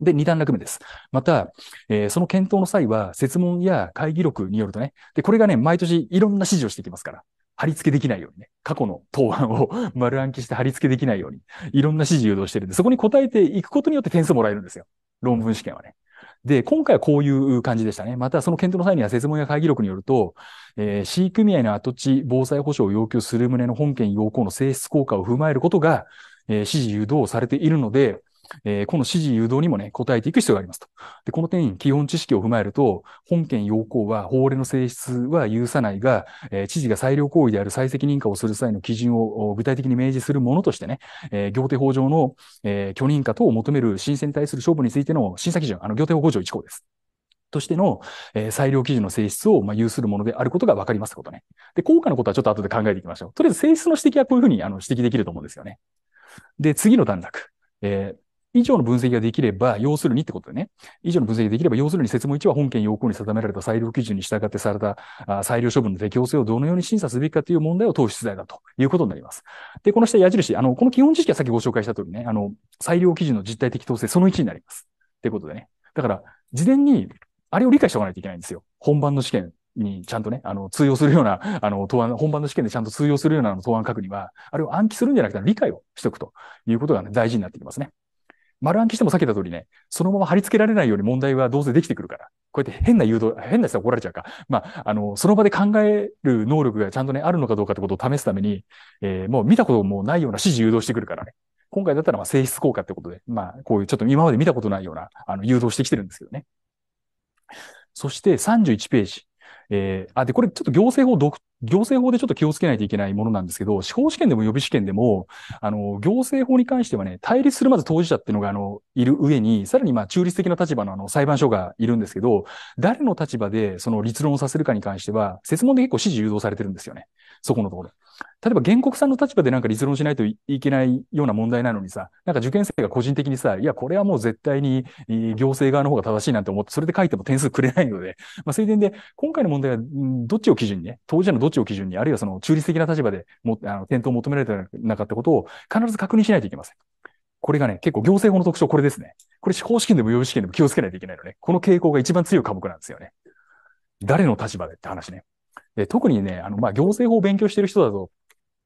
で、二段落目です。また、えー、その検討の際は、説問や会議録によるとね、で、これがね、毎年いろんな指示をしてきますから、貼り付けできないようにね、過去の答案を 丸暗記して貼り付けできないように、いろんな指示誘導してるんで、そこに答えていくことによって点数もらえるんですよ。論文試験はね。で、今回はこういう感じでしたね。また、その検討の際には、説問や会議録によると、えー、市組合の跡地防災保障を要求する旨の本件要項の性質効果を踏まえることが、えー、指示誘導されているので、えー、この指示誘導にもね、応えていく必要がありますと。で、この点、基本知識を踏まえると、本件要項は法令の性質は許さないが、えー、知事が裁量行為である再責任化をする際の基準を具体的に明示するものとしてね、えー、行政法上の、えー、許認可等を求める申請に対する処分についての審査基準、あの、行政法5条1項です。としての、えー、裁量基準の性質を、まあ、有するものであることが分かりますことね。で、効果のことはちょっと後で考えていきましょう。とりあえず性質の指摘はこういうふうにあの指摘できると思うんですよね。で、次の段落。えー以上の分析ができれば、要するにってことでね、以上の分析ができれば、要するに説問1は本件要項に定められた裁量基準に従ってされた裁量処分の適用性をどのように審査すべきかという問題を問う出題だということになります。で、この下矢印、あの、この基本知識はさっきご紹介した通りね、あの、裁量基準の実態適当性その1になります。ってことでね。だから、事前に、あれを理解しておかないといけないんですよ。本番の試験にちゃんとね、あの、通用するような、あの、答案、本番の試験でちゃんと通用するような答案書くには、あれを暗記するんじゃなくて理解をしておくということが、ね、大事になってきますね。丸暗記しても避けた通りね、そのまま貼り付けられないように問題はどうせできてくるから。こうやって変な誘導、変な人は怒られちゃうか。まあ、あの、その場で考える能力がちゃんとね、あるのかどうかってことを試すために、えー、もう見たこともないような指示誘導してくるからね。今回だったら、ま性質効果ってことで、まあ、こういうちょっと今まで見たことないような、あの、誘導してきてるんですけどね。そして31ページ。えー、あ、で、これちょっと行政法、行政法でちょっと気をつけないといけないものなんですけど、司法試験でも予備試験でも、あの、行政法に関してはね、対立するまず当事者っていうのが、あの、いる上に、さらにまあ中立的な立場のあの、裁判所がいるんですけど、誰の立場でその立論をさせるかに関しては、説問で結構指示誘導されてるんですよね。そこのところ。例えば原告さんの立場でなんか立論しないといけないような問題なのにさ、なんか受験生が個人的にさ、いや、これはもう絶対に行政側の方が正しいなんて思って、それで書いても点数くれないので、まあ、そうで、今回の問題は、どっちを基準にね、当事者のどっちを基準に、あるいはその中立的な立場でも、あの、検討を求められてなかったことを必ず確認しないといけません。これがね、結構行政法の特徴これですね。これ司法試験でも予備試験でも気をつけないといけないのね。この傾向が一番強い科目なんですよね。誰の立場でって話ね。で、特にね、あの、まあ、行政法を勉強してる人だと、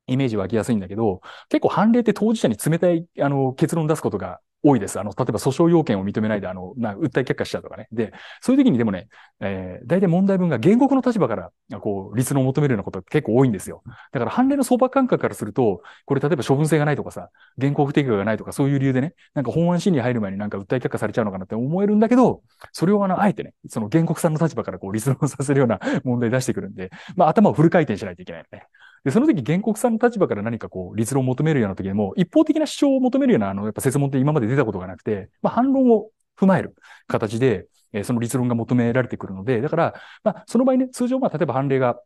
イメージ湧きやすいんだけど、結構判例って当事者に冷たい、あの、結論出すことが多いです。あの、例えば訴訟要件を認めないで、あの、な訴え却下しちゃうとかね。で、そういう時にでもね、えー、大体問題文が原告の立場から、こう、立論を求めるようなことが結構多いんですよ。だから判例の相場感覚からすると、これ例えば処分性がないとかさ、原告適格がないとか、そういう理由でね、なんか本案審理入る前になんか訴え却下されちゃうのかなって思えるんだけど、それをあの、あえてね、その原告さんの立場からこう、立論させるような問題出してくるんで、まあ、頭をフル回転しないといけないよね。で、その時原告さんの立場から何かこう、立論を求めるような時でも、一方的な主張を求めるような、あの、やっぱ説問って今まで出たことがなくて、まあ、反論を踏まえる形で、えその立論が求められてくるので、だから、まあ、その場合ね、通常、まあ、例えば判例が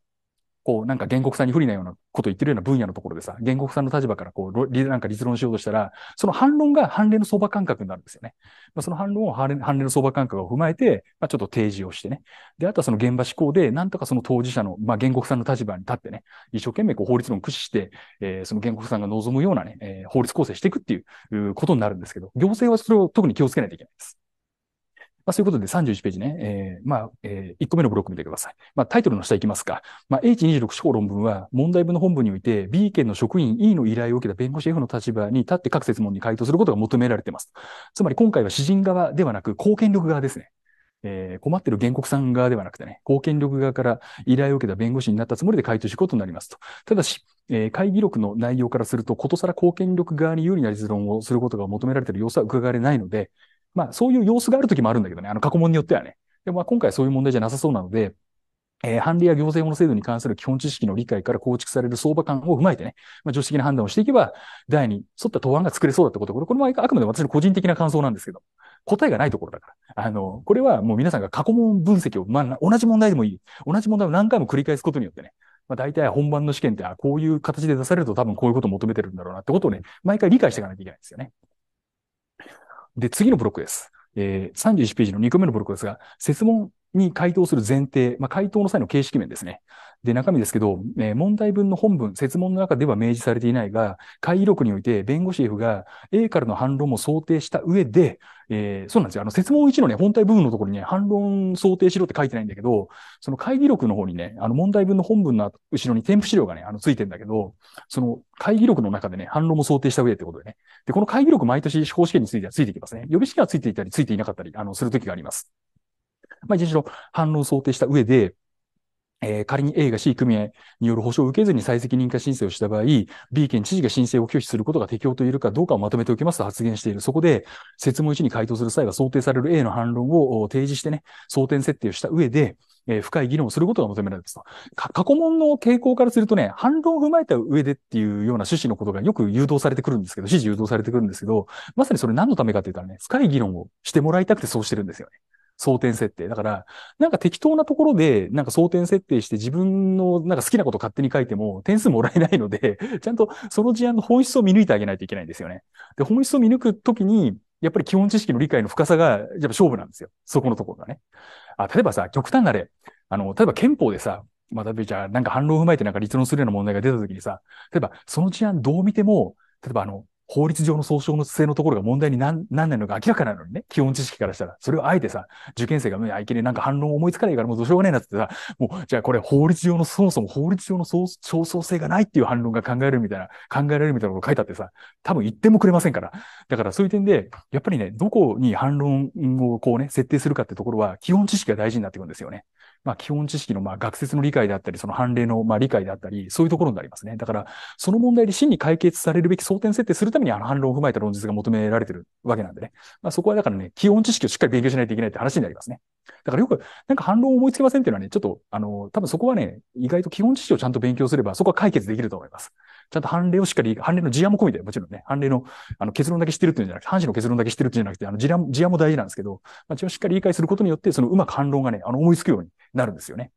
こう、なんか原告さんに不利なようなこと言ってるような分野のところでさ、原告さんの立場からこう、なんか立論しようとしたら、その反論が判例の相場感覚になるんですよね。まあ、その反論を判例の相場感覚を踏まえて、まあ、ちょっと提示をしてね。で、あとはその現場思考で、なんとかその当事者の、まあ、原告さんの立場に立ってね、一生懸命こう法律論を駆使して、えー、その原告さんが望むようなね、えー、法律構成していくっていうことになるんですけど、行政はそれを特に気をつけないといけないです。まあ、そういうことで31ページね、えー、まあ、えー、1個目のブロック見てください。まあ、タイトルの下いきますか。まあ、H26 司法論文は、問題文の本部において、B 県の職員 E の依頼を受けた弁護士 F の立場に立って各説問に回答することが求められています。つまり、今回は詩人側ではなく、貢献力側ですね。えー、困ってる原告さん側ではなくてね、貢献力側から依頼を受けた弁護士になったつもりで回答することになりますと。ただし、えー、会議録の内容からすると、ことさら貢献力側に有利な立論をすることが求められている様子は伺われないので、まあ、そういう様子がある時もあるんだけどね、あの過去問によってはね。でま今回そういう問題じゃなさそうなので、えー、判例や行政法の制度に関する基本知識の理解から構築される相場感を踏まえてね、まあ、常識的な判断をしていけば、第に沿った答案が作れそうだってこと。これ、これもあくまで私の個人的な感想なんですけど、答えがないところだから。あの、これはもう皆さんが過去問分析を、まあ、同じ問題でもいい。同じ問題を何回も繰り返すことによってね、まあ、大体本番の試験って、あこういう形で出されると多分こういうことを求めてるんだろうなってことをね、毎回理解していかないといけないんですよね。で、次のブロックです。えー、31ページの2個目のブロックですが、設問に回答する前提、まあ、回答の際の形式面ですね。で、中身ですけど、えー、問題文の本文、説問の中では明示されていないが、会議録において弁護士 F が A からの反論も想定した上で、えー、そうなんですよ。あの、説問1のね、本体部分のところにね、反論想定しろって書いてないんだけど、その会議録の方にね、あの、問題文の本文の後ろに添付資料がね、あの、ついてんだけど、その会議録の中でね、反論も想定した上でってことでね。で、この会議録毎年司法試験についてはついてきますね。予備試験はついていたり、ついていなかったり、あの、するときがあります。まあ、一応、反論想定した上で、えー、仮に A が C 組合による保証を受けずに再責任化申請をした場合、B 県知事が申請を拒否することが適用といえるかどうかをまとめておきますと発言している。そこで、説問1に回答する際は想定される A の反論を提示してね、争点設定をした上で、えー、深い議論をすることが求められますと。過去問の傾向からするとね、反論を踏まえた上でっていうような趣旨のことがよく誘導されてくるんですけど、指示誘導されてくるんですけど、まさにそれ何のためかって言ったらね、深い議論をしてもらいたくてそうしてるんですよね。争点設定。だから、なんか適当なところで、なんか争点設定して自分のなんか好きなこと勝手に書いても点数もらえないので、ちゃんとその事案の本質を見抜いてあげないといけないんですよね。で、本質を見抜くときに、やっぱり基本知識の理解の深さが、やっぱ勝負なんですよ。そこのところがね。あ、例えばさ、極端な例。あの、例えば憲法でさ、まあ、例えばじゃあ、なんか反論を踏まえてなんか立論するような問題が出たときにさ、例えば、その事案どう見ても、例えばあの、法律上の総称の性のところが問題になんなんないのが明らかなのにね、基本知識からしたら、それをあえてさ、受験生が、い相手になんか反論思いつかないからもうどうしようがねえなってさ、もう、じゃあこれ法律上の、そもそも法律上の総称性がないっていう反論が考えられるみたいな、考えられるみたいなこと書いてあってさ、多分言ってもくれませんから。だからそういう点で、やっぱりね、どこに反論をこうね、設定するかってところは、基本知識が大事になってくるんですよね。まあ、基本知識のまあ学説の理解であったり、その判例のまあ理解であったり、そういうところになりますね。だから、その問題で真に解決されるべき争点設定するために、あの反論を踏まえた論述が求められてるわけなんでね。まあ、そこはだからね、基本知識をしっかり勉強しないといけないって話になりますね。だからよく、なんか反論を思いつけませんっていうのはね、ちょっと、あの、多分そこはね、意外と基本知識をちゃんと勉強すれば、そこは解決できると思います。ちゃんと判例をしっかり、判例の事案も込みで、もちろんね、判例のあの結論だけ知ってるっていうんじゃなくて、判詞の結論だけ知ってるっていうんじゃなくて、あの事案事案も大事なんですけど、まあ、一応しっかり理解することによって、そのうまく反論がね、あの思いつくように、なるんですよね。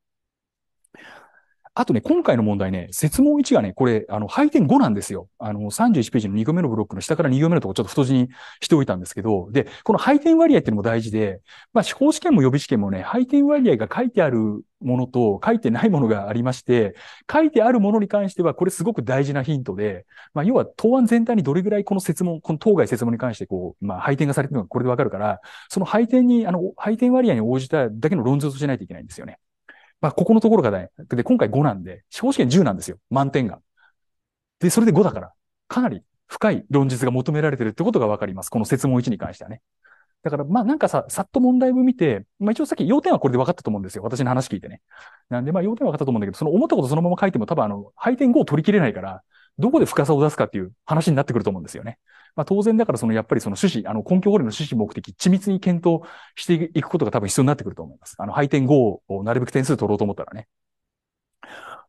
あとね、今回の問題ね、説問1がね、これ、あの、配点5なんですよ。あの、31ページの2行目のブロックの下から2行目のところちょっと太字にしておいたんですけど、で、この配点割合っていうのも大事で、まあ、司法試験も予備試験もね、配点割合が書いてあるものと書いてないものがありまして、書いてあるものに関しては、これすごく大事なヒントで、まあ、要は答案全体にどれぐらいこの説問、この当該説問に関して、こう、まあ、配点がされてるのがこれでわかるから、その配点に、あの、配点割合に応じただけの論述をしないといけないんですよね。まあ、ここのところがね、で、今回5なんで、司法試験10なんですよ。満点が。で、それで5だから、かなり深い論述が求められてるってことがわかります。この説問1に関してはね。だから、まあなんかさ、さっと問題文見て、まあ一応さっき要点はこれで分かったと思うんですよ。私の話聞いてね。なんでまあ要点は分かったと思うんだけど、その思ったことそのまま書いても多分あの、配点5を取り切れないから、どこで深さを出すかっていう話になってくると思うんですよね。まあ、当然だからそのやっぱりその趣旨、あの根拠法令の趣旨目的、緻密に検討していくことが多分必要になってくると思います。あの、配点5をなるべく点数取ろうと思ったらね。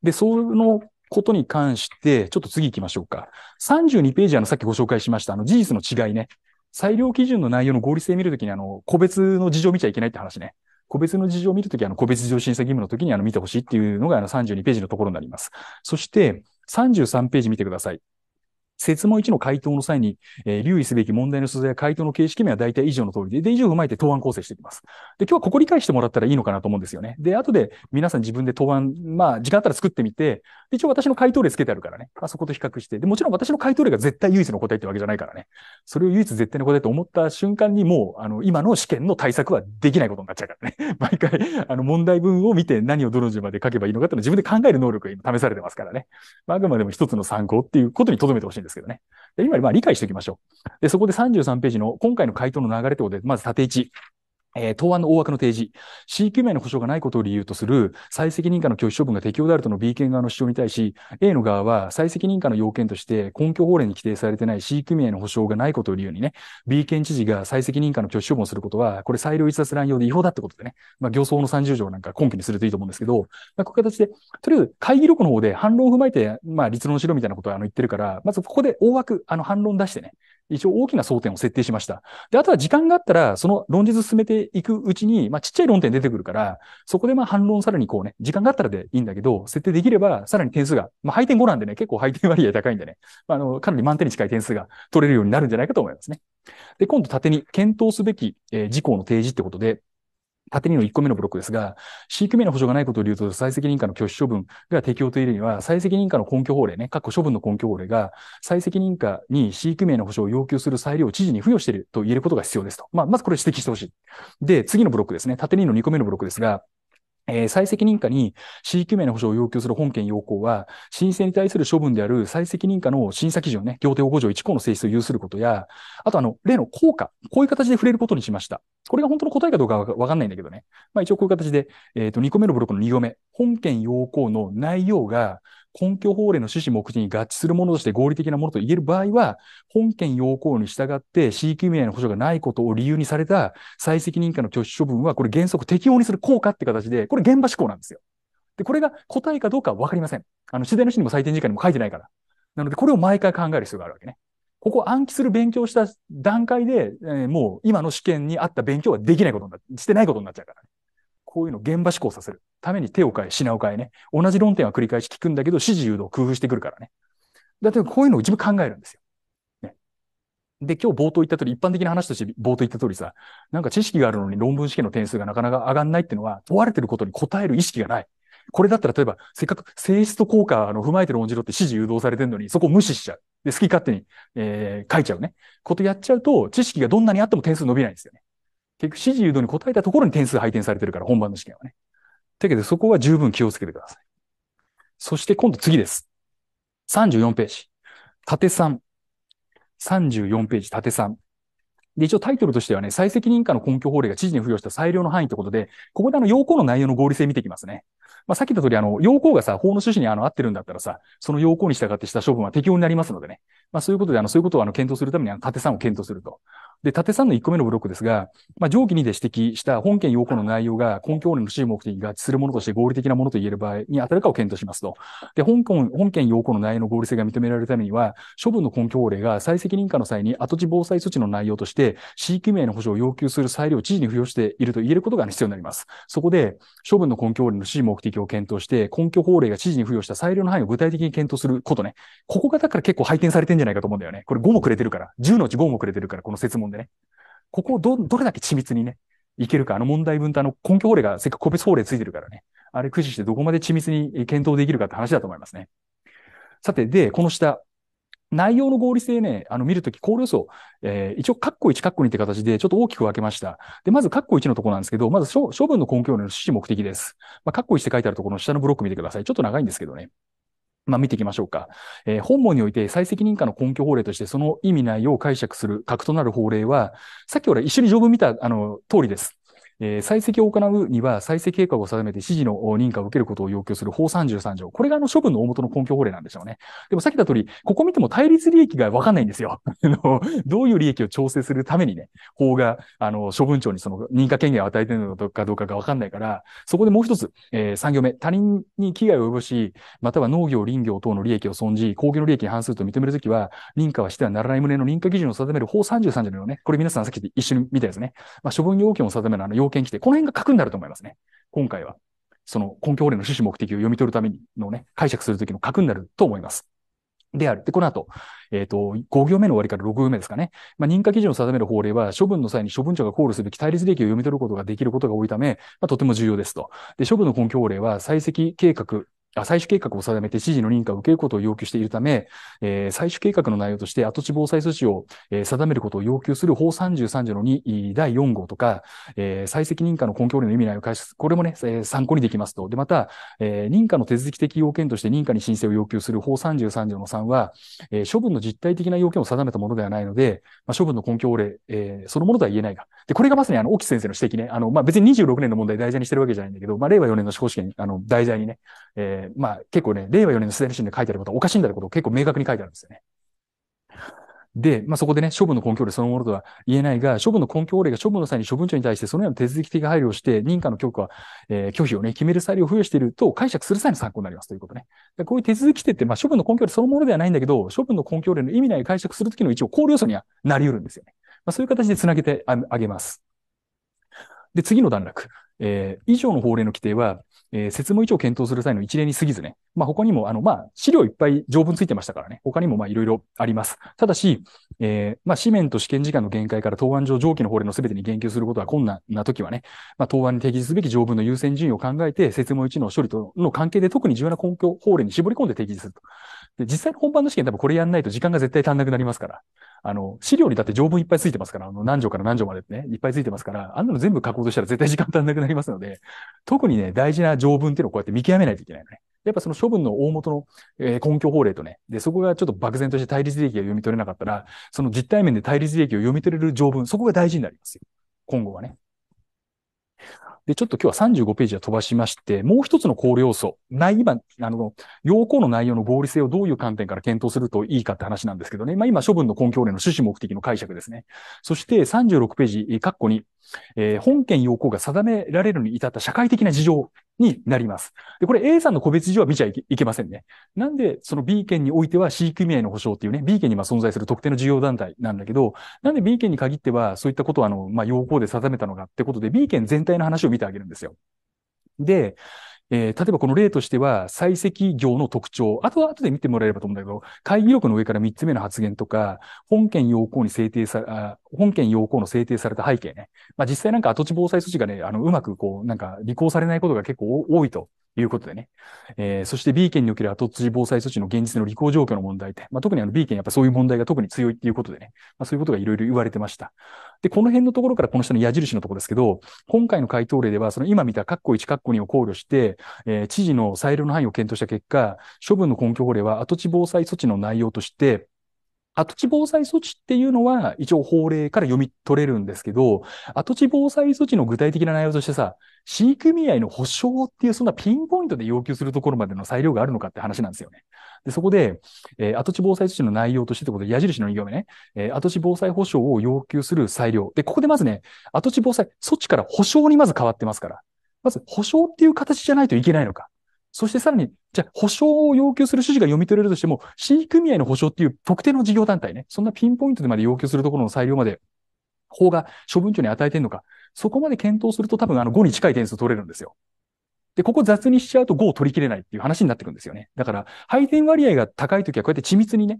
で、そのことに関して、ちょっと次行きましょうか。32ページ、あの、さっきご紹介しました、あの、事実の違いね。裁量基準の内容の合理性を見るときに、あの、個別の事情見ちゃいけないって話ね。個別の事情を見るとき、あの、個別事情審査義務のときに、あの、見てほしいっていうのが、あの、32ページのところになります。そして、33ページ見てください。説問1の回答の際に、えー、留意すべき問題の素材や回答の形式名は大体以上の通りで、で、以上を踏まえて答案構成していきます。で、今日はここ理解してもらったらいいのかなと思うんですよね。で、後で皆さん自分で答案、まあ、時間あったら作ってみて、一応私の回答例つけてあるからね、あそこと比較して。で、もちろん私の回答例が絶対唯一の答えってわけじゃないからね。それを唯一絶対の答えと思った瞬間にもう、あの、今の試験の対策はできないことになっちゃうからね。毎回、あの、問題文を見て何をどの順まで書けばいいのかっていうのは自分で考える能力が今試されてますからね。まあ、あくまでも一つの参考っていうことに留めてほしいんです。ですけどね。で今、理解しておきましょう。で、そこで33ページの今回の回答の流れということで、まず縦1。えー、答案の大枠の提示。C 級名の保障がないことを理由とする、再責任下の拒否処分が適用であるとの B 県側の主張に対し、A の側は再責任下の要件として根拠法令に規定されてない C 級名の保障がないことを理由にね、B 県知事が再責任下の拒否処分をすることは、これ裁量逸脱乱用で違法だってことでね、まあ、行走の30条なんか根拠にするといいと思うんですけど、まあ、こういう形で、とりあえず会議録の方で反論を踏まえて、まあ、立論しろみたいなことはあの言ってるから、まずここで大枠、あの反論出してね、一応大きな争点を設定しました。で、あとは時間があったら、その論述進めていくうちに、まあ、ちっちゃい論点出てくるから、そこでまあ、反論さらにこうね、時間があったらでいいんだけど、設定できれば、さらに点数が、まあ、配点5なんでね、結構配点割合高いんでね、まあ、あの、かなり満点に近い点数が取れるようになるんじゃないかと思いますね。で、今度縦に検討すべき、えー、事項の提示ってことで、縦にの1個目のブロックですが、飼育名の保障がないことを理由と再責任可の拒否処分が適用というには、再責任可の根拠法令ね、各処分の根拠法令が、再責任可に飼育名の保障を要求する裁量を知事に付与していると言えることが必要ですと。まあ、まずこれ指摘してほしい。で、次のブロックですね。縦にの2個目のブロックですが、えー、再責任家に地域名の保障を要求する本件要項は、申請に対する処分である再責任可の審査基準ね、協定法上1項の性質を有することや、あとあの、例の効果、こういう形で触れることにしました。これが本当の答えかどうかはわかんないんだけどね。まあ一応こういう形で、えっ、ー、と、2個目のブロックの2行目、本件要項の内容が根拠法令の趣旨目的に合致するものとして合理的なものと言える場合は、本件要項に従って飼育組合の保障がないことを理由にされた再責任下の拒否処分は、これ原則適用にする効果って形で、これ現場思考なんですよ。で、これが答えかどうかはわかりません。あの、自然の死にも採点時間にも書いてないから。なので、これを毎回考える必要があるわけね。ここ暗記する勉強した段階で、えー、もう今の試験に合った勉強はできないことになって、してないことになっちゃうからね。こういうの現場思考させるために手を変え、品を変えね。同じ論点は繰り返し聞くんだけど、指示誘導工夫してくるからね。だってこういうのを自分考えるんですよ。ね、で、今日冒頭言った通り、一般的な話として冒頭言った通りさ、なんか知識があるのに論文試験の点数がなかなか上がんないっていうのは、問われてることに答える意識がない。これだったら、例えば、せっかく性質と効果の踏まえて論じろって指示誘導されてるのに、そこを無視しちゃう。で、好き勝手に、えー、書いちゃうね。ことやっちゃうと、知識がどんなにあっても点数伸びないんですよね。結局指示誘導に応えたところに点数配点されてるから、本番の試験はね。だけどそこは十分気をつけてください。そして今度次です。34ページ。縦3。34ページ、縦3。で、一応タイトルとしてはね、最責任下の根拠法令が知事に付与した裁量の範囲ってことで、ここであの、要項の内容の合理性見てきますね。まあ、さっき言った通り、あの、要項がさ、法の趣旨にあの、合ってるんだったらさ、その要項に従ってした処分は適用になりますのでね。まあ、そういうことで、あの、そういうことをあの、検討するために、あの、縦3を検討すると。で、縦3の1個目のブロックですが、まあ、上記2で指摘した本件要項の内容が根拠令の主義目的に合致するものとして合理的なものと言える場合に当たるかを検討しますと。で、本件本件要項の内容の合理性が認められるためには、処分の根拠法令が再責任化の際に跡地防災措置の内容として、地域名の保障を要求する裁量を知事に付与していると言えることが必要になります。そこで、処分の根拠法令の主義目的を検討して、根拠法令が知事に付与した裁量の範囲を具体的に検討することね。ここがだから結構配点されてんじゃないかと思うんだよね。これ5もくれてるから。10のうち5もくれてるから、この説問でね、ここをど、どれだけ緻密にね、いけるか、あの問題分とあの根拠法令がせっかく個別法令ついてるからね、あれ駆使してどこまで緻密に検討できるかって話だと思いますね。さて、で、この下、内容の合理性ね、あの見るとき、考慮層、えー、一応、カッコ1、カッコ2って形でちょっと大きく分けました。で、まず、カッコ1のところなんですけど、まず処、分の根拠の趣旨目的です。まカッコ1って書いてあるところの下のブロック見てください。ちょっと長いんですけどね。まあ、見ていきましょうか。えー、本文において再責任家の根拠法令としてその意味内容を解釈する核となる法令は、さっき俺一緒に条文見た、あの、通りです。えー、採石を行うには、採石計画を定めて指示の認可を受けることを要求する法33条。これがあの処分の大元の根拠法令なんでしょうね。でもさっき言った通り、ここ見ても対立利益がわかんないんですよ。どういう利益を調整するためにね、法が、あの、処分庁にその認可権限を与えてるのかどうかがわかんないから、そこでもう一つ、えー、3行目、他人に危害を及ぼし、または農業、林業等の利益を損じ、工業の利益に反すると認めるときは、認可はしてはならない旨の認可基準を定める法33条のね、これ皆さんさっき一緒に見たやつね。まあ、処分要件を定めるあの要見規定、この辺が核になると思いますね。今回は。その根拠法令の趣旨目的を読み取るためにのね、解釈するときの核になると思います。である。で、この後、えっ、ー、と、5行目の終わりから6行目ですかね。まあ、認可基準を定める法令は、処分の際に処分者が考慮すべき対立利益を読み取ることができることが多いため、まあ、とても重要ですと。で、処分の根拠法令は、採石計画採取計画を定めて指示の認可を受けることを要求しているため、えー、採取計画の内容として跡地防災措置を、えー、定めることを要求する法33条の2第4号とか、えー、採石認可の根拠例の意味内を解説、これもね、えー、参考にできますと。で、また、えー、認可の手続き的要件として認可に申請を要求する法33条の3は、えー、処分の実態的な要件を定めたものではないので、まあ、処分の根拠例、えー、そのものとは言えないが。で、これがまさにあの、沖先生の指摘ね、あの、まあ、別に26年の問題題材にしてるわけじゃないんだけど、まあ、令和4年の司法試験、あの、題材にね、えーね、まあ結構ね、令和4年のスタイル新で書いてあることはおかしいんだってことを結構明確に書いてあるんですよね。で、まあ、そこでね、処分の根拠でそのものとは言えないが、処分の根拠令が処分の際に処分長に対してそのような手続き的配慮をして、認可の許可、は、えー、拒否をね、決める裁量を付与していると解釈する際の参考になりますということね。でこういう手続き手って、まあ、処分の根拠令そのものではないんだけど、処分の根拠令の意味内を解釈するときの一応考慮要素にはなり得るんですよね。まあ、そういう形で繋げてあげます。で、次の段落。えー、以上の法令の規定は、えー、説明一を検討する際の一例に過ぎずね、まあ、他にも、あの、まあ、資料いっぱい条文ついてましたからね、他にも、まあ、いろいろあります。ただし、えー、まあ、紙面と試験時間の限界から答案上上記の法令の全てに言及することは困難な時はね、まあ、答案に提示すべき条文の優先順位を考えて、説明一の処理との関係で特に重要な根拠法令に絞り込んで提示すると。で、実際の本番の試験多分これやんないと時間が絶対足んなくなりますから。あの、資料にだって条文いっぱいついてますから、あの、何条から何条までね、いっぱいついてますから、あんなの全部書こうとしたら絶対時間足んなくなりますので、特にね、大事な条文っていうのをこうやって見極めないといけないのね。やっぱその処分の大元の、えー、根拠法令とね、で、そこがちょっと漠然として対立利益が読み取れなかったら、その実体面で対立利益を読み取れる条文、そこが大事になりますよ。今後はね。で、ちょっと今日は35ページは飛ばしまして、もう一つの考慮要素、内、今、あの、要項の内容の合理性をどういう観点から検討するといいかって話なんですけどね。まあ今、処分の根拠例の趣旨目的の解釈ですね。そして36ページ、ッコに、えー、本件要項が定められるに至った社会的な事情。になります。で、これ A さんの個別事情は見ちゃいけませんね。なんで、その B 県においては C 組合の保障っていうね、B 県にまあ存在する特定の事業団体なんだけど、なんで B 県に限ってはそういったことをあの、まあ、要項で定めたのかってことで、B 県全体の話を見てあげるんですよ。で、えー、例えばこの例としては、採石業の特徴、あとは後で見てもらえればと思うんだけど、会議録の上から3つ目の発言とか、本件要項に制定さ、本件要項の制定された背景ね。まあ実際なんか跡地防災措置がね、あの、うまくこう、なんか履行されないことが結構多いということでね。えー、そして B 県における後地防災措置の現実の履行状況の問題て、まあ、特にあの B 県やっぱそういう問題が特に強いっていうことでね。まあ、そういうことがいろいろ言われてました。で、この辺のところからこの下の矢印のところですけど、今回の回答例では、その今見た括弧1、括弧2を考慮して、えー、知事の裁量の範囲を検討した結果、処分の根拠法令は跡地防災措置の内容として、跡地防災措置っていうのは、一応法令から読み取れるんですけど、跡地防災措置の具体的な内容としてさ、市組合の保障っていう、そんなピンポイントで要求するところまでの裁量があるのかって話なんですよね。で、そこで、えー、跡地防災措置の内容としてってことで、矢印の2行目ね、えー、跡地防災保障を要求する裁量。で、ここでまずね、跡地防災措置から保障にまず変わってますから。まず、保障っていう形じゃないといけないのか。そしてさらに、じゃあ、保証を要求する指示が読み取れるとしても、C 組合の保証っていう特定の事業団体ね、そんなピンポイントでまで要求するところの裁量まで、法が処分庁に与えてるのか、そこまで検討すると多分あの5に近い点数取れるんですよ。で、ここ雑にしちゃうと5を取り切れないっていう話になってくるんですよね。だから、配点割合が高いときはこうやって緻密にね、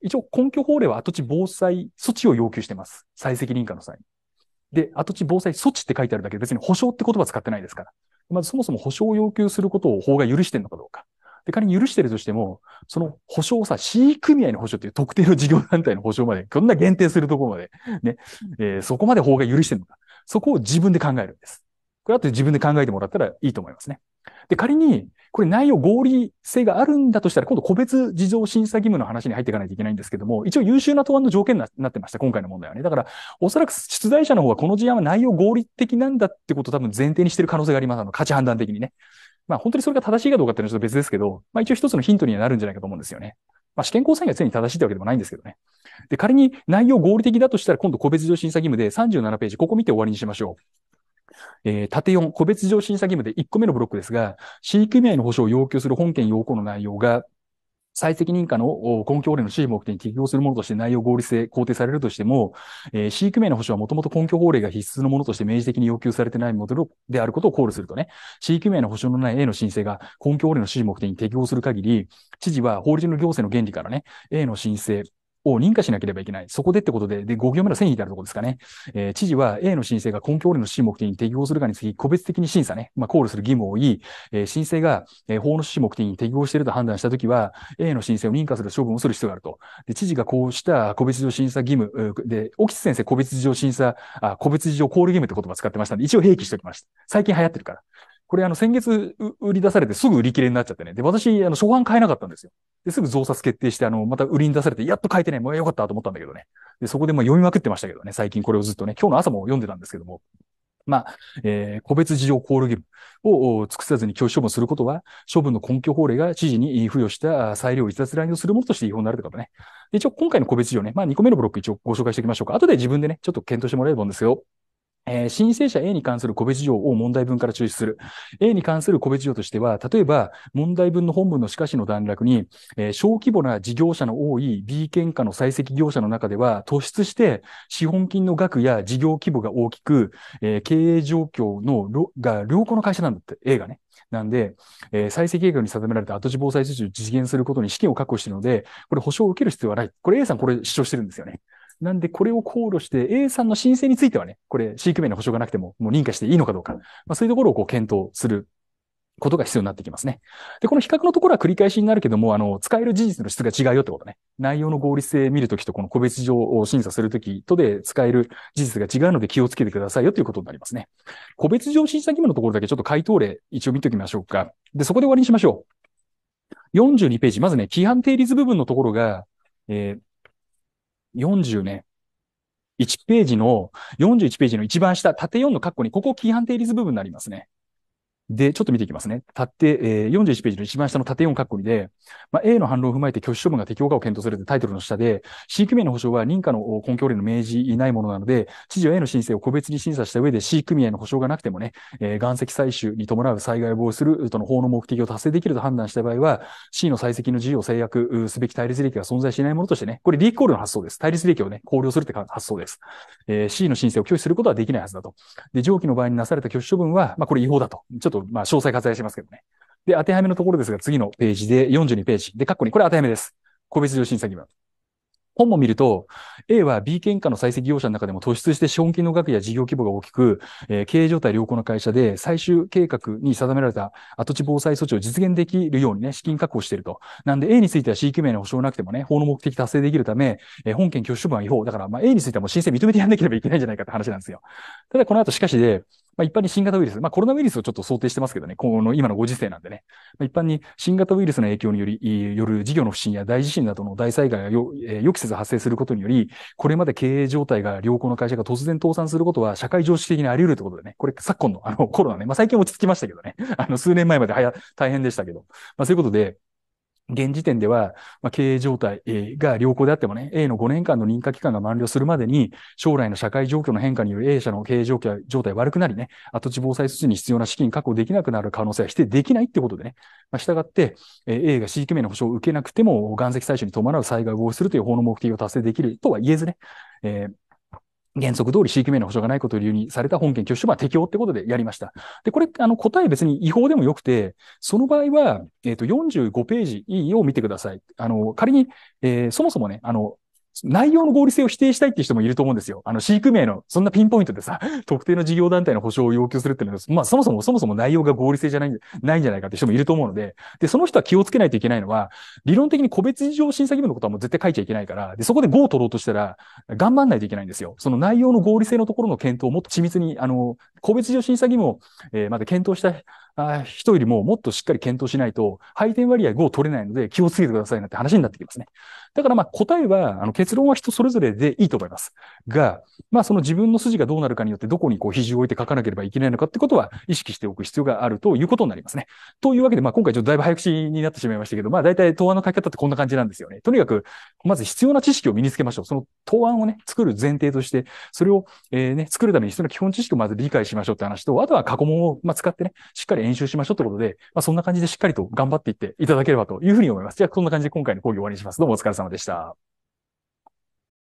一応根拠法令は跡地防災措置を要求してます。採石認可の際に。で、跡地防災措置って書いてあるだけで別に保証って言葉使ってないですから。まずそもそも保証を要求することを法が許してるのかどうか。で、仮に許してるとしても、その保証をさ、市組合の保証っていう特定の事業団体の保証まで、こんな限定するところまで、ね、えー、そこまで法が許してるのか。そこを自分で考えるんです。これあと自分で考えてもらったらいいと思いますね。で、仮に、これ内容合理性があるんだとしたら、今度個別事情審査義務の話に入っていかないといけないんですけども、一応優秀な答案の条件になってました、今回の問題はね。だから、おそらく出題者の方はこの事案は内容合理的なんだってことを多分前提にしてる可能性があります。あの、価値判断的にね。まあ本当にそれが正しいかどうかっていうのはちょっと別ですけど、まあ一応一つのヒントにはなるんじゃないかと思うんですよね。まあ、試験交際には常に正しいってわけでもないんですけどね。で、仮に内容合理的だとしたら、今度個別上審査義務で37ページ、ここ見て終わりにしましょう。えー、縦4、個別上審査義務で1個目のブロックですが、市組合の保障を要求する本件要項の内容が、採石認可の根拠法令の指示目的に適用するものとして内容合理性、肯定されるとしても、えー、飼育名の保障はもともと根拠法令が必須のものとして明示的に要求されてないデルであることを考慮するとね、飼育名の保障のない A の申請が根拠法令の指示目的に適用する限り、知事は法律の行政の原理からね、A の申請、を認可しなければいけない。そこでってことで、で、5行目の線引であるところですかね。えー、知事は A の申請が根拠俺の新目的に適合するかにつき、個別的に審査ね、まあ、コールする義務を言い、えー、申請が、えー、法の新目的に適合していると判断したときは、A の申請を認可する処分をする必要があると。で、知事がこうした個別事情審査義務、で、沖津先生個別事情審査、あ個別事情コール義務って言葉使ってましたんで、一応併記しておきました。最近流行ってるから。これあの先月売り出されてすぐ売り切れになっちゃってね。で、私、あの初版買えなかったんですよ。で、すぐ増刷決定して、あの、また売りに出されて、やっと書いてね、もうよかったと思ったんだけどね。で、そこでも読みまくってましたけどね、最近これをずっとね、今日の朝も読んでたんですけども。まあ、えー、個別事情コール義務を尽くさずに拒否処分することは、処分の根拠法令が知事に付与した裁量を逸脱乱用するものとして違法になるということね。一応、今回の個別事情ね、まあ、2個目のブロック一応ご紹介しておきましょうか。後で自分でね、ちょっと検討してもらえればんですよ。えー、申請者 A に関する個別事情を問題文から抽出する。A に関する個別事情としては、例えば、問題文の本文のしかしの段落に、えー、小規模な事業者の多い B 県下の採石業者の中では、突出して資本金の額や事業規模が大きく、えー、経営状況の、が良好の会社なんだって、A がね。なんで、えー、再生計画に定められた後地防災措置を実現することに資金を確保しているので、これ保証を受ける必要はない。これ A さんこれ主張してるんですよね。なんで、これを考慮して、A さんの申請についてはね、これ、飼育面の保障がなくても、もう認可していいのかどうか、まあ、そういうところをこう検討することが必要になってきますね。で、この比較のところは繰り返しになるけども、あの、使える事実の質が違うよってことね。内容の合理性見るときと、この個別上を審査するときとで使える事実が違うので気をつけてくださいよということになりますね。個別上審査義務のところだけちょっと回答例一応見ておきましょうか。で、そこで終わりにしましょう。42ページ。まずね、規範定律部分のところが、えー、40年。1ページの、41ページの一番下、縦4の括弧に、ここ規範定率部分になりますね。で、ちょっと見ていきますね。たって、えー、41ページの一番下の縦4カッコリで、まあ、A の反論を踏まえて拒否処分が適用かを検討するタイトルの下で、C 組合の保障は認可の根拠例の明示いないものなので、知事は A の申請を個別に審査した上で C 組合の保障がなくてもね、えー、岩石採取に伴う災害を防止するとの法の目的を達成できると判断した場合は、C の採石の自由を制約すべき対立利益が存在しないものとしてね、これリーコールの発想です。対立利益をね、考慮するって発想です。えー、C の申請を拒否することはできないはずだと。で、上記の場合になされた拒否処分は、まあ、これ違法だと。ちょっとと、まあ、詳細割愛しますけどね。で、当てはめのところですが、次のページで42ページ。で、括弧に、これ当てはめです。個別上審査義務。本も見ると、A は B 喧嘩の採石業者の中でも突出して資本金の額や事業規模が大きく、えー、経営状態良好な会社で最終計画に定められた跡地防災措置を実現できるようにね、資金確保していると。なんで A については C 級名に保証なくてもね、法の目的達成できるため、えー、本件拒否処分は違法。だから、まあ、A についてはも申請認めてやんなければいけないんじゃないかって話なんですよ。ただ、この後しかしで、まあ、一般に新型ウイルス、まあ、コロナウイルスをちょっと想定してますけどね、この今のご時世なんでね、まあ、一般に新型ウイルスの影響により、よる事業の不振や大地震などの大災害がよ、えー、予期せず発生することにより、これまで経営状態が良好な会社が突然倒産することは社会常識的にあり得るということでね、これ昨今のあのコロナね、まあ、最近落ち着きましたけどね、あの数年前まではや大変でしたけど、まあ、そういうことで、現時点では、まあ、経営状態が良好であってもね、A の5年間の認可期間が満了するまでに、将来の社会状況の変化による A 社の経営状況状態悪くなりね、跡地防災措置に必要な資金確保できなくなる可能性は否定できないってことでね、まあ、って、A が C 局面の保障を受けなくても、岩石採取に伴う災害を防止するという法の目的を達成できるとは言えずね、えー原則通り C 域名の保障がないことを理由にされた本件拒否は適用ってことでやりました。で、これ、あの、答え別に違法でもよくて、その場合は、えっ、ー、と、45ページを見てください。あの、仮に、えー、そもそもね、あの、内容の合理性を否定したいっていう人もいると思うんですよ。あの、飼育名の、そんなピンポイントでさ、特定の事業団体の保障を要求するっていうのは、まあ、そもそも、そもそも内容が合理性じゃない、ないんじゃないかって人もいると思うので、で、その人は気をつけないといけないのは、理論的に個別事情審査義務のことはもう絶対書いちゃいけないから、で、そこで5を取ろうとしたら、頑張んないといけないんですよ。その内容の合理性のところの検討をもっと緻密に、あの、個別事情審査義務を、えー、また検討したあ人よりももっとしっかり検討しないと、配点割合5を取れないので気をつけてくださいなって話になってきますね。だからまあ答えは、あの結論は人それぞれでいいと思います。が、まあその自分の筋がどうなるかによってどこにこう肘を置いて書かなければいけないのかってことは意識しておく必要があるということになりますね。というわけで、まあ今回ちょっとだいぶ早口になってしまいましたけど、まあ大体答案の書き方ってこんな感じなんですよね。とにかく、まず必要な知識を身につけましょう。その答案をね、作る前提として、それを、えー、ね、作るために必要な基本知識をまず理解しましょうって話と、あとは過去問を、まあ、使ってね、しっかりり演習しましょうってことで、まあ、そんな感じでしっかりと頑張っていっていただければというふうに思います。じゃあ、こんな感じで今回の講義を終わりにします。どうもお疲れ様でした。